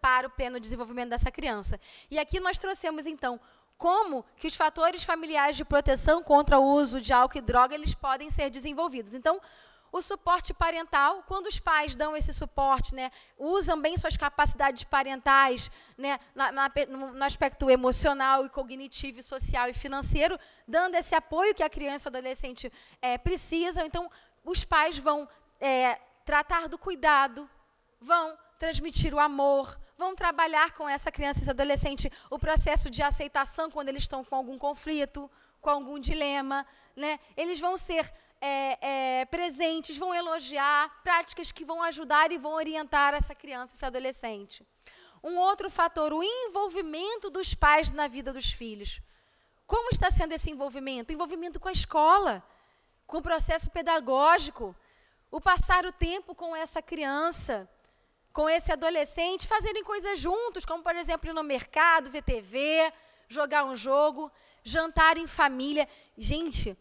para o pleno desenvolvimento dessa criança. E aqui nós trouxemos, então, como que os fatores familiares de proteção contra o uso de álcool e droga eles podem ser desenvolvidos. Então, o suporte parental, quando os pais dão esse suporte, né, usam bem suas capacidades parentais, né, na, na, no, aspecto emocional e cognitivo, social e financeiro, dando esse apoio que a criança e o adolescente é, precisam. Então, os pais vão é, tratar do cuidado, vão transmitir o amor, vão trabalhar com essa criança e esse adolescente o processo de aceitação quando eles estão com algum conflito, com algum dilema, né? Eles vão ser é, é, presentes, vão elogiar, práticas que vão ajudar e vão orientar essa criança, esse adolescente. Um outro fator, o envolvimento dos pais na vida dos filhos. Como está sendo esse envolvimento? Envolvimento com a escola, com o processo pedagógico, o passar o tempo com essa criança, com esse adolescente, fazerem coisas juntos, como por exemplo ir no mercado, ver TV, jogar um jogo, jantar em família. Gente,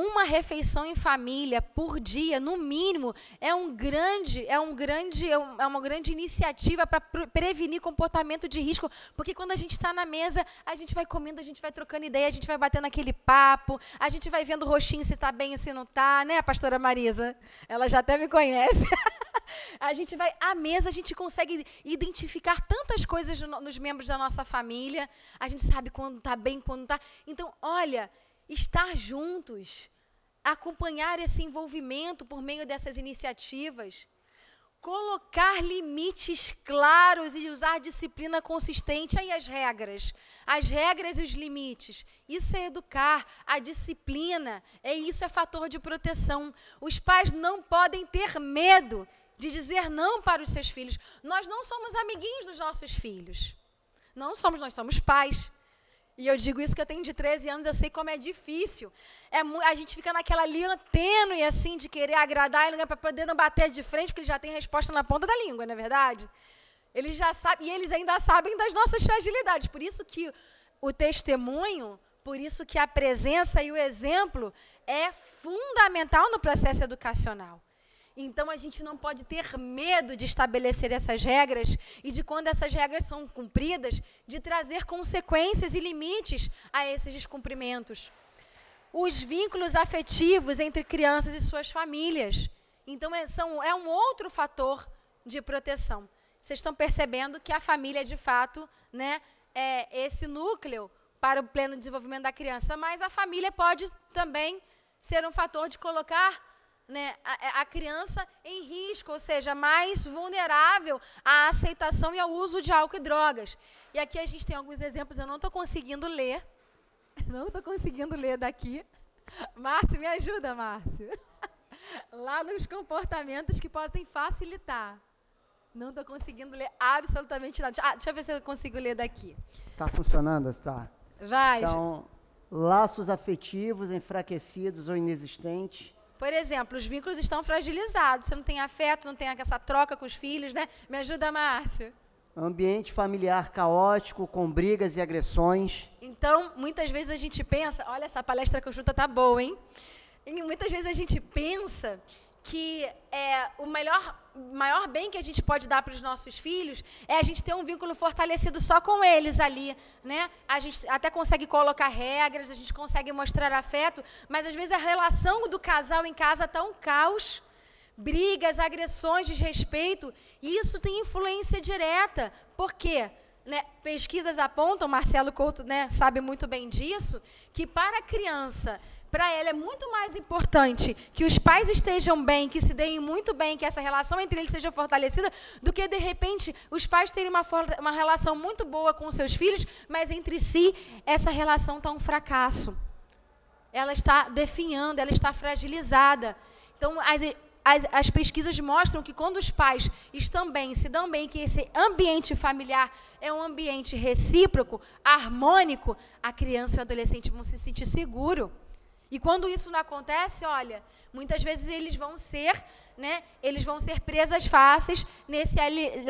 uma refeição em família por dia, no mínimo, é um grande, é um grande, é, é uma grande iniciativa para prevenir comportamento de risco, porque quando a gente está na mesa, a gente vai comendo, a gente vai trocando ideia, a gente vai batendo aquele papo, a gente vai vendo o roxinho se está bem e se não está, né, pastora Marisa? Ela já até me conhece. a gente vai à mesa, a gente consegue identificar tantas coisas nos membros da nossa família, a gente sabe quando está bem, quando não está. Então, olha, estar juntos, acompanhar esse envolvimento por meio dessas iniciativas, colocar limites claros e usar disciplina consistente aí as regras, as regras e os limites. Isso é educar, a disciplina, é isso é fator de proteção. Os pais não podem ter medo de dizer não para os seus filhos. Nós não somos amiguinhos dos nossos filhos. Não somos, nós somos pais. E eu digo isso que eu tenho de 13 anos, eu sei como é difícil. É, a gente fica naquela linha tênue, e assim, de querer agradar ele para poder não bater de frente, porque ele já tem resposta na ponta da língua, não é verdade? Ele já sabe e eles ainda sabem das nossas fragilidades. Por isso que o testemunho, por isso que a presença e o exemplo é fundamental no processo educacional. Então a gente não pode ter medo de estabelecer essas regras e de quando essas regras são cumpridas, de trazer consequências e limites a esses descumprimentos. Os vínculos afetivos entre crianças e suas famílias. Então é, são, é um outro fator de proteção. Vocês estão percebendo que a família, de fato, né, é esse núcleo para o pleno desenvolvimento da criança, mas a família pode também ser um fator de colocar né, a, é, a, criança em risco, ou seja, mais vulnerável à aceitação e ao uso de álcool e drogas. E aqui a gente tem alguns exemplos, eu não estou conseguindo ler, não estou conseguindo ler daqui. Márcio, me ajuda, Márcio. Lá nos comportamentos que podem facilitar. Não estou conseguindo ler absolutamente nada. Ah, deixa eu ver se eu consigo ler daqui. Está funcionando, está? Vai. Então, laços afetivos enfraquecidos ou inexistentes, por exemplo, os vínculos estão fragilizados. Você não tem afeto, não tem essa troca com os filhos, né? Me ajuda, Márcio. Ambiente familiar caótico, com brigas e agressões. Então, muitas vezes a gente pensa, olha essa palestra conjunta tá boa, hein? E muitas vezes a gente pensa que é, o melhor, maior bem que a gente pode dar para os nossos filhos é a gente ter um vínculo fortalecido só com eles ali, né? A gente até consegue colocar regras, a gente consegue mostrar afeto, mas às vezes a relação do casal em casa está um caos, brigas, agressões, desrespeito, e isso tem influência direta. Por quê? Né, pesquisas apontam, Marcelo Couto né, sabe muito bem disso, que para a criança para ela é muito mais importante que os pais estejam bem, que se deem muito bem, que essa relação entre eles seja fortalecida, do que de repente os pais terem uma, uma relação muito boa com seus filhos, mas entre si essa relação está um fracasso. Ela está definhando, ela está fragilizada. Então, as, as, as, pesquisas mostram que quando os pais estão bem, se dão bem, que esse ambiente familiar é um ambiente recíproco, harmônico, a criança e o adolescente vão se sentir seguro. E quando isso não acontece, olha, muitas vezes eles vão ser, né, eles vão ser presas fáceis nesse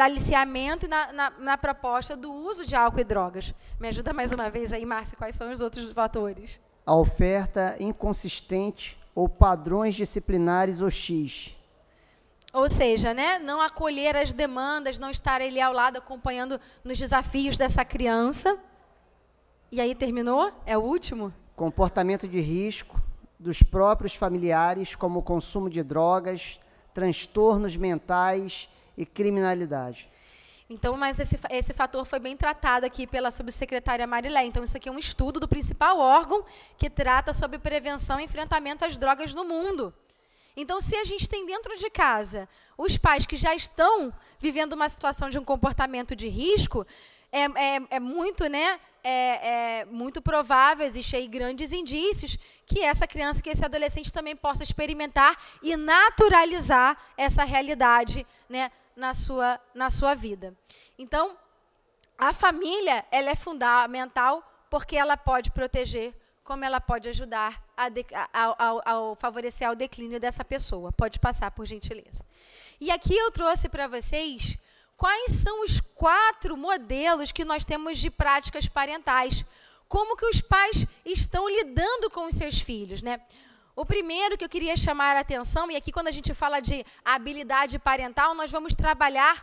aliciamento e na, na, na, proposta do uso de álcool e drogas. Me ajuda mais uma vez aí, Márcia, quais são os outros fatores? A oferta inconsistente ou padrões disciplinares ou X. Ou seja, né, não acolher as demandas, não estar ali ao lado acompanhando nos desafios dessa criança. E aí terminou? É o último? comportamento de risco dos próprios familiares, como o consumo de drogas, transtornos mentais e criminalidade. Então, mas esse, esse fator foi bem tratado aqui pela subsecretária Marilé. Então, isso aqui é um estudo do principal órgão que trata sobre prevenção e enfrentamento às drogas no mundo. Então, se a gente tem dentro de casa os pais que já estão vivendo uma situação de um comportamento de risco, é, é, é muito, né? É, é, muito provável, existem grandes indícios que essa criança, que esse adolescente também possa experimentar e naturalizar essa realidade né, na, sua, na sua vida. Então, a família ela é fundamental porque ela pode proteger, como ela pode ajudar a de, ao, ao favorecer o declínio dessa pessoa. Pode passar, por gentileza. E aqui eu trouxe para vocês quais são os quatro modelos que nós temos de práticas parentais. Como que os pais estão lidando com os seus filhos, né? O primeiro que eu queria chamar a atenção, e aqui quando a gente fala de habilidade parental, nós vamos trabalhar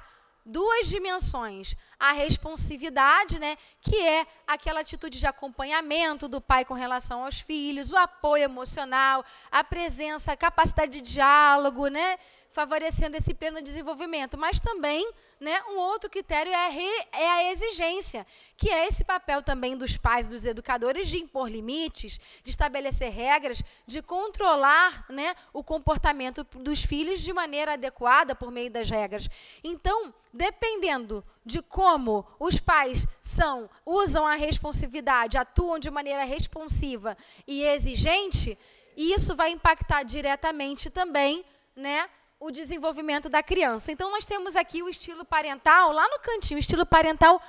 duas dimensões. A responsividade, né, que é aquela atitude de acompanhamento do pai com relação aos filhos, o apoio emocional, a presença, a capacidade de diálogo, né, favorecendo esse pleno desenvolvimento, mas também né, um outro critério é a, re, é a exigência, que é esse papel também dos pais e dos educadores de impor limites, de estabelecer regras, de controlar né, o comportamento dos filhos de maneira adequada por meio das regras. Então, dependendo de como os pais são, usam a responsividade, atuam de maneira responsiva e exigente, isso vai impactar diretamente também, né, o desenvolvimento da criança. Então, nós temos aqui o estilo parental, lá no cantinho, estilo parental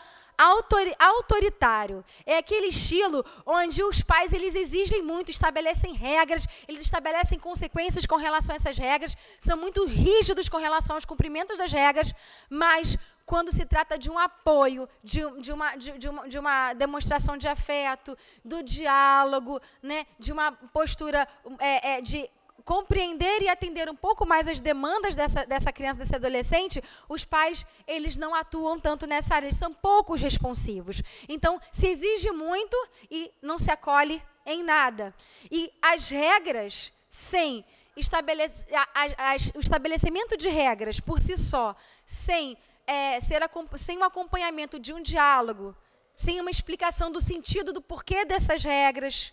autoritário. É aquele estilo onde os pais eles exigem muito, estabelecem regras, eles estabelecem consequências com relação a essas regras, são muito rígidos com relação aos cumprimentos das regras, mas quando se trata de um apoio, de, de, uma, de, de uma, uma, demonstração de afeto, do diálogo, né, de uma postura é, é, de compreender e atender um pouco mais as demandas dessa, dessa criança, desse adolescente, os pais, eles não atuam tanto nessa área, eles são poucos responsivos. Então, se exige muito e não se acolhe em nada. E as regras, sem estabelece, a, a, a, o estabelecimento de regras por si só, sem, é, ser, sem um acompanhamento de um diálogo, sem uma explicação do sentido do porquê dessas regras,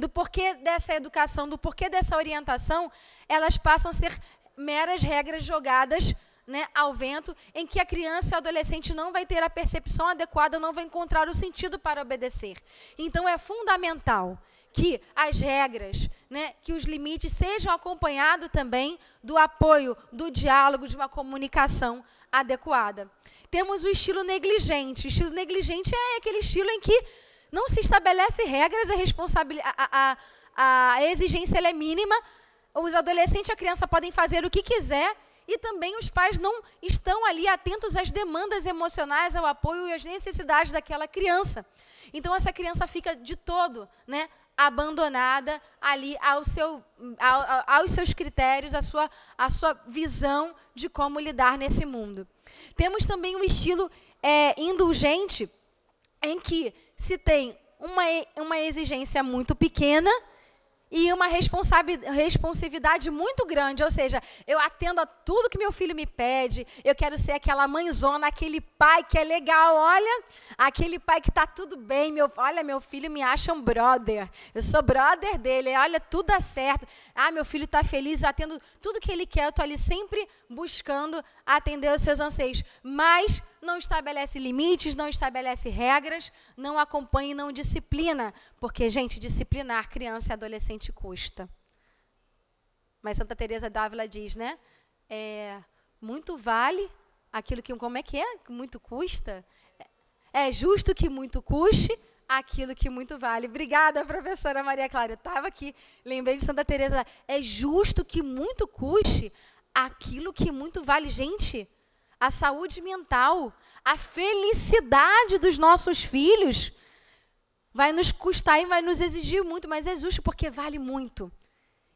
do porquê dessa educação, do porquê dessa orientação, elas passam a ser meras regras jogadas né, ao vento, em que a criança e o adolescente não vai ter a percepção adequada, não vai encontrar o sentido para obedecer. Então é fundamental que as regras, né, que os limites sejam acompanhados também do apoio, do diálogo, de uma comunicação adequada. Temos o estilo negligente. O estilo negligente é aquele estilo em que não se estabelece regras, a, a, a, a exigência é mínima. Os adolescentes e a criança podem fazer o que quiser e também os pais não estão ali atentos às demandas emocionais, ao apoio e às necessidades daquela criança. Então essa criança fica de todo, né, abandonada ali ao seu, ao, aos seus critérios, à sua, à sua visão de como lidar nesse mundo. Temos também o um estilo é, indulgente, em que se tem uma, uma exigência muito pequena e uma responsividade muito grande, ou seja, eu atendo a tudo que meu filho me pede, eu quero ser aquela mãezona, aquele pai que é legal, olha, aquele pai que está tudo bem, meu, olha, meu filho me acha um brother, eu sou brother dele, olha, tudo dá certo, ah, meu filho está feliz, eu atendo tudo que ele quer, eu estou ali sempre buscando atender os seus anseios, mas não estabelece limites, não estabelece regras, não acompanha e não disciplina. Porque, gente, disciplinar criança e adolescente custa. Mas Santa Teresa d'Ávila diz, né? É, muito vale aquilo que como é que é? Muito custa. É, é justo que muito custe aquilo que muito vale. Obrigada, professora Maria Clara. Eu estava aqui, lembrei de Santa Teresa. É justo que muito custe aquilo que muito vale, gente a saúde mental, a felicidade dos nossos filhos. Vai nos custar e vai nos exigir muito, mas é justo porque vale muito.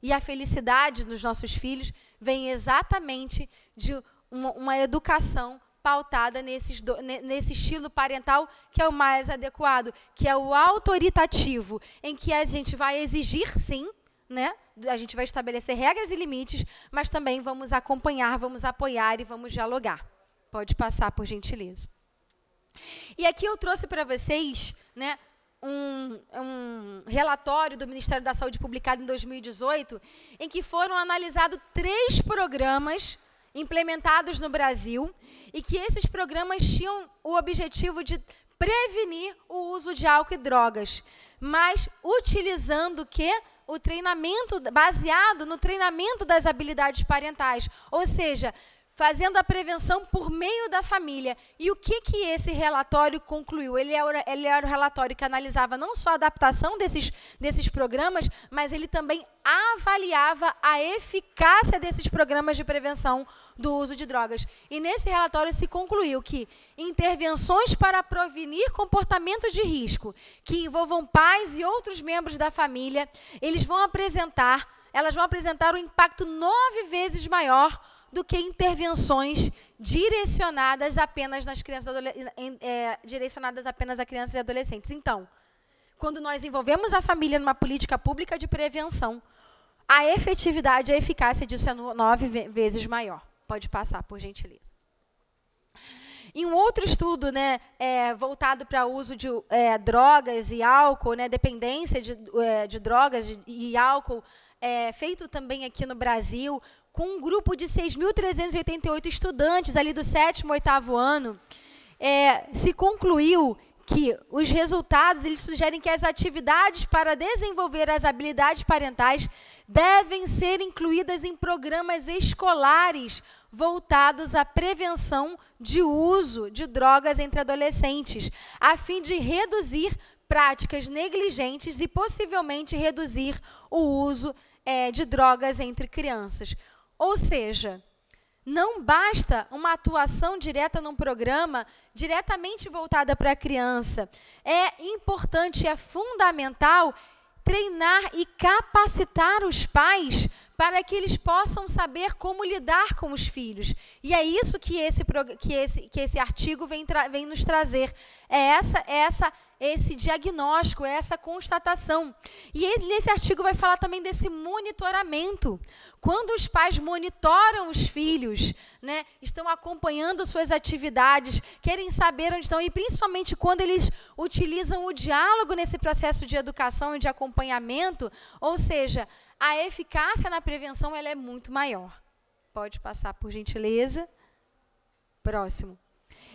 E a felicidade dos nossos filhos vem exatamente de uma, uma educação pautada nesses, nesse estilo parental que é o mais adequado, que é o autoritativo, em que a gente vai exigir, sim, né? A gente vai estabelecer regras e limites, mas também vamos acompanhar, vamos apoiar e vamos dialogar. Pode passar, por gentileza. E aqui eu trouxe para vocês né, um, um, relatório do Ministério da Saúde publicado em 2018, em que foram analisados três programas implementados no Brasil e que esses programas tinham o objetivo de prevenir o uso de álcool e drogas, mas utilizando que? O treinamento, baseado no treinamento das habilidades parentais. Ou seja, fazendo a prevenção por meio da família. E o que, que esse relatório concluiu? Ele era, é ele era o relatório que analisava não só a adaptação desses, desses programas, mas ele também avaliava a eficácia desses programas de prevenção do uso de drogas. E nesse relatório se concluiu que intervenções para provenir comportamentos de risco que envolvam pais e outros membros da família, eles vão apresentar, elas vão apresentar um impacto nove vezes maior do que intervenções direcionadas apenas nas crianças é, direcionadas apenas a crianças e adolescentes. Então, quando nós envolvemos a família numa política pública de prevenção, a efetividade, a eficácia disso é nove vezes maior. Pode passar, por gentileza. Em um outro estudo, né, é, voltado para o uso de é, drogas e álcool, né, dependência de, é, de drogas e álcool, é, feito também aqui no Brasil, com um grupo de 6.388 estudantes ali do sétimo, oitavo ano, é, se concluiu que os resultados eles sugerem que as atividades para desenvolver as habilidades parentais devem ser incluídas em programas escolares voltados à prevenção de uso de drogas entre adolescentes, a fim de reduzir práticas negligentes e possivelmente reduzir o uso é, de drogas entre crianças. Ou seja, não basta uma atuação direta num programa diretamente voltada para a criança. É importante, é fundamental treinar e capacitar os pais para que eles possam saber como lidar com os filhos. E é isso que esse, que esse, que esse artigo vem, vem nos trazer. É essa, é essa esse diagnóstico, essa constatação. E esse, nesse artigo vai falar também desse monitoramento. Quando os pais monitoram os filhos, né, estão acompanhando suas atividades, querem saber onde estão, e principalmente quando eles utilizam o diálogo nesse processo de educação e de acompanhamento, ou seja, a eficácia na prevenção ela é muito maior. Pode passar, por gentileza. Próximo.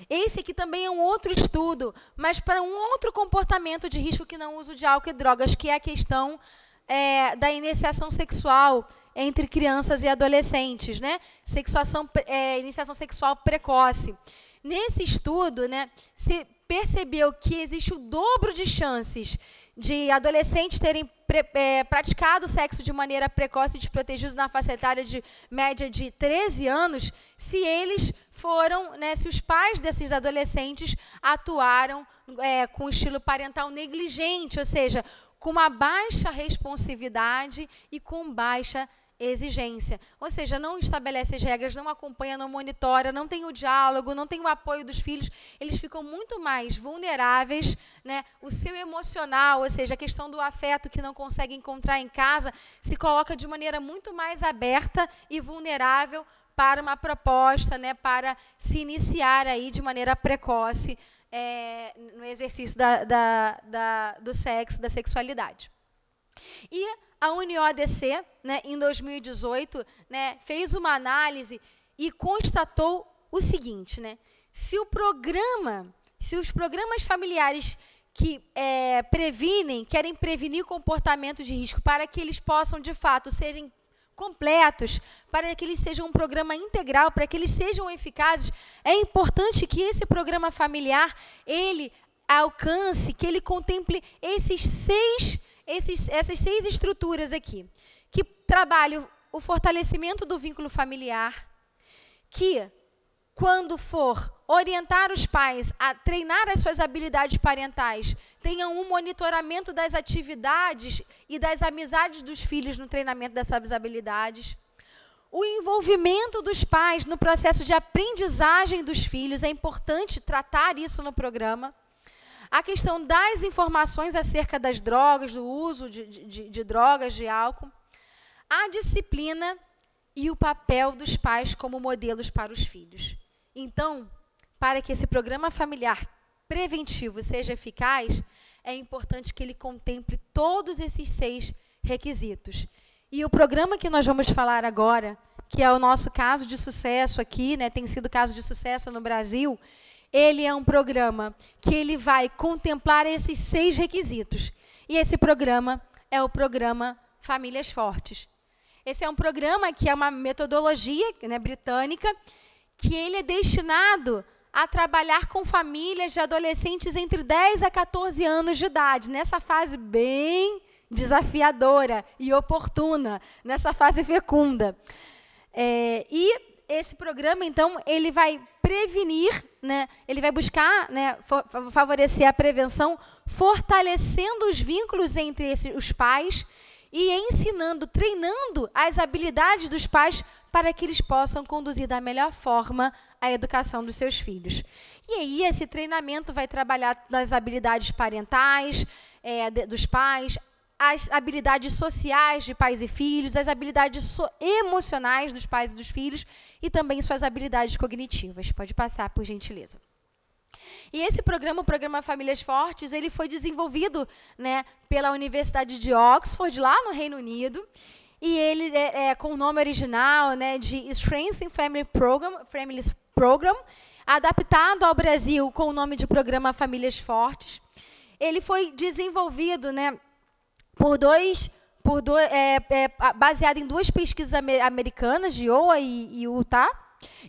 Esse aqui também é um outro estudo, mas para um outro comportamento de risco que não uso de álcool e drogas, que é a questão é, da iniciação sexual entre crianças e adolescentes, né? Sexuação, é, iniciação sexual precoce. Nesse estudo, né, se percebeu que existe o dobro de chances de adolescentes terem é, praticado sexo de maneira precoce e desprotegido na faixa etária de média de 13 anos, se eles foram, né, se os pais desses adolescentes atuaram é, com um estilo parental negligente, ou seja, com uma baixa responsividade e com baixa exigência. Ou seja, não estabelece as regras, não acompanha, não monitora, não tem o diálogo, não tem o apoio dos filhos. Eles ficam muito mais vulneráveis, né? O seu emocional, ou seja, a questão do afeto que não consegue encontrar em casa, se coloca de maneira muito mais aberta e vulnerável para uma proposta, né, para se iniciar aí de maneira precoce é, no exercício da, da, da, do sexo, da sexualidade. E a UNIODC, né, em 2018, né, fez uma análise e constatou o seguinte, né, se o programa, se os programas familiares que é, previnem, querem prevenir comportamentos de risco para que eles possam, de fato, serem completos, para que eles sejam um programa integral, para que eles sejam eficazes, é importante que esse programa familiar ele alcance, que ele contemple esses seis, esses, essas seis estruturas aqui, que trabalham o fortalecimento do vínculo familiar, que quando for orientar os pais a treinar as suas habilidades parentais, tenham um monitoramento das atividades e das amizades dos filhos no treinamento dessas habilidades. O envolvimento dos pais no processo de aprendizagem dos filhos, é importante tratar isso no programa. A questão das informações acerca das drogas, do uso de, de, de drogas, de álcool. A disciplina e o papel dos pais como modelos para os filhos. Então, para que esse programa familiar preventivo seja eficaz, é importante que ele contemple todos esses seis requisitos. E o programa que nós vamos falar agora, que é o nosso caso de sucesso aqui, né, tem sido caso de sucesso no Brasil, ele é um programa que ele vai contemplar esses seis requisitos. E esse programa é o programa Famílias Fortes. Esse é um programa que é uma metodologia né, britânica que ele é destinado a trabalhar com famílias de adolescentes entre 10 a 14 anos de idade, nessa fase bem desafiadora e oportuna, nessa fase fecunda. É, e esse programa, então, ele vai prevenir, né, ele vai buscar né, favorecer a prevenção, fortalecendo os vínculos entre os pais e ensinando, treinando as habilidades dos pais para que eles possam conduzir da melhor forma a educação dos seus filhos. E aí, esse treinamento vai trabalhar nas habilidades parentais é, de, dos pais, as habilidades sociais de pais e filhos, as habilidades so emocionais dos pais e dos filhos e também suas habilidades cognitivas. Pode passar, por gentileza. E esse programa, o programa Famílias Fortes, ele foi desenvolvido né, pela Universidade de Oxford, lá no Reino Unido. E ele é, é com o nome original né, de Strengthening Family Program, Families Program, adaptado ao Brasil com o nome de Programa Famílias Fortes. Ele foi desenvolvido né, por dois por dois, é, é, baseado em duas pesquisas amer, americanas, de Oa e, e Utah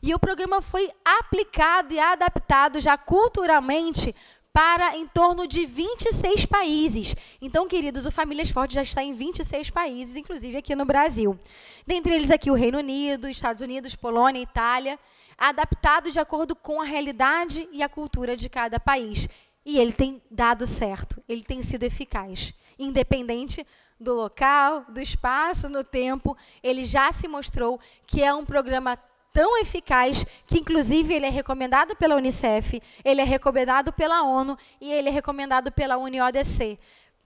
e o programa foi aplicado e adaptado já culturalmente para em torno de 26 países. Então, queridos, o Famílias Fortes já está em 26 países, inclusive aqui no Brasil. Dentre eles aqui o Reino Unido, Estados Unidos, Polônia, Itália, adaptado de acordo com a realidade e a cultura de cada país. E ele tem dado certo, ele tem sido eficaz, independente do local, do espaço, no tempo, ele já se mostrou que é um programa tão eficaz que, inclusive, ele é recomendado pela Unicef, ele é recomendado pela ONU e ele é recomendado pela UniODC.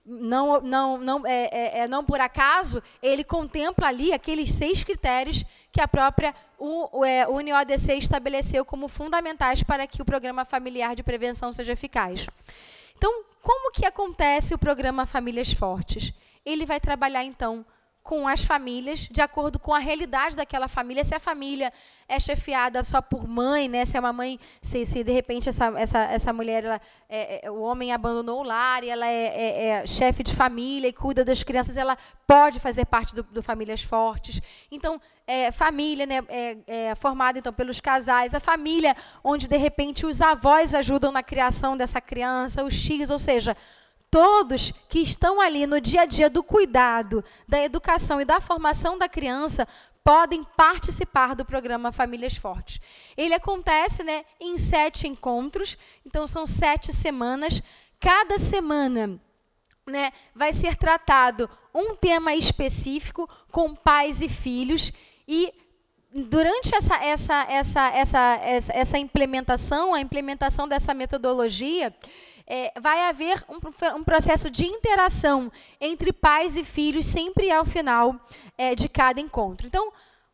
Não, não, não, é, é, é, não por acaso, ele contempla ali aqueles seis critérios que a própria é, UniODC estabeleceu como fundamentais para que o programa familiar de prevenção seja eficaz. Então, como que acontece o programa Famílias Fortes? Ele vai trabalhar, então, com as famílias, de acordo com a realidade daquela família. Se a família é chefiada só por mãe, né? se é uma mãe, se, se de repente essa, essa, essa mulher, ela, é, é, é o homem abandonou o lar e ela é, é, é, chefe de família e cuida das crianças, ela pode fazer parte do, do Famílias Fortes. Então, é, família né? formada então pelos casais, a família onde de repente os avós ajudam na criação dessa criança, os X, ou seja, todos que estão ali no dia a dia do cuidado, da educação e da formação da criança podem participar do programa Famílias Fortes. Ele acontece né, em sete encontros, então são sete semanas. Cada semana né, vai ser tratado um tema específico com pais e filhos e durante essa, essa, essa, essa, essa, essa implementação, a implementação dessa metodologia, é, vai haver um, um, processo de interação entre pais e filhos sempre ao final é, de cada encontro. Então,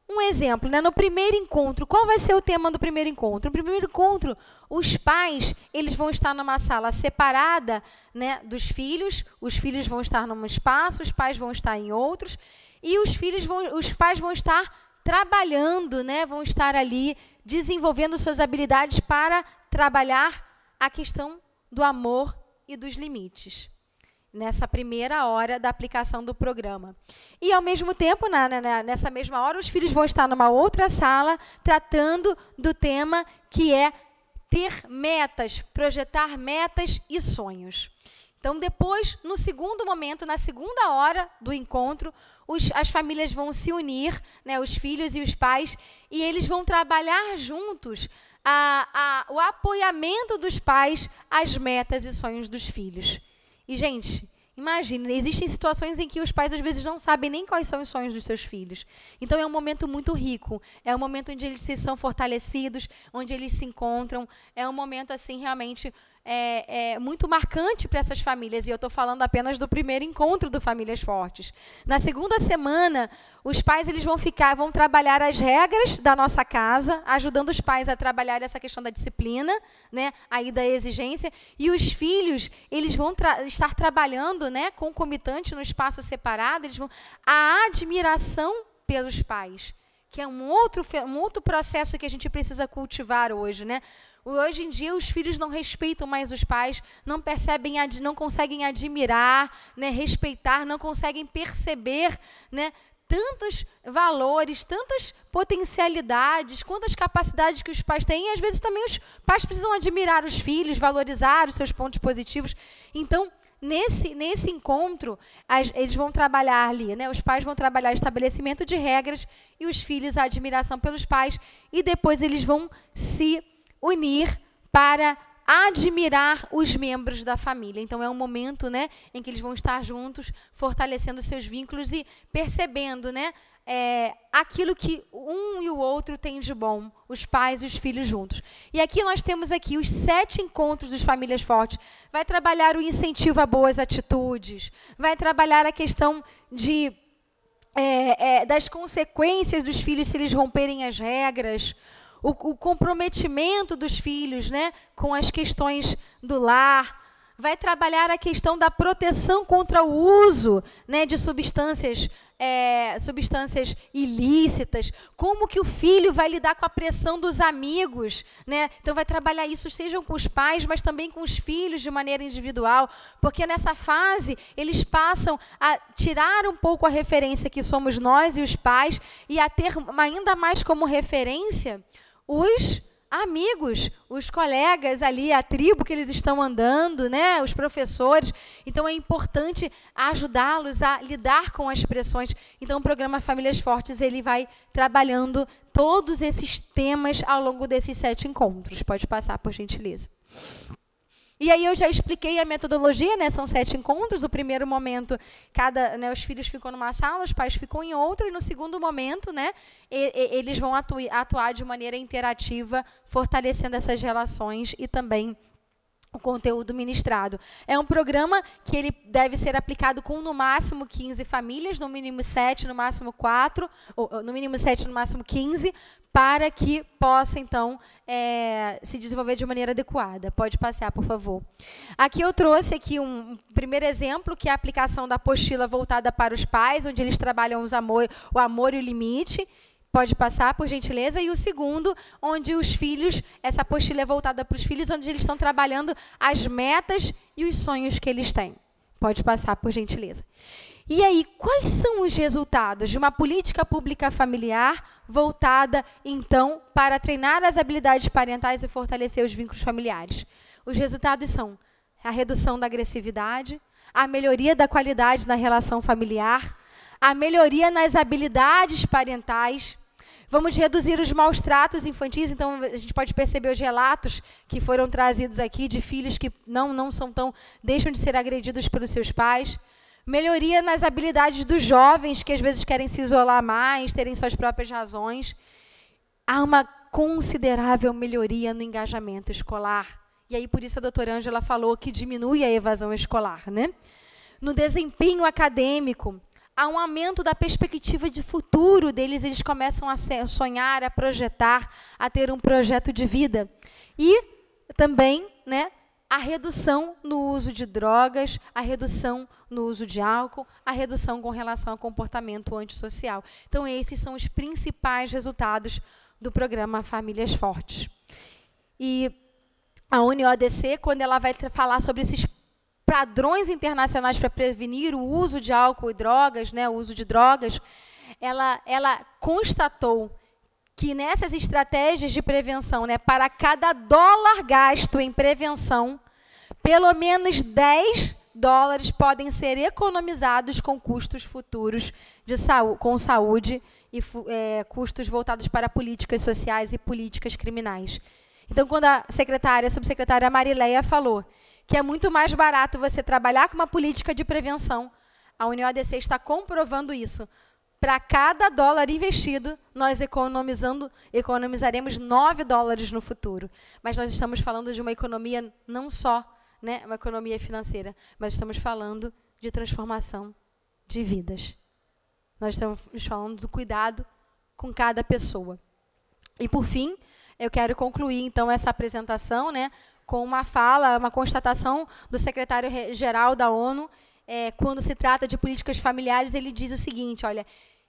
um exemplo, né? no primeiro encontro, qual vai ser o tema do primeiro encontro? No primeiro encontro, os pais eles vão estar numa sala separada né, dos filhos, os filhos vão estar num espaço, os pais vão estar em outros, e os filhos vão, os pais vão estar trabalhando, né, vão estar ali desenvolvendo suas habilidades para trabalhar a questão do amor e dos limites nessa primeira hora da aplicação do programa. E, ao mesmo tempo, na, na, nessa mesma hora, os filhos vão estar numa outra sala tratando do tema que é ter metas, projetar metas e sonhos. Então, depois, no segundo momento, na segunda hora do encontro, os, as famílias vão se unir, né, os filhos e os pais, e eles vão trabalhar juntos a, a, o apoiamento dos pais às metas e sonhos dos filhos. E, gente, imagine, existem situações em que os pais às vezes não sabem nem quais são os sonhos dos seus filhos. Então é um momento muito rico, é um momento onde eles se são fortalecidos, onde eles se encontram, é um momento assim realmente é, é, muito marcante para essas famílias, e eu estou falando apenas do primeiro encontro do Famílias Fortes. Na segunda semana, os pais eles vão ficar, vão trabalhar as regras da nossa casa, ajudando os pais a trabalhar essa questão da disciplina, né, aí da exigência, e os filhos eles vão tra estar trabalhando, né, concomitante no espaço separado, eles vão a admiração pelos pais que é um outro, um outro processo que a gente precisa cultivar hoje, né? Hoje em dia, os filhos não respeitam mais os pais, não percebem, não conseguem admirar, né, respeitar, não conseguem perceber, né, tantos valores, tantas potencialidades, quantas capacidades que os pais têm, e às vezes também os pais precisam admirar os filhos, valorizar os seus pontos positivos. Então, nesse, nesse encontro, as, eles vão trabalhar ali, né? Os pais vão trabalhar estabelecimento de regras e os filhos a admiração pelos pais, e depois eles vão se unir para admirar os membros da família. Então é um momento, né, em que eles vão estar juntos, fortalecendo seus vínculos e percebendo, né, é, aquilo que um e o outro têm de bom, os pais e os filhos juntos. E aqui nós temos aqui os sete encontros dos famílias fortes. Vai trabalhar o incentivo a boas atitudes, vai trabalhar a questão de é, é, das consequências dos filhos se eles romperem as regras, o, o comprometimento dos filhos né, com as questões do lar, vai trabalhar a questão da proteção contra o uso né, de substâncias, é, substâncias ilícitas, como que o filho vai lidar com a pressão dos amigos, né? Então vai trabalhar isso sejam com os pais, mas também com os filhos de maneira individual, porque nessa fase eles passam a tirar um pouco a referência que somos nós e os pais e a ter ainda mais como referência os amigos, os colegas ali, a tribo que eles estão andando, né? os professores. Então é importante ajudá-los a lidar com as pressões. Então o programa Famílias Fortes ele vai trabalhando todos esses temas ao longo desses sete encontros. Pode passar, por gentileza. E aí eu já expliquei a metodologia, né? São sete encontros. O primeiro momento, cada, né, os filhos ficam numa sala, os pais ficam em outra, e no segundo momento, né, e, e, eles vão atuar de maneira interativa, fortalecendo essas relações e também o conteúdo ministrado. É um programa que ele deve ser aplicado com no máximo 15 famílias, no mínimo 7, no máximo 4, ou, no mínimo 7, no máximo 15, para que possa, então, é, se desenvolver de maneira adequada. Pode passar, por favor. Aqui eu trouxe aqui um, primeiro exemplo, que é a aplicação da apostila voltada para os pais, onde eles trabalham os amor, o amor e o limite, Pode passar, por gentileza. E o segundo, onde os filhos, essa apostila é voltada para os filhos, onde eles estão trabalhando as metas e os sonhos que eles têm. Pode passar, por gentileza. E aí, quais são os resultados de uma política pública familiar voltada, então, para treinar as habilidades parentais e fortalecer os vínculos familiares? Os resultados são a redução da agressividade, a melhoria da qualidade na relação familiar, a melhoria nas habilidades parentais, Vamos reduzir os maus tratos infantis, então a gente pode perceber os relatos que foram trazidos aqui de filhos que não, não são tão, deixam de ser agredidos pelos seus pais. Melhoria nas habilidades dos jovens que às vezes querem se isolar mais, terem suas próprias razões. Há uma considerável melhoria no engajamento escolar. E aí por isso a doutora Ângela falou que diminui a evasão escolar, né? No desempenho acadêmico, há um aumento da perspectiva de futuro deles, eles começam a sonhar, a projetar, a ter um projeto de vida. E também, né, a redução no uso de drogas, a redução no uso de álcool, a redução com relação ao comportamento antissocial. Então, esses são os principais resultados do programa Famílias Fortes. E a UniODC, quando ela vai falar sobre esses padrões internacionais para prevenir o uso de álcool e drogas, né, o uso de drogas, ela, ela constatou que nessas estratégias de prevenção, né, para cada dólar gasto em prevenção, pelo menos 10 dólares podem ser economizados com custos futuros de saúde, com saúde e é, custos voltados para políticas sociais e políticas criminais. Então, quando a secretária, a subsecretária Marileia falou que é muito mais barato você trabalhar com uma política de prevenção. A União ADC está comprovando isso. Para cada dólar investido, nós economizando, economizaremos 9 dólares no futuro. Mas nós estamos falando de uma economia não só, né, uma economia financeira, mas estamos falando de transformação de vidas. Nós estamos falando do cuidado com cada pessoa. E por fim, eu quero concluir então essa apresentação, né, com uma fala, uma constatação do secretário-geral da ONU, é, quando se trata de políticas familiares, ele diz o seguinte: olha,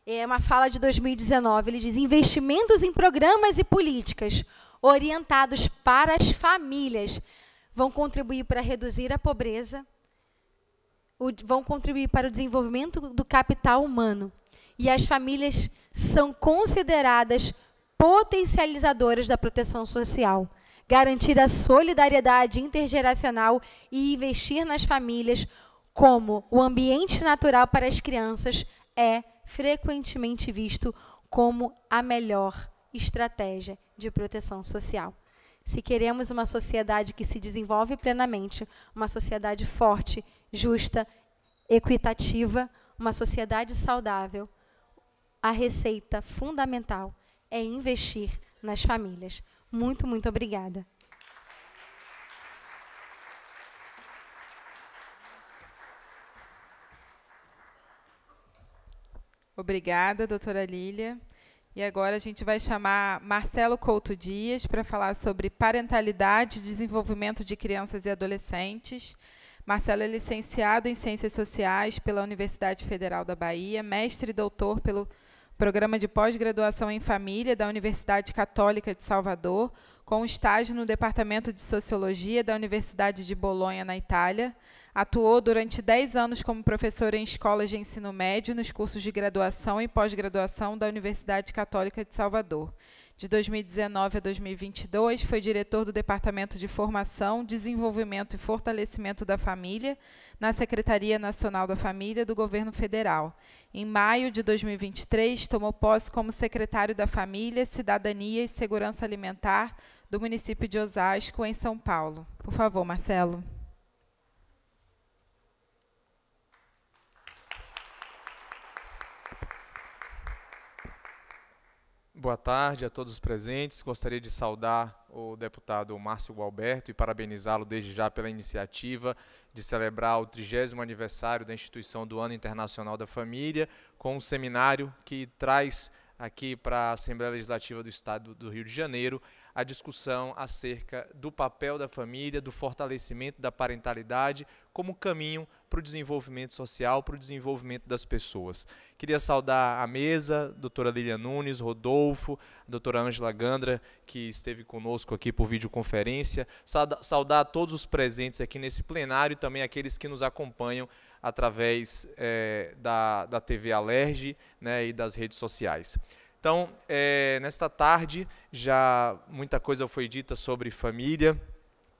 é uma fala de 2019, ele diz: investimentos em programas e políticas orientados para as famílias vão contribuir para reduzir a pobreza, vão contribuir para o desenvolvimento do capital humano. E as famílias são consideradas potencializadoras da proteção social garantir a solidariedade intergeracional e investir nas famílias como o ambiente natural para as crianças é frequentemente visto como a melhor estratégia de proteção social. Se queremos uma sociedade que se desenvolve plenamente, uma sociedade forte, justa, equitativa, uma sociedade saudável, a receita fundamental é investir nas famílias. Muito, muito obrigada. Obrigada, doutora Lília. E agora a gente vai chamar Marcelo Couto Dias para falar sobre parentalidade e desenvolvimento de crianças e adolescentes. Marcelo é licenciado em Ciências Sociais pela Universidade Federal da Bahia, mestre e doutor pelo Programa de Pós-Graduação em Família da Universidade Católica de Salvador, com estágio no Departamento de Sociologia da Universidade de Bolonha, na Itália. Atuou durante 10 anos como professora em escolas de ensino médio nos cursos de graduação e pós-graduação da Universidade Católica de Salvador de 2019 a 2022, foi diretor do Departamento de Formação, Desenvolvimento e Fortalecimento da Família na Secretaria Nacional da Família do Governo Federal. Em maio de 2023, tomou posse como secretário da Família, Cidadania e Segurança Alimentar do município de Osasco, em São Paulo. Por favor, Marcelo. Boa tarde a todos os presentes. Gostaria de saudar o deputado Márcio Gualberto e parabenizá-lo desde já pela iniciativa de celebrar o 30 aniversário da instituição do Ano Internacional da Família, com um seminário que traz aqui para a Assembleia Legislativa do Estado do Rio de Janeiro a discussão acerca do papel da família, do fortalecimento da parentalidade como caminho para o desenvolvimento social, para o desenvolvimento das pessoas. Queria saudar a mesa, doutora Lilian Nunes, Rodolfo, doutora Ângela Gandra, que esteve conosco aqui por videoconferência, saudar a todos os presentes aqui nesse plenário e também aqueles que nos acompanham através é, da, da TV Alerge né, e das redes sociais. Então, é, nesta tarde, já muita coisa foi dita sobre família,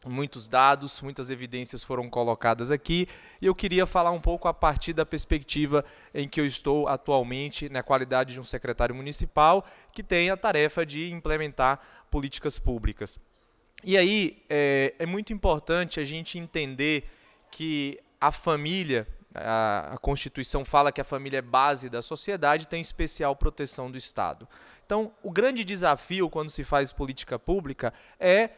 muitos dados, muitas evidências foram colocadas aqui, e eu queria falar um pouco a partir da perspectiva em que eu estou atualmente na qualidade de um secretário municipal que tem a tarefa de implementar políticas públicas. E aí é, é muito importante a gente entender que a família a, a Constituição fala que a família é base da sociedade, tem especial proteção do Estado. Então, o grande desafio quando se faz política pública é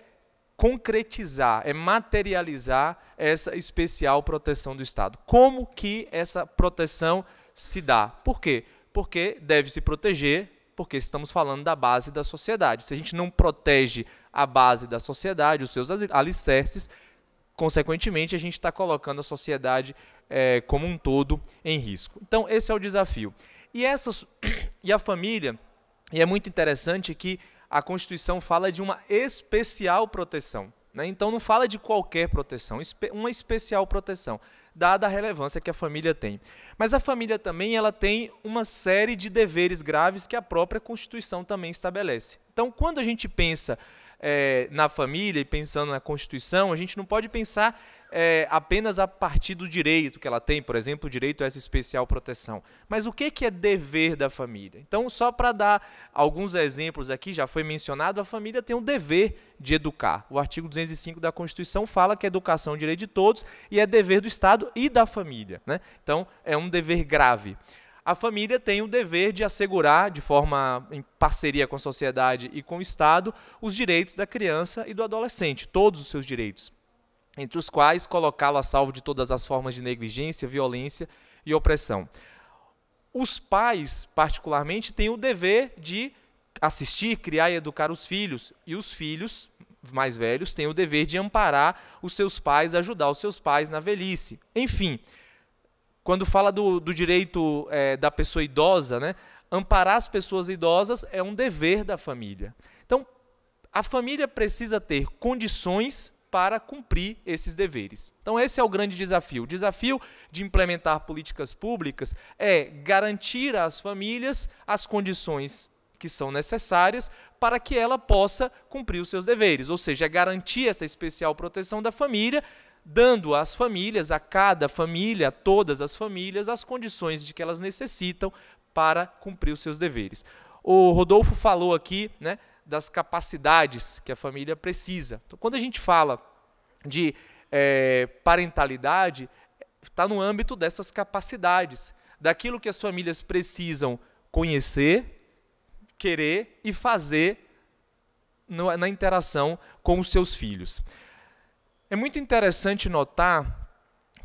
concretizar, é materializar essa especial proteção do Estado. Como que essa proteção se dá? Por quê? Porque deve se proteger, porque estamos falando da base da sociedade. Se a gente não protege a base da sociedade, os seus alicerces, consequentemente, a gente está colocando a sociedade é, como um todo em risco. Então, esse é o desafio. E, essas, e a família, e é muito interessante que a Constituição fala de uma especial proteção. Né? Então, não fala de qualquer proteção, uma especial proteção, dada a relevância que a família tem. Mas a família também ela tem uma série de deveres graves que a própria Constituição também estabelece. Então, quando a gente pensa é, na família e pensando na Constituição, a gente não pode pensar é, apenas a partir do direito que ela tem, por exemplo, o direito a essa especial proteção. Mas o que, que é dever da família? Então, só para dar alguns exemplos aqui, já foi mencionado, a família tem um dever de educar. O artigo 205 da Constituição fala que a educação é um direito de todos e é dever do Estado e da família. Né? Então, é um dever grave a família tem o dever de assegurar, de forma em parceria com a sociedade e com o Estado, os direitos da criança e do adolescente, todos os seus direitos entre os quais colocá-lo a salvo de todas as formas de negligência, violência e opressão. Os pais, particularmente, têm o dever de assistir, criar e educar os filhos, e os filhos mais velhos têm o dever de amparar os seus pais, ajudar os seus pais na velhice. Enfim, quando fala do, do direito é, da pessoa idosa, né, amparar as pessoas idosas é um dever da família. Então, a família precisa ter condições para cumprir esses deveres. Então, esse é o grande desafio. O desafio de implementar políticas públicas é garantir às famílias as condições que são necessárias para que ela possa cumprir os seus deveres, ou seja, é garantir essa especial proteção da família dando às famílias, a cada família, a todas as famílias, as condições de que elas necessitam para cumprir os seus deveres. O Rodolfo falou aqui, né, das capacidades que a família precisa. Então, quando a gente fala de é, parentalidade, está no âmbito dessas capacidades, daquilo que as famílias precisam conhecer, querer e fazer no, na interação com os seus filhos. É muito interessante notar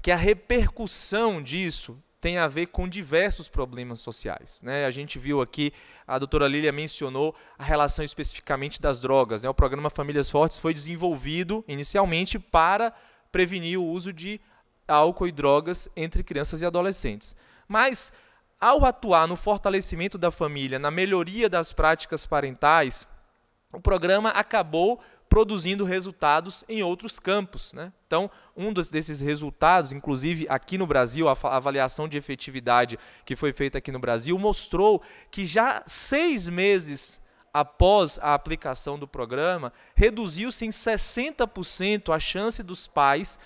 que a repercussão disso tem a ver com diversos problemas sociais. Né? A gente viu aqui, a doutora Lília mencionou a relação especificamente das drogas. Né? O programa Famílias Fortes foi desenvolvido inicialmente para prevenir o uso de álcool e drogas entre crianças e adolescentes. Mas, ao atuar no fortalecimento da família, na melhoria das práticas parentais, o programa acabou produzindo resultados em outros campos. Né? Então, um desses resultados, inclusive aqui no Brasil, a avaliação de efetividade que foi feita aqui no Brasil, mostrou que já seis meses após a aplicação do programa, reduziu-se em 60% a chance dos pais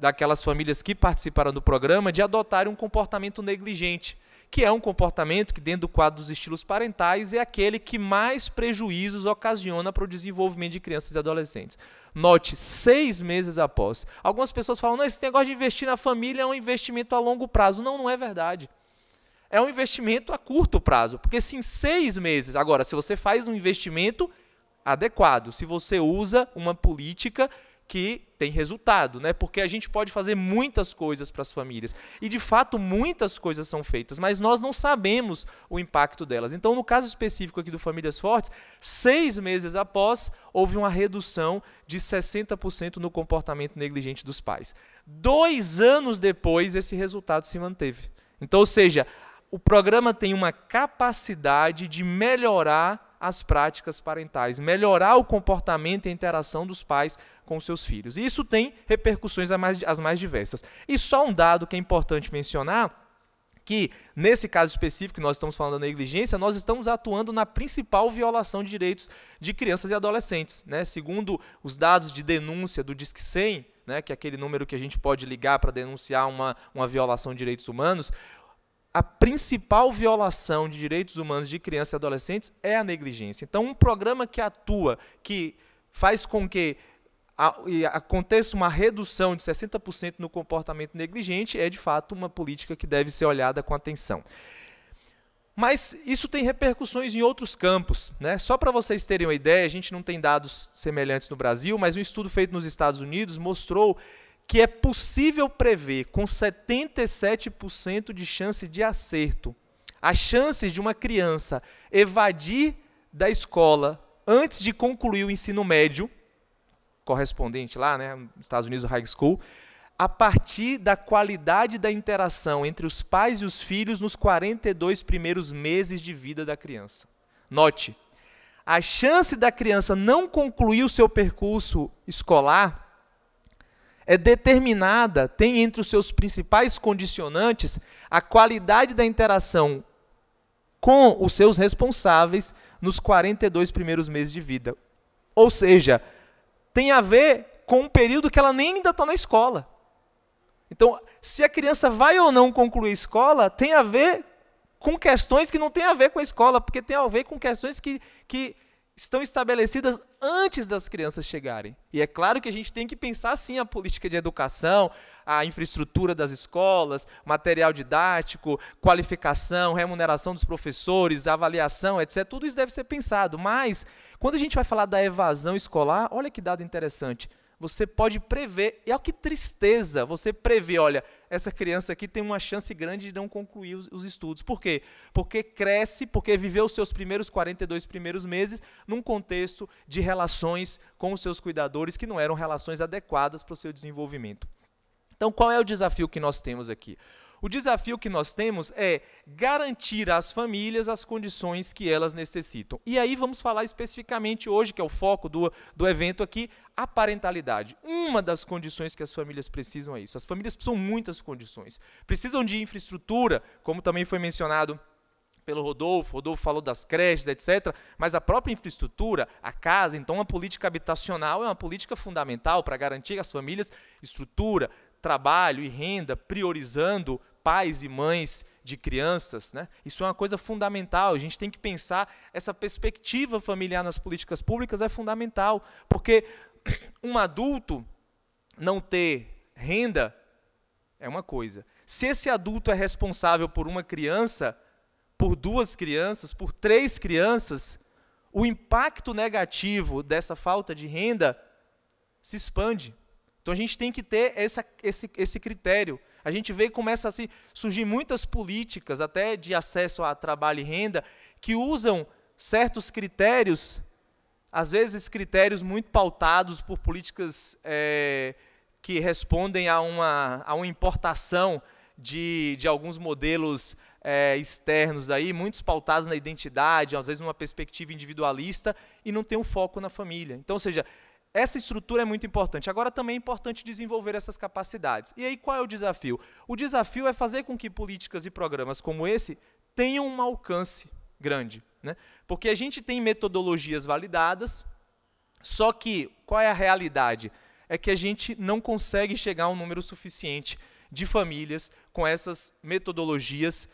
daquelas famílias que participaram do programa de adotarem um comportamento negligente que é um comportamento que, dentro do quadro dos estilos parentais, é aquele que mais prejuízos ocasiona para o desenvolvimento de crianças e adolescentes. Note, seis meses após. Algumas pessoas falam, não, esse negócio de investir na família é um investimento a longo prazo. Não, não é verdade é um investimento a curto prazo, porque se em seis meses, agora, se você faz um investimento adequado, se você usa uma política que tem resultado, né? Porque a gente pode fazer muitas coisas para as famílias. E de fato, muitas coisas são feitas, mas nós não sabemos o impacto delas. Então, no caso específico aqui do Famílias Fortes, seis meses após, houve uma redução de 60% no comportamento negligente dos pais. Dois anos depois, esse resultado se manteve. Então, ou seja, o programa tem uma capacidade de melhorar as práticas parentais, melhorar o comportamento e a interação dos pais com seus filhos. E isso tem repercussões as mais, as mais diversas. E só um dado que é importante mencionar que, nesse caso específico que nós estamos falando da negligência, nós estamos atuando na principal violação de direitos de crianças e adolescentes. Né? Segundo os dados de denúncia do Disque 100, né, que é aquele número que a gente pode ligar para denunciar uma, uma violação de direitos humanos, a principal violação de direitos humanos de crianças e adolescentes é a negligência. Então, um programa que atua, que faz com que aconteça uma redução de 60% no comportamento negligente, é de fato uma política que deve ser olhada com atenção. Mas isso tem repercussões em outros campos. Né? Só para vocês terem uma ideia, a gente não tem dados semelhantes no Brasil, mas um estudo feito nos Estados Unidos mostrou que é possível prever com 77% de chance de acerto as chances de uma criança evadir da escola antes de concluir o ensino médio, correspondente lá, né, nos Estados Unidos, high school, a partir da qualidade da interação entre os pais e os filhos nos 42 primeiros meses de vida da criança. Note, a chance da criança não concluir o seu percurso escolar é determinada, tem entre os seus principais condicionantes a qualidade da interação com os seus responsáveis nos 42 primeiros meses de vida. Ou seja, tem a ver com um período que ela nem ainda está na escola. Então, se a criança vai ou não concluir a escola, tem a ver com questões que não tem a ver com a escola, porque tem a ver com questões que, que estão estabelecidas antes das crianças chegarem. E é claro que a gente tem que pensar sim a política de educação, a infraestrutura das escolas, material didático, qualificação, remuneração dos professores, avaliação, etc. Tudo isso deve ser pensado. Mas quando a gente vai falar da evasão escolar, olha que dado interessante. Você pode prever, e olha que tristeza, você prevê, olha, essa criança aqui tem uma chance grande de não concluir os, os estudos. Por quê? Porque cresce, porque viveu os seus primeiros 42 primeiros meses num contexto de relações com os seus cuidadores que não eram relações adequadas para o seu desenvolvimento. Então, qual é o desafio que nós temos aqui? O desafio que nós temos é garantir às famílias as condições que elas necessitam. E aí vamos falar especificamente hoje, que é o foco do, do evento aqui, a parentalidade. Uma das condições que as famílias precisam é isso. As famílias precisam muitas condições. Precisam de infraestrutura, como também foi mencionado pelo Rodolfo, Rodolfo falou das creches, etc. Mas a própria infraestrutura, a casa, então uma política habitacional é uma política fundamental para garantir às famílias estrutura, trabalho e renda, priorizando pais e mães de crianças, né? Isso é uma coisa fundamental. A gente tem que pensar essa perspectiva familiar nas políticas públicas é fundamental, porque um adulto não ter renda é uma coisa. Se esse adulto é responsável por uma criança, por duas crianças, por três crianças, o impacto negativo dessa falta de renda se expande. Então a gente tem que ter essa, esse, esse critério. A gente vê começa a se, surgir muitas políticas, até de acesso a trabalho e renda, que usam certos critérios, às vezes critérios muito pautados por políticas é, que respondem a uma, a uma importação de, de alguns modelos é, externos aí, muitos pautados na identidade, às vezes numa perspectiva individualista, e não tem um foco na família. Então, ou seja, essa estrutura é muito importante. Agora também é importante desenvolver essas capacidades. E aí qual é o desafio? O desafio é fazer com que políticas e programas como esse tenham um alcance grande, né? Porque a gente tem metodologias validadas, só que qual é a realidade? É que a gente não consegue chegar a um número suficiente de famílias com essas metodologias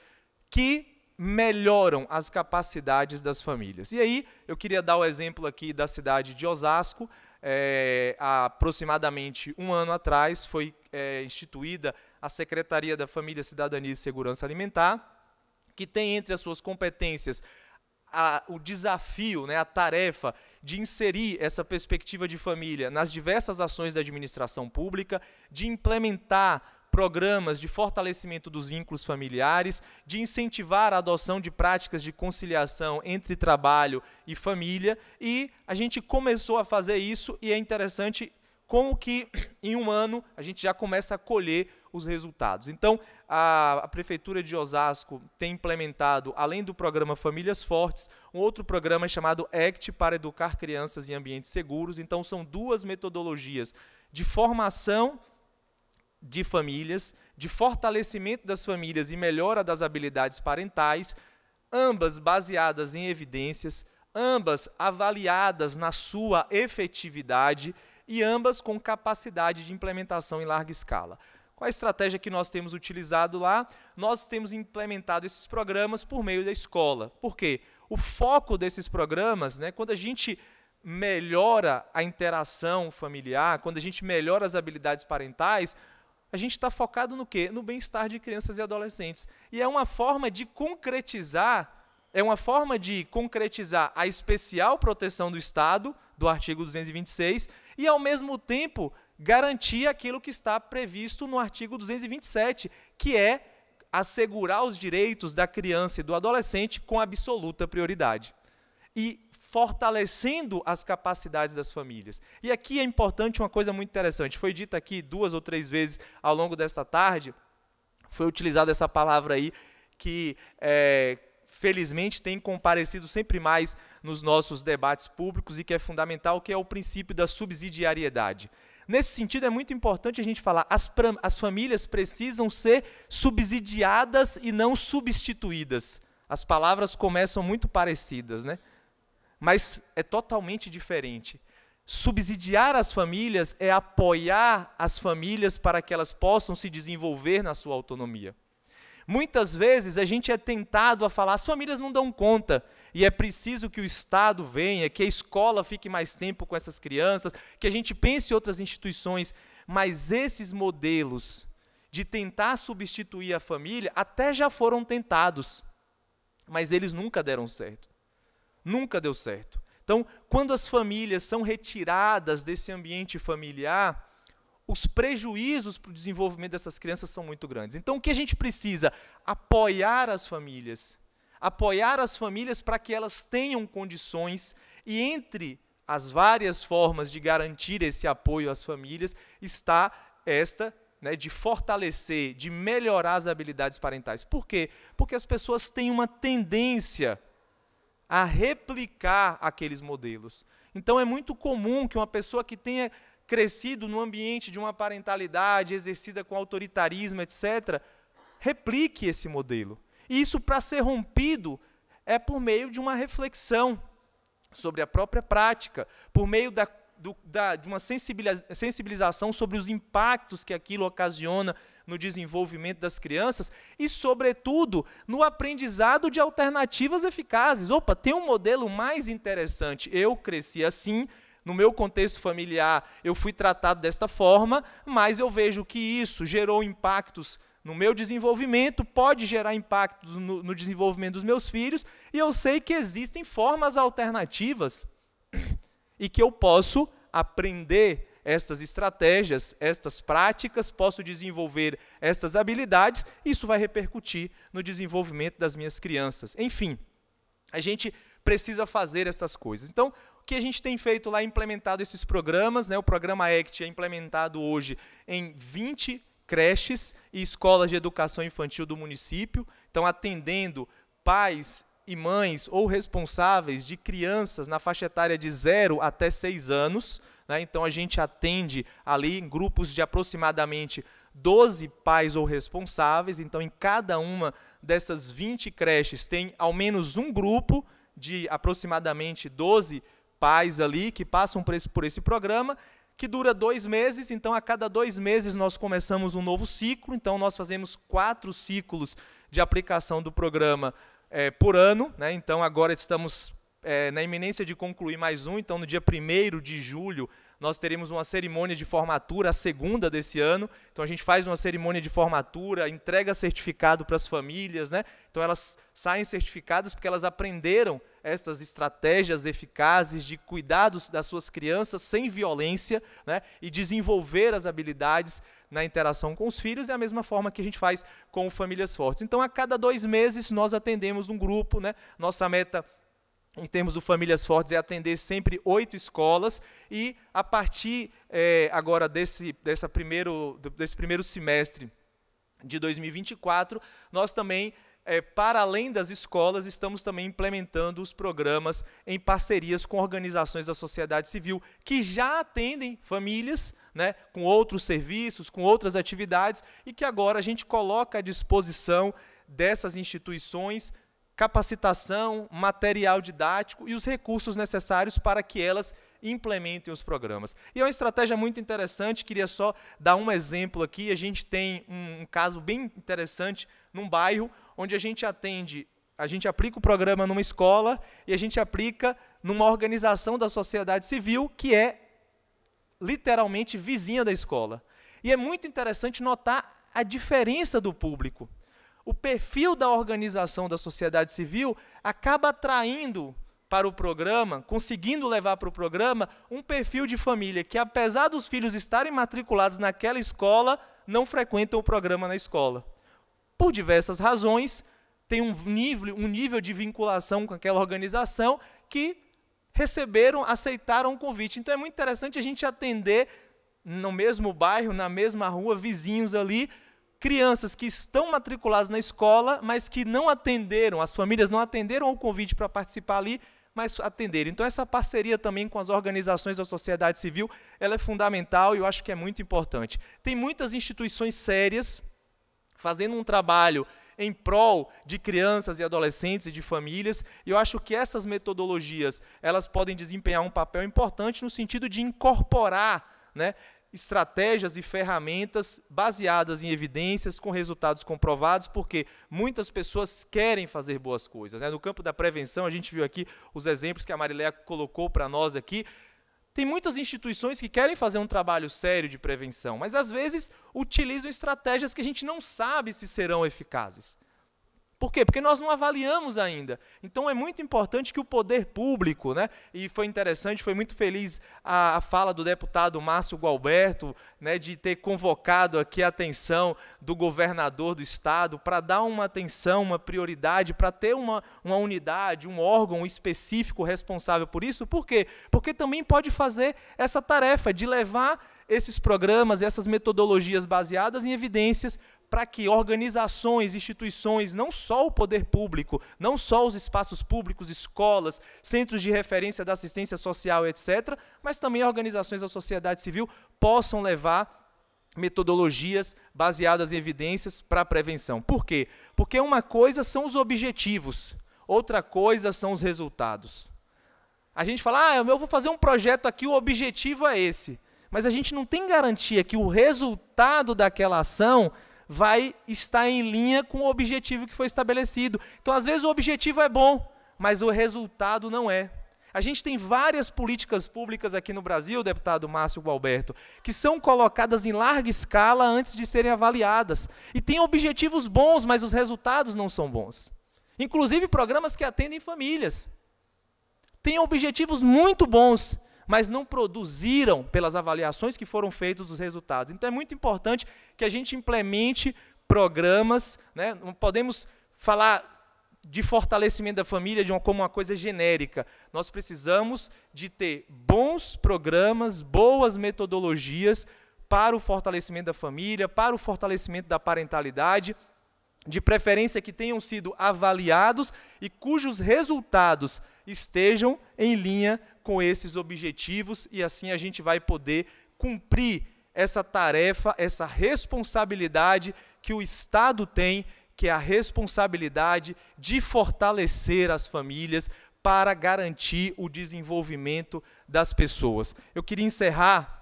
que melhoram as capacidades das famílias. E aí, eu queria dar o exemplo aqui da cidade de Osasco, é, há aproximadamente um ano atrás, foi é, instituída a Secretaria da Família, Cidadania e Segurança Alimentar, que tem entre as suas competências a, o desafio, né, a tarefa de inserir essa perspectiva de família nas diversas ações da administração pública, de implementar programas de fortalecimento dos vínculos familiares, de incentivar a adoção de práticas de conciliação entre trabalho e família, e a gente começou a fazer isso e é interessante como que em um ano a gente já começa a colher os resultados. Então, a, a, Prefeitura de Osasco tem implementado, além do programa Famílias Fortes, um outro programa chamado ACT para educar crianças em ambientes seguros. Então, são duas metodologias de formação de famílias, de fortalecimento das famílias e melhora das habilidades parentais, ambas baseadas em evidências, ambas avaliadas na sua efetividade e ambas com capacidade de implementação em larga escala. Qual a estratégia que nós temos utilizado lá? Nós temos implementado esses programas por meio da escola. Por quê? O foco desses programas, né, quando a gente melhora a interação familiar, quando a gente melhora as habilidades parentais, a gente está focado no quê? No bem-estar de crianças e adolescentes. E é uma forma de concretizar, é uma forma de concretizar a especial proteção do Estado, do artigo 226, e ao mesmo tempo garantir aquilo que está previsto no artigo 227, que é assegurar os direitos da criança e do adolescente com absoluta prioridade. E fortalecendo as capacidades das famílias. E aqui é importante uma coisa muito interessante. Foi dita aqui duas ou três vezes ao longo desta tarde, foi utilizada essa palavra aí, que é, felizmente tem comparecido sempre mais nos nossos debates públicos e que é fundamental, que é o princípio da subsidiariedade. Nesse sentido, é muito importante a gente falar: as, as famílias precisam ser subsidiadas e não substituídas. As palavras começam muito parecidas, né? mas é totalmente diferente. Subsidiar as famílias é apoiar as famílias para que elas possam se desenvolver na sua autonomia. Muitas vezes a gente é tentado a falar, as famílias não dão conta, e é preciso que o Estado venha, que a escola fique mais tempo com essas crianças, que a gente pense em outras instituições, mas esses modelos de tentar substituir a família até já foram tentados, mas eles nunca deram certo. Nunca deu certo. Então, quando as famílias são retiradas desse ambiente familiar, os prejuízos para o desenvolvimento dessas crianças são muito grandes. Então, o que a gente precisa? Apoiar as famílias. Apoiar as famílias para que elas tenham condições e entre as várias formas de garantir esse apoio às famílias está esta né, de fortalecer, de melhorar as habilidades parentais. Por quê? Porque as pessoas têm uma tendência a replicar aqueles modelos. Então é muito comum que uma pessoa que tenha crescido no ambiente de uma parentalidade exercida com autoritarismo, etc., replique esse modelo. E isso, para ser rompido, é por meio de uma reflexão sobre a própria prática, por meio da, do, da, de uma sensibilização sobre os impactos que aquilo ocasiona no desenvolvimento das crianças e, sobretudo, no aprendizado de alternativas eficazes. Opa, tem um modelo mais interessante. Eu cresci assim, no meu contexto familiar eu fui tratado desta forma, mas eu vejo que isso gerou impactos no meu desenvolvimento, pode gerar impactos no, no desenvolvimento dos meus filhos, e eu sei que existem formas alternativas e que eu posso aprender estas estratégias, estas práticas, posso desenvolver estas habilidades, isso vai repercutir no desenvolvimento das minhas crianças. Enfim, a gente precisa fazer essas coisas. Então, o que a gente tem feito lá implementado esses programas, né? O programa ECT é implementado hoje em 20 creches e escolas de educação infantil do município, então atendendo pais e mães ou responsáveis de crianças na faixa etária de 0 até 6 anos, né? Então a gente atende ali em grupos de aproximadamente 12 pais ou responsáveis. Então em cada uma dessas 20 creches tem ao menos um grupo de aproximadamente 12 pais ali que passam por esse, por esse programa que dura dois meses. Então, a cada dois meses nós começamos um novo ciclo. Então, nós fazemos quatro ciclos de aplicação do programa é, por ano. Né? Então, agora estamos é, na iminência de concluir mais um, então no dia 1 de julho nós teremos uma cerimônia de formatura, a segunda desse ano. Então a gente faz uma cerimônia de formatura, entrega certificado para as famílias, né? Então elas saem certificadas porque elas aprenderam essas estratégias eficazes de cuidados das suas crianças sem violência, né? E desenvolver as habilidades na interação com os filhos é a mesma forma que a gente faz com famílias fortes. Então a cada dois meses nós atendemos um grupo, né? Nossa meta é em termos do Famílias Fortes, é atender sempre oito escolas e a partir é, agora desse, dessa primeiro, desse primeiro semestre de 2024, nós também, é, para além das escolas, estamos também implementando os programas em parcerias com organizações da sociedade civil que já atendem famílias né, com outros serviços, com outras atividades e que agora a gente coloca à disposição dessas instituições capacitação, material didático e os recursos necessários para que elas implementem os programas. E é uma estratégia muito interessante, queria só dar um exemplo aqui. A gente tem um, um caso bem interessante num bairro onde a gente atende, a gente aplica o programa numa escola e a gente aplica numa organização da sociedade civil que é literalmente vizinha da escola. E é muito interessante notar a diferença do público o perfil da organização da sociedade civil acaba atraindo para o programa, conseguindo levar para o programa um perfil de família que, apesar dos filhos estarem matriculados naquela escola, não frequentam o programa na escola. Por diversas razões, tem um nível, um nível de vinculação com aquela organização que receberam, aceitaram o convite. Então é muito interessante a gente atender no mesmo bairro, na mesma rua, vizinhos ali, crianças que estão matriculadas na escola, mas que não atenderam, as famílias não atenderam ao convite para participar ali, mas atenderam. Então essa parceria também com as organizações da sociedade civil, ela é fundamental e eu acho que é muito importante. Tem muitas instituições sérias fazendo um trabalho em prol de crianças e adolescentes e de famílias. E eu acho que essas metodologias, elas podem desempenhar um papel importante no sentido de incorporar, né, estratégias e ferramentas baseadas em evidências, com resultados comprovados, porque muitas pessoas querem fazer boas coisas. Né? No campo da prevenção, a gente viu aqui os exemplos que a Marileia colocou para nós aqui. Tem muitas instituições que querem fazer um trabalho sério de prevenção, mas às vezes utilizam estratégias que a gente não sabe se serão eficazes. Por quê? Porque nós não avaliamos ainda. Então é muito importante que o poder público, né? E foi interessante, foi muito feliz a, a fala do deputado Márcio Gualberto, né, de ter convocado aqui a atenção do governador do estado para dar uma atenção, uma prioridade, para ter uma, uma unidade, um órgão específico responsável por isso. Por quê? Porque também pode fazer essa tarefa de levar esses programas, essas metodologias baseadas em evidências para que organizações, instituições, não só o poder público, não só os espaços públicos, escolas, centros de referência da assistência social, etc., mas também organizações da sociedade civil possam levar metodologias baseadas em evidências para a prevenção. Por quê? Porque uma coisa são os objetivos, outra coisa são os resultados. A gente fala, ah, eu vou fazer um projeto aqui, o objetivo é esse. Mas a gente não tem garantia que o resultado daquela ação vai estar em linha com o objetivo que foi estabelecido. Então, às vezes, o objetivo é bom, mas o resultado não é. A gente tem várias políticas públicas aqui no Brasil, deputado Márcio Gualberto, que são colocadas em larga escala antes de serem avaliadas. E tem objetivos bons, mas os resultados não são bons. Inclusive programas que atendem famílias. Tem objetivos muito bons, mas não produziram pelas avaliações que foram feitas os resultados. Então é muito importante que a gente implemente programas, né? Não podemos falar de fortalecimento da família de uma, como uma coisa genérica. Nós precisamos de ter bons programas, boas metodologias para o fortalecimento da família, para o fortalecimento da parentalidade, de preferência que tenham sido avaliados e cujos resultados estejam em linha com esses objetivos e assim a gente vai poder cumprir essa tarefa, essa responsabilidade que o Estado tem, que é a responsabilidade de fortalecer as famílias para garantir o desenvolvimento das pessoas. Eu queria encerrar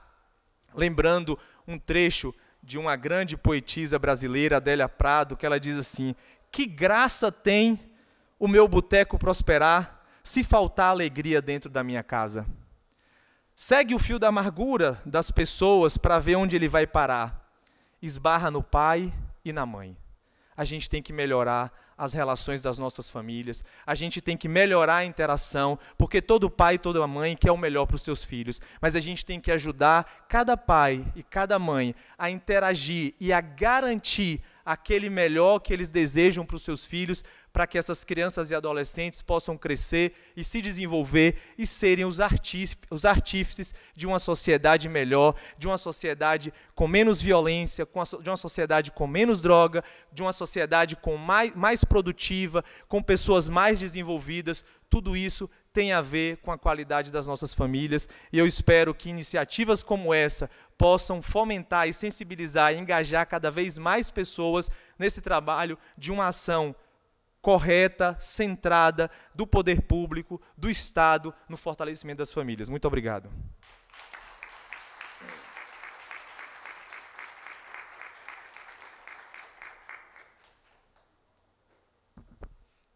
lembrando um trecho de uma grande poetisa brasileira, Adélia Prado, que ela diz assim: Que graça tem o meu boteco prosperar se faltar alegria dentro da minha casa? Segue o fio da amargura das pessoas para ver onde ele vai parar. Esbarra no pai e na mãe. A gente tem que melhorar as relações das nossas famílias, a gente tem que melhorar a interação, porque todo pai e toda mãe quer o melhor para os seus filhos, mas a gente tem que ajudar cada pai e cada mãe a interagir e a garantir aquele melhor que eles desejam para os seus filhos, para que essas crianças e adolescentes possam crescer e se desenvolver e serem os, artífices, os artífices de uma sociedade melhor, de uma sociedade com menos violência, com a, de uma sociedade com menos droga, de uma sociedade com mais, mais produtiva, com pessoas mais desenvolvidas. Tudo isso tem a ver com a qualidade das nossas famílias, e eu espero que iniciativas como essa possam fomentar e sensibilizar e engajar cada vez mais pessoas nesse trabalho de uma ação correta, centrada do poder público, do Estado no fortalecimento das famílias. Muito obrigado.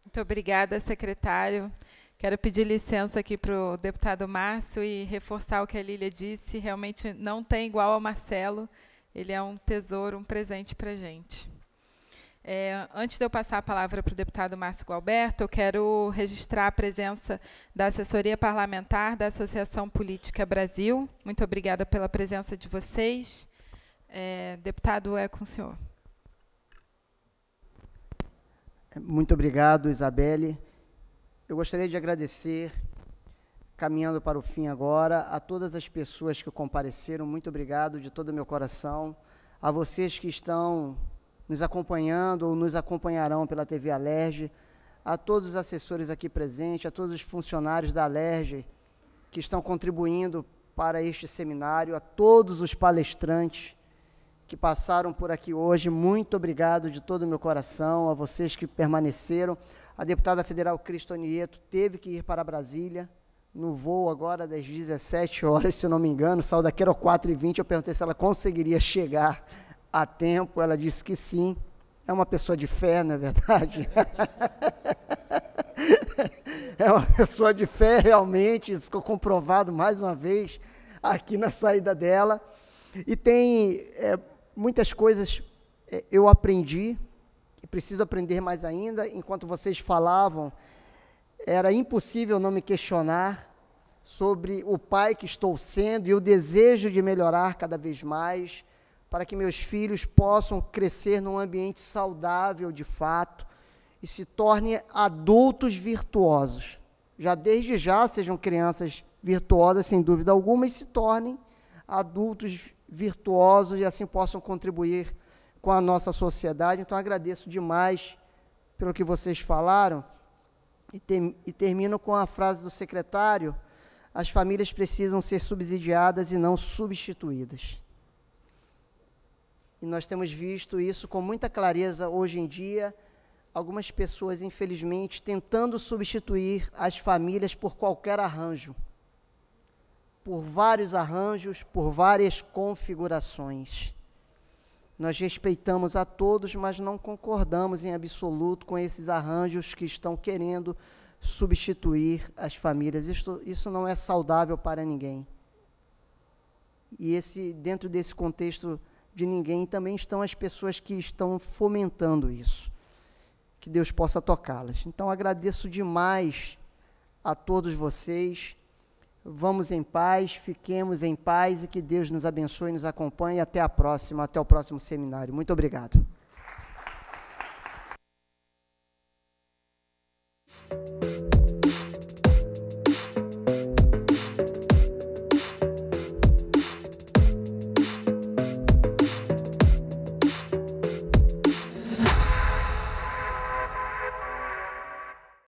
Muito obrigada, secretário. Quero pedir licença aqui para o deputado Márcio e reforçar o que a Lília disse. Realmente não tem igual ao Marcelo. Ele é um tesouro, um presente para a gente. É, antes de eu passar a palavra para o deputado Márcio Gualberto, eu quero registrar a presença da assessoria parlamentar da Associação Política Brasil. Muito obrigada pela presença de vocês. É, deputado, é com o senhor. Muito obrigado, Isabelle. Eu gostaria de agradecer, caminhando para o fim agora, a todas as pessoas que compareceram, muito obrigado de todo o meu coração. A vocês que estão nos acompanhando ou nos acompanharão pela TV Alerge, a todos os assessores aqui presentes, a todos os funcionários da Alerge que estão contribuindo para este seminário, a todos os palestrantes que passaram por aqui hoje, muito obrigado de todo o meu coração, a vocês que permaneceram. A deputada federal Cristonieto teve que ir para Brasília no voo agora das 17 horas, se não me engano, saiu daqui era 4 e 20 eu perguntei se ela conseguiria chegar a tempo, ela disse que sim. É uma pessoa de fé, não é verdade. é uma pessoa de fé, realmente, isso ficou comprovado mais uma vez aqui na saída dela. E tem é, muitas coisas é, eu aprendi preciso aprender mais ainda. Enquanto vocês falavam, era impossível não me questionar sobre o pai que estou sendo e o desejo de melhorar cada vez mais, para que meus filhos possam crescer num ambiente saudável de fato e se tornem adultos virtuosos. Já desde já sejam crianças virtuosas, sem dúvida alguma, e se tornem adultos virtuosos e assim possam contribuir com a nossa sociedade. Então agradeço demais pelo que vocês falaram e, e termino com a frase do secretário: as famílias precisam ser subsidiadas e não substituídas. E nós temos visto isso com muita clareza hoje em dia. Algumas pessoas, infelizmente, tentando substituir as famílias por qualquer arranjo, por vários arranjos, por várias configurações. Nós respeitamos a todos, mas não concordamos em absoluto com esses arranjos que estão querendo substituir as famílias. Isso, isso não é saudável para ninguém. E esse, dentro desse contexto de ninguém também estão as pessoas que estão fomentando isso. Que Deus possa tocá-las. Então agradeço demais a todos vocês Vamos em paz, fiquemos em paz e que Deus nos abençoe e nos acompanhe. Até a próxima, até o próximo seminário. Muito obrigado. Música